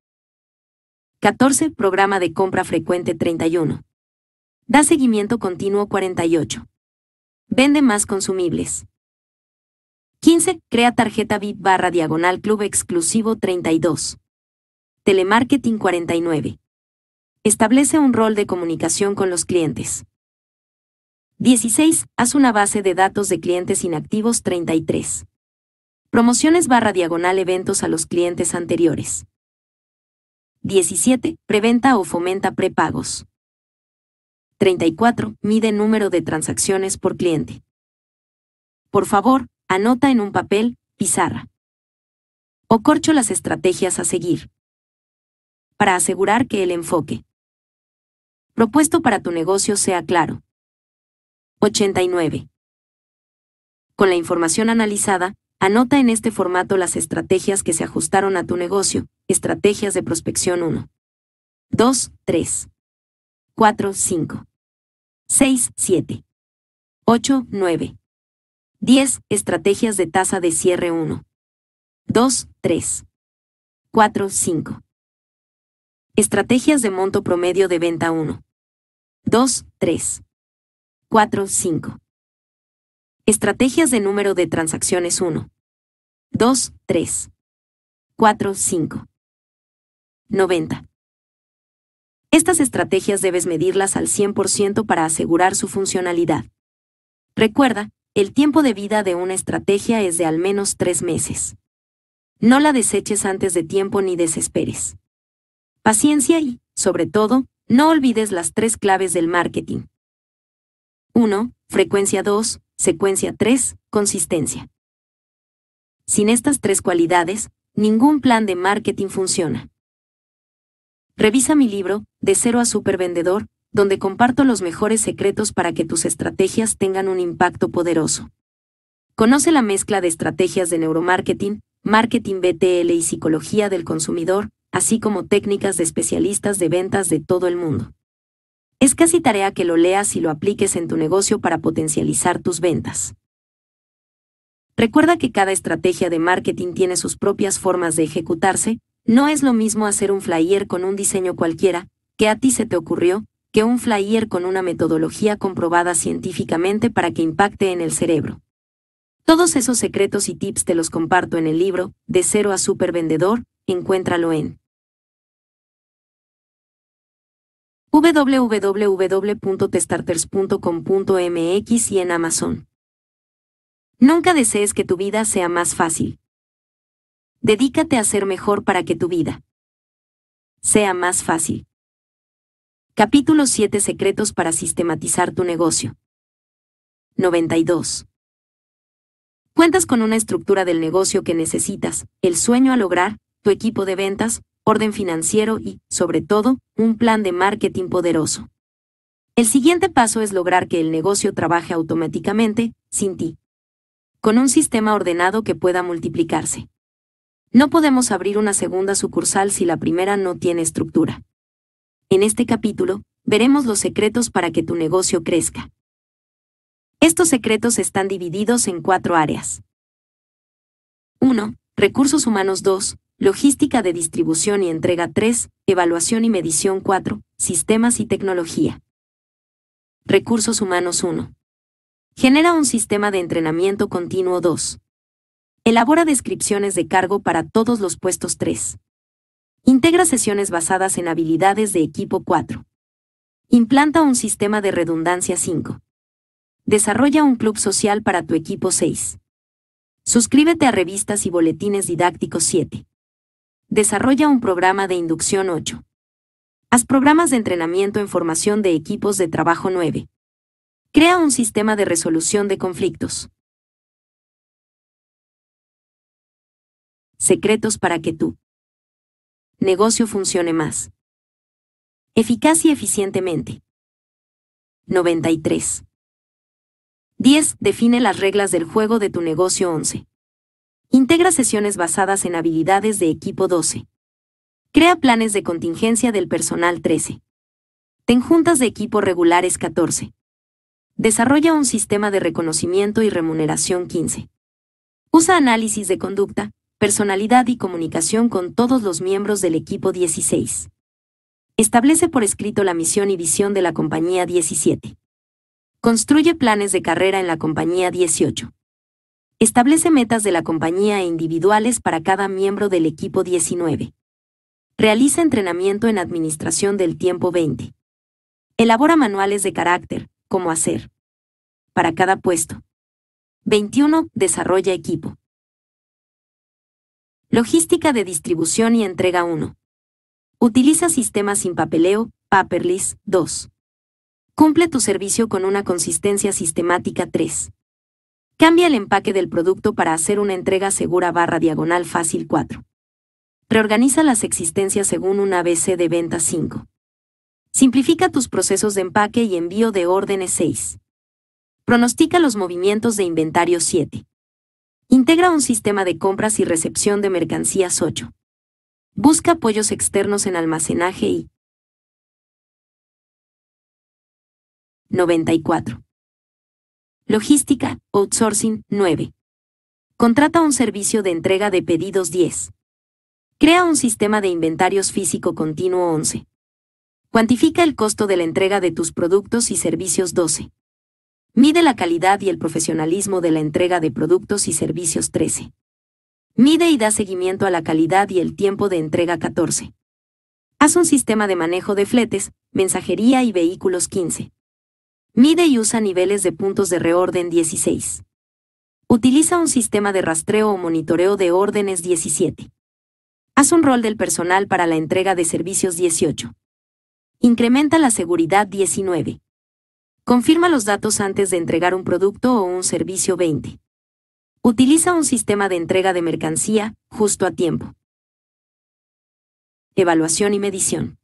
14. Programa de compra frecuente 31. Da seguimiento continuo 48. Vende más consumibles. 15. Crea tarjeta VIP barra diagonal club exclusivo 32. Telemarketing 49. Establece un rol de comunicación con los clientes. 16. Haz una base de datos de clientes inactivos 33. Promociones barra diagonal eventos a los clientes anteriores. 17. Preventa o fomenta prepagos. 34. Mide número de transacciones por cliente. Por favor, anota en un papel, pizarra o corcho las estrategias a seguir para asegurar que el enfoque propuesto para tu negocio sea claro. 89. Con la información analizada, anota en este formato las estrategias que se ajustaron a tu negocio, estrategias de prospección 1. 2, 3. 4, 5, 6, 7, 8, 9, 10 estrategias de tasa de cierre 1, 2, 3, 4, 5. Estrategias de monto promedio de venta 1, 2, 3, 4, 5. Estrategias de número de transacciones 1, 2, 3, 4, 5. 90. Estas estrategias debes medirlas al 100% para asegurar su funcionalidad. Recuerda, el tiempo de vida de una estrategia es de al menos tres meses. No la deseches antes de tiempo ni desesperes. Paciencia y, sobre todo, no olvides las tres claves del marketing. 1. Frecuencia 2. Secuencia 3. Consistencia. Sin estas tres cualidades, ningún plan de marketing funciona. Revisa mi libro, De Cero a Supervendedor, donde comparto los mejores secretos para que tus estrategias tengan un impacto poderoso. Conoce la mezcla de estrategias de neuromarketing, marketing BTL y psicología del consumidor, así como técnicas de especialistas de ventas de todo el mundo. Es casi tarea que lo leas y lo apliques en tu negocio para potencializar tus ventas. Recuerda que cada estrategia de marketing tiene sus propias formas de ejecutarse, no es lo mismo hacer un flyer con un diseño cualquiera, que a ti se te ocurrió, que un flyer con una metodología comprobada científicamente para que impacte en el cerebro. Todos esos secretos y tips te los comparto en el libro, De Cero a Supervendedor, encuéntralo en www.testarters.com.mx y en Amazon. Nunca desees que tu vida sea más fácil. Dedícate a ser mejor para que tu vida sea más fácil. Capítulo 7 Secretos para sistematizar tu negocio. 92. Cuentas con una estructura del negocio que necesitas, el sueño a lograr, tu equipo de ventas, orden financiero y, sobre todo, un plan de marketing poderoso. El siguiente paso es lograr que el negocio trabaje automáticamente, sin ti. Con un sistema ordenado que pueda multiplicarse. No podemos abrir una segunda sucursal si la primera no tiene estructura. En este capítulo, veremos los secretos para que tu negocio crezca. Estos secretos están divididos en cuatro áreas. 1. Recursos humanos 2. Logística de distribución y entrega 3. Evaluación y medición 4. Sistemas y tecnología. Recursos humanos 1. Genera un sistema de entrenamiento continuo 2. Elabora descripciones de cargo para todos los puestos 3. Integra sesiones basadas en habilidades de equipo 4. Implanta un sistema de redundancia 5. Desarrolla un club social para tu equipo 6. Suscríbete a revistas y boletines didácticos 7. Desarrolla un programa de inducción 8. Haz programas de entrenamiento en formación de equipos de trabajo 9. Crea un sistema de resolución de conflictos. secretos para que tu negocio funcione más eficaz y eficientemente. 93. 10. Define las reglas del juego de tu negocio 11. Integra sesiones basadas en habilidades de equipo 12. Crea planes de contingencia del personal 13. Ten juntas de equipo regulares 14. Desarrolla un sistema de reconocimiento y remuneración 15. Usa análisis de conducta, personalidad y comunicación con todos los miembros del equipo 16. Establece por escrito la misión y visión de la compañía 17. Construye planes de carrera en la compañía 18. Establece metas de la compañía e individuales para cada miembro del equipo 19. Realiza entrenamiento en administración del tiempo 20. Elabora manuales de carácter, cómo hacer. Para cada puesto. 21. Desarrolla equipo. Logística de distribución y entrega 1. Utiliza sistemas sin papeleo, paperless 2. Cumple tu servicio con una consistencia sistemática 3. Cambia el empaque del producto para hacer una entrega segura barra diagonal fácil 4. Reorganiza las existencias según un ABC de venta 5. Simplifica tus procesos de empaque y envío de órdenes 6. Pronostica los movimientos de inventario 7. Integra un sistema de compras y recepción de mercancías 8. Busca apoyos externos en almacenaje y 94. Logística, outsourcing 9. Contrata un servicio de entrega de pedidos 10. Crea un sistema de inventarios físico continuo 11. Cuantifica el costo de la entrega de tus productos y servicios 12. Mide la calidad y el profesionalismo de la entrega de productos y servicios 13. Mide y da seguimiento a la calidad y el tiempo de entrega 14. Haz un sistema de manejo de fletes, mensajería y vehículos 15. Mide y usa niveles de puntos de reorden 16. Utiliza un sistema de rastreo o monitoreo de órdenes 17. Haz un rol del personal para la entrega de servicios 18. Incrementa la seguridad 19. Confirma los datos antes de entregar un producto o un servicio 20. Utiliza un sistema de entrega de mercancía justo a tiempo. Evaluación y medición.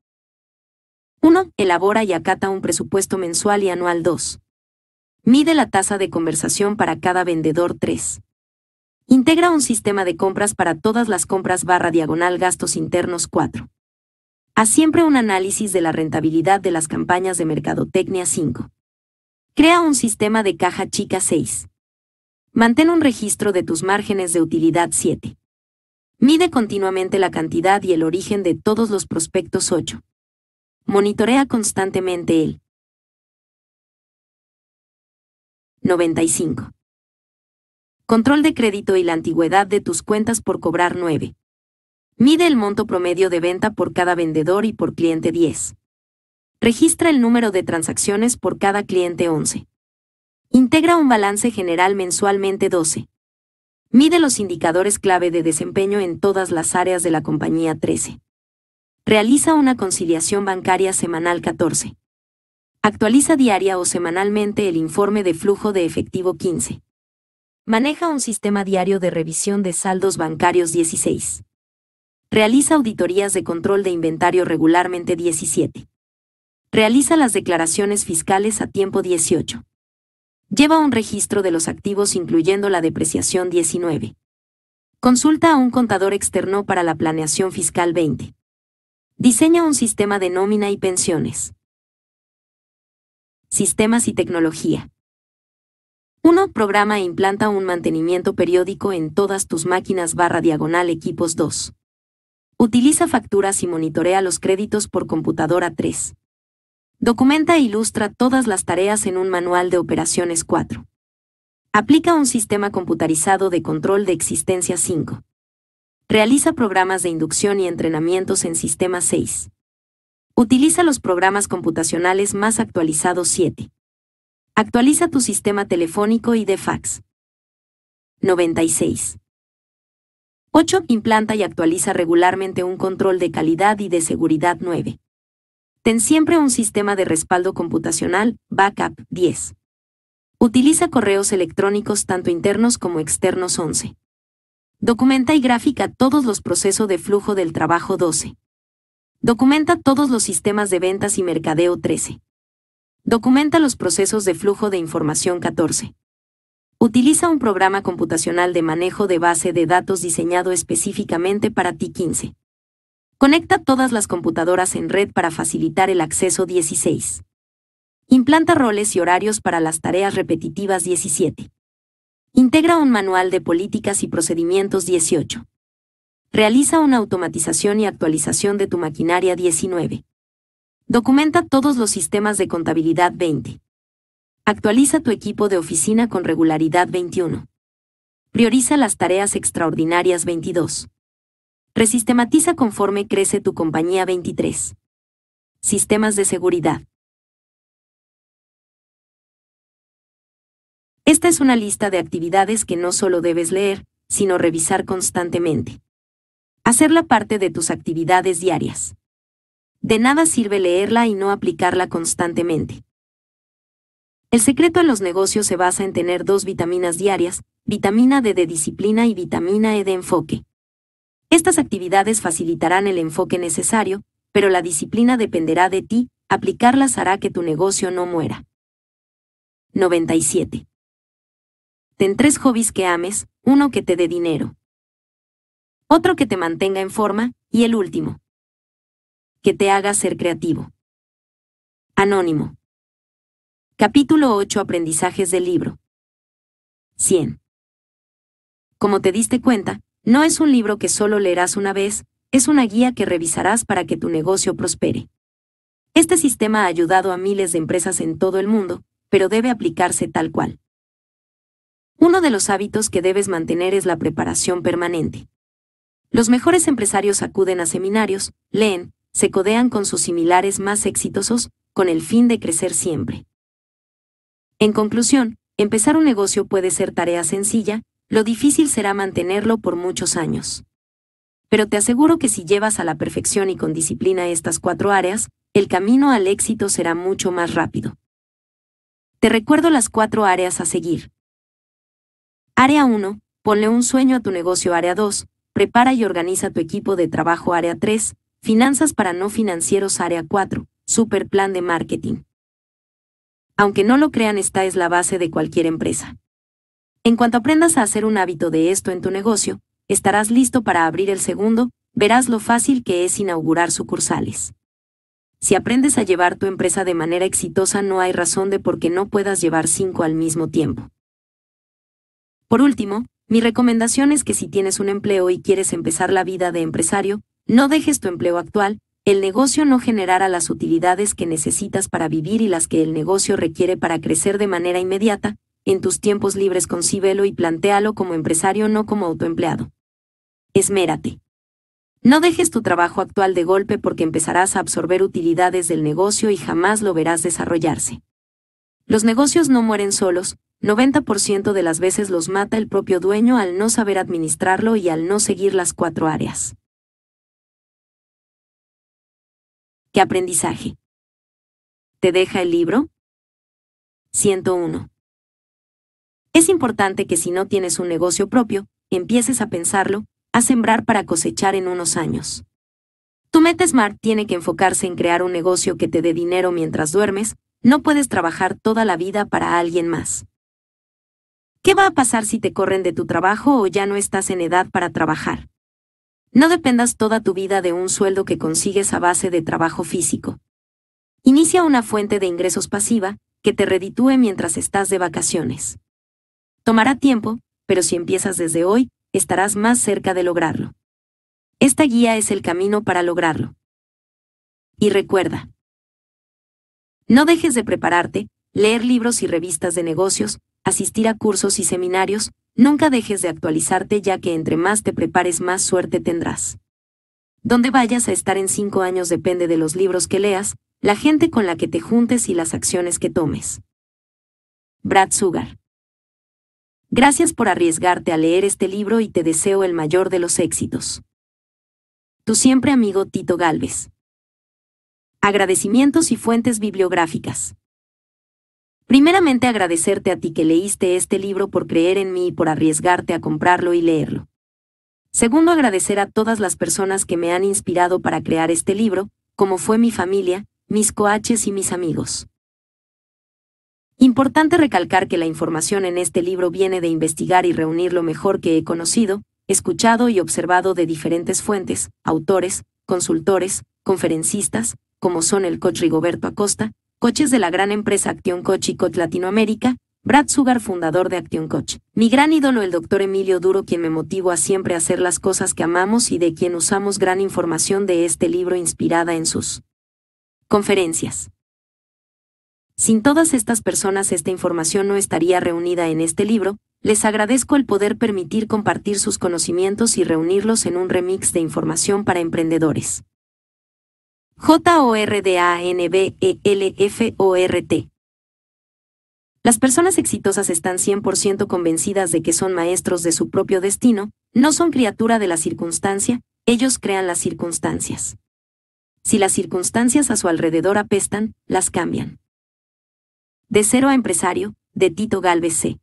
1. Elabora y acata un presupuesto mensual y anual 2. Mide la tasa de conversación para cada vendedor 3. Integra un sistema de compras para todas las compras barra diagonal gastos internos 4. Haz siempre un análisis de la rentabilidad de las campañas de Mercadotecnia 5. Crea un sistema de caja chica 6. Mantén un registro de tus márgenes de utilidad 7. Mide continuamente la cantidad y el origen de todos los prospectos 8. Monitorea constantemente el 95. Control de crédito y la antigüedad de tus cuentas por cobrar 9. Mide el monto promedio de venta por cada vendedor y por cliente 10. Registra el número de transacciones por cada cliente 11. Integra un balance general mensualmente 12. Mide los indicadores clave de desempeño en todas las áreas de la compañía 13. Realiza una conciliación bancaria semanal 14. Actualiza diaria o semanalmente el informe de flujo de efectivo 15. Maneja un sistema diario de revisión de saldos bancarios 16. Realiza auditorías de control de inventario regularmente 17 realiza las declaraciones fiscales a tiempo 18. Lleva un registro de los activos incluyendo la depreciación 19. Consulta a un contador externo para la planeación fiscal 20. Diseña un sistema de nómina y pensiones. Sistemas y tecnología. Uno Programa e implanta un mantenimiento periódico en todas tus máquinas barra diagonal equipos 2. Utiliza facturas y monitorea los créditos por computadora 3. Documenta e ilustra todas las tareas en un manual de operaciones 4. Aplica un sistema computarizado de control de existencia 5. Realiza programas de inducción y entrenamientos en sistema 6. Utiliza los programas computacionales más actualizados 7. Actualiza tu sistema telefónico y de fax. 96. 8. Implanta y actualiza regularmente un control de calidad y de seguridad 9. Ten siempre un sistema de respaldo computacional, Backup 10. Utiliza correos electrónicos tanto internos como externos 11. Documenta y gráfica todos los procesos de flujo del trabajo 12. Documenta todos los sistemas de ventas y mercadeo 13. Documenta los procesos de flujo de información 14. Utiliza un programa computacional de manejo de base de datos diseñado específicamente para ti 15. Conecta todas las computadoras en red para facilitar el acceso 16. Implanta roles y horarios para las tareas repetitivas 17. Integra un manual de políticas y procedimientos 18. Realiza una automatización y actualización de tu maquinaria 19. Documenta todos los sistemas de contabilidad 20. Actualiza tu equipo de oficina con regularidad 21. Prioriza las tareas extraordinarias 22. Resistematiza conforme crece tu compañía 23. Sistemas de seguridad. Esta es una lista de actividades que no solo debes leer, sino revisar constantemente. Hacerla parte de tus actividades diarias. De nada sirve leerla y no aplicarla constantemente. El secreto en los negocios se basa en tener dos vitaminas diarias, vitamina D de disciplina y vitamina E de enfoque. Estas actividades facilitarán el enfoque necesario, pero la disciplina dependerá de ti, aplicarlas hará que tu negocio no muera. 97. Ten tres hobbies que ames, uno que te dé dinero, otro que te mantenga en forma, y el último, que te haga ser creativo. Anónimo. Capítulo 8 Aprendizajes del libro. 100. Como te diste cuenta, no es un libro que solo leerás una vez, es una guía que revisarás para que tu negocio prospere. Este sistema ha ayudado a miles de empresas en todo el mundo, pero debe aplicarse tal cual. Uno de los hábitos que debes mantener es la preparación permanente. Los mejores empresarios acuden a seminarios, leen, se codean con sus similares más exitosos, con el fin de crecer siempre. En conclusión, empezar un negocio puede ser tarea sencilla, lo difícil será mantenerlo por muchos años. Pero te aseguro que si llevas a la perfección y con disciplina estas cuatro áreas, el camino al éxito será mucho más rápido. Te recuerdo las cuatro áreas a seguir. Área 1. Ponle un sueño a tu negocio. Área 2. Prepara y organiza tu equipo de trabajo. Área 3. Finanzas para no financieros. Área 4. Super plan de marketing. Aunque no lo crean, esta es la base de cualquier empresa. En cuanto aprendas a hacer un hábito de esto en tu negocio, estarás listo para abrir el segundo, verás lo fácil que es inaugurar sucursales. Si aprendes a llevar tu empresa de manera exitosa no hay razón de por qué no puedas llevar cinco al mismo tiempo. Por último, mi recomendación es que si tienes un empleo y quieres empezar la vida de empresario, no dejes tu empleo actual, el negocio no generará las utilidades que necesitas para vivir y las que el negocio requiere para crecer de manera inmediata, en tus tiempos libres concíbelo y plantéalo como empresario, no como autoempleado. Esmérate. No dejes tu trabajo actual de golpe porque empezarás a absorber utilidades del negocio y jamás lo verás desarrollarse. Los negocios no mueren solos, 90% de las veces los mata el propio dueño al no saber administrarlo y al no seguir las cuatro áreas. ¿Qué aprendizaje? ¿Te deja el libro? 101. Es importante que si no tienes un negocio propio, empieces a pensarlo, a sembrar para cosechar en unos años. Tu meta Smart tiene que enfocarse en crear un negocio que te dé dinero mientras duermes, no puedes trabajar toda la vida para alguien más. ¿Qué va a pasar si te corren de tu trabajo o ya no estás en edad para trabajar? No dependas toda tu vida de un sueldo que consigues a base de trabajo físico. Inicia una fuente de ingresos pasiva que te reditúe mientras estás de vacaciones. Tomará tiempo, pero si empiezas desde hoy, estarás más cerca de lograrlo. Esta guía es el camino para lograrlo. Y recuerda, no dejes de prepararte, leer libros y revistas de negocios, asistir a cursos y seminarios, nunca dejes de actualizarte ya que entre más te prepares más suerte tendrás. Donde vayas a estar en cinco años depende de los libros que leas, la gente con la que te juntes y las acciones que tomes. Brad Sugar Gracias por arriesgarte a leer este libro y te deseo el mayor de los éxitos. Tu siempre amigo Tito Galvez. Agradecimientos y fuentes bibliográficas. Primeramente agradecerte a ti que leíste este libro por creer en mí y por arriesgarte a comprarlo y leerlo. Segundo, agradecer a todas las personas que me han inspirado para crear este libro, como fue mi familia, mis coaches y mis amigos. Importante recalcar que la información en este libro viene de investigar y reunir lo mejor que he conocido, escuchado y observado de diferentes fuentes, autores, consultores, conferencistas, como son el coach Rigoberto Acosta, coches de la gran empresa acción Coach y Coach Latinoamérica, Brad Sugar, fundador de Action Coach. Mi gran ídolo, el doctor Emilio Duro, quien me motivó a siempre hacer las cosas que amamos y de quien usamos gran información de este libro inspirada en sus conferencias. Sin todas estas personas esta información no estaría reunida en este libro, les agradezco el poder permitir compartir sus conocimientos y reunirlos en un remix de información para emprendedores. J-O-R-D-A-N-B-E-L-F-O-R-T. Las personas exitosas están 100% convencidas de que son maestros de su propio destino, no son criatura de la circunstancia, ellos crean las circunstancias. Si las circunstancias a su alrededor apestan, las cambian. De cero a empresario, de Tito Galvez C.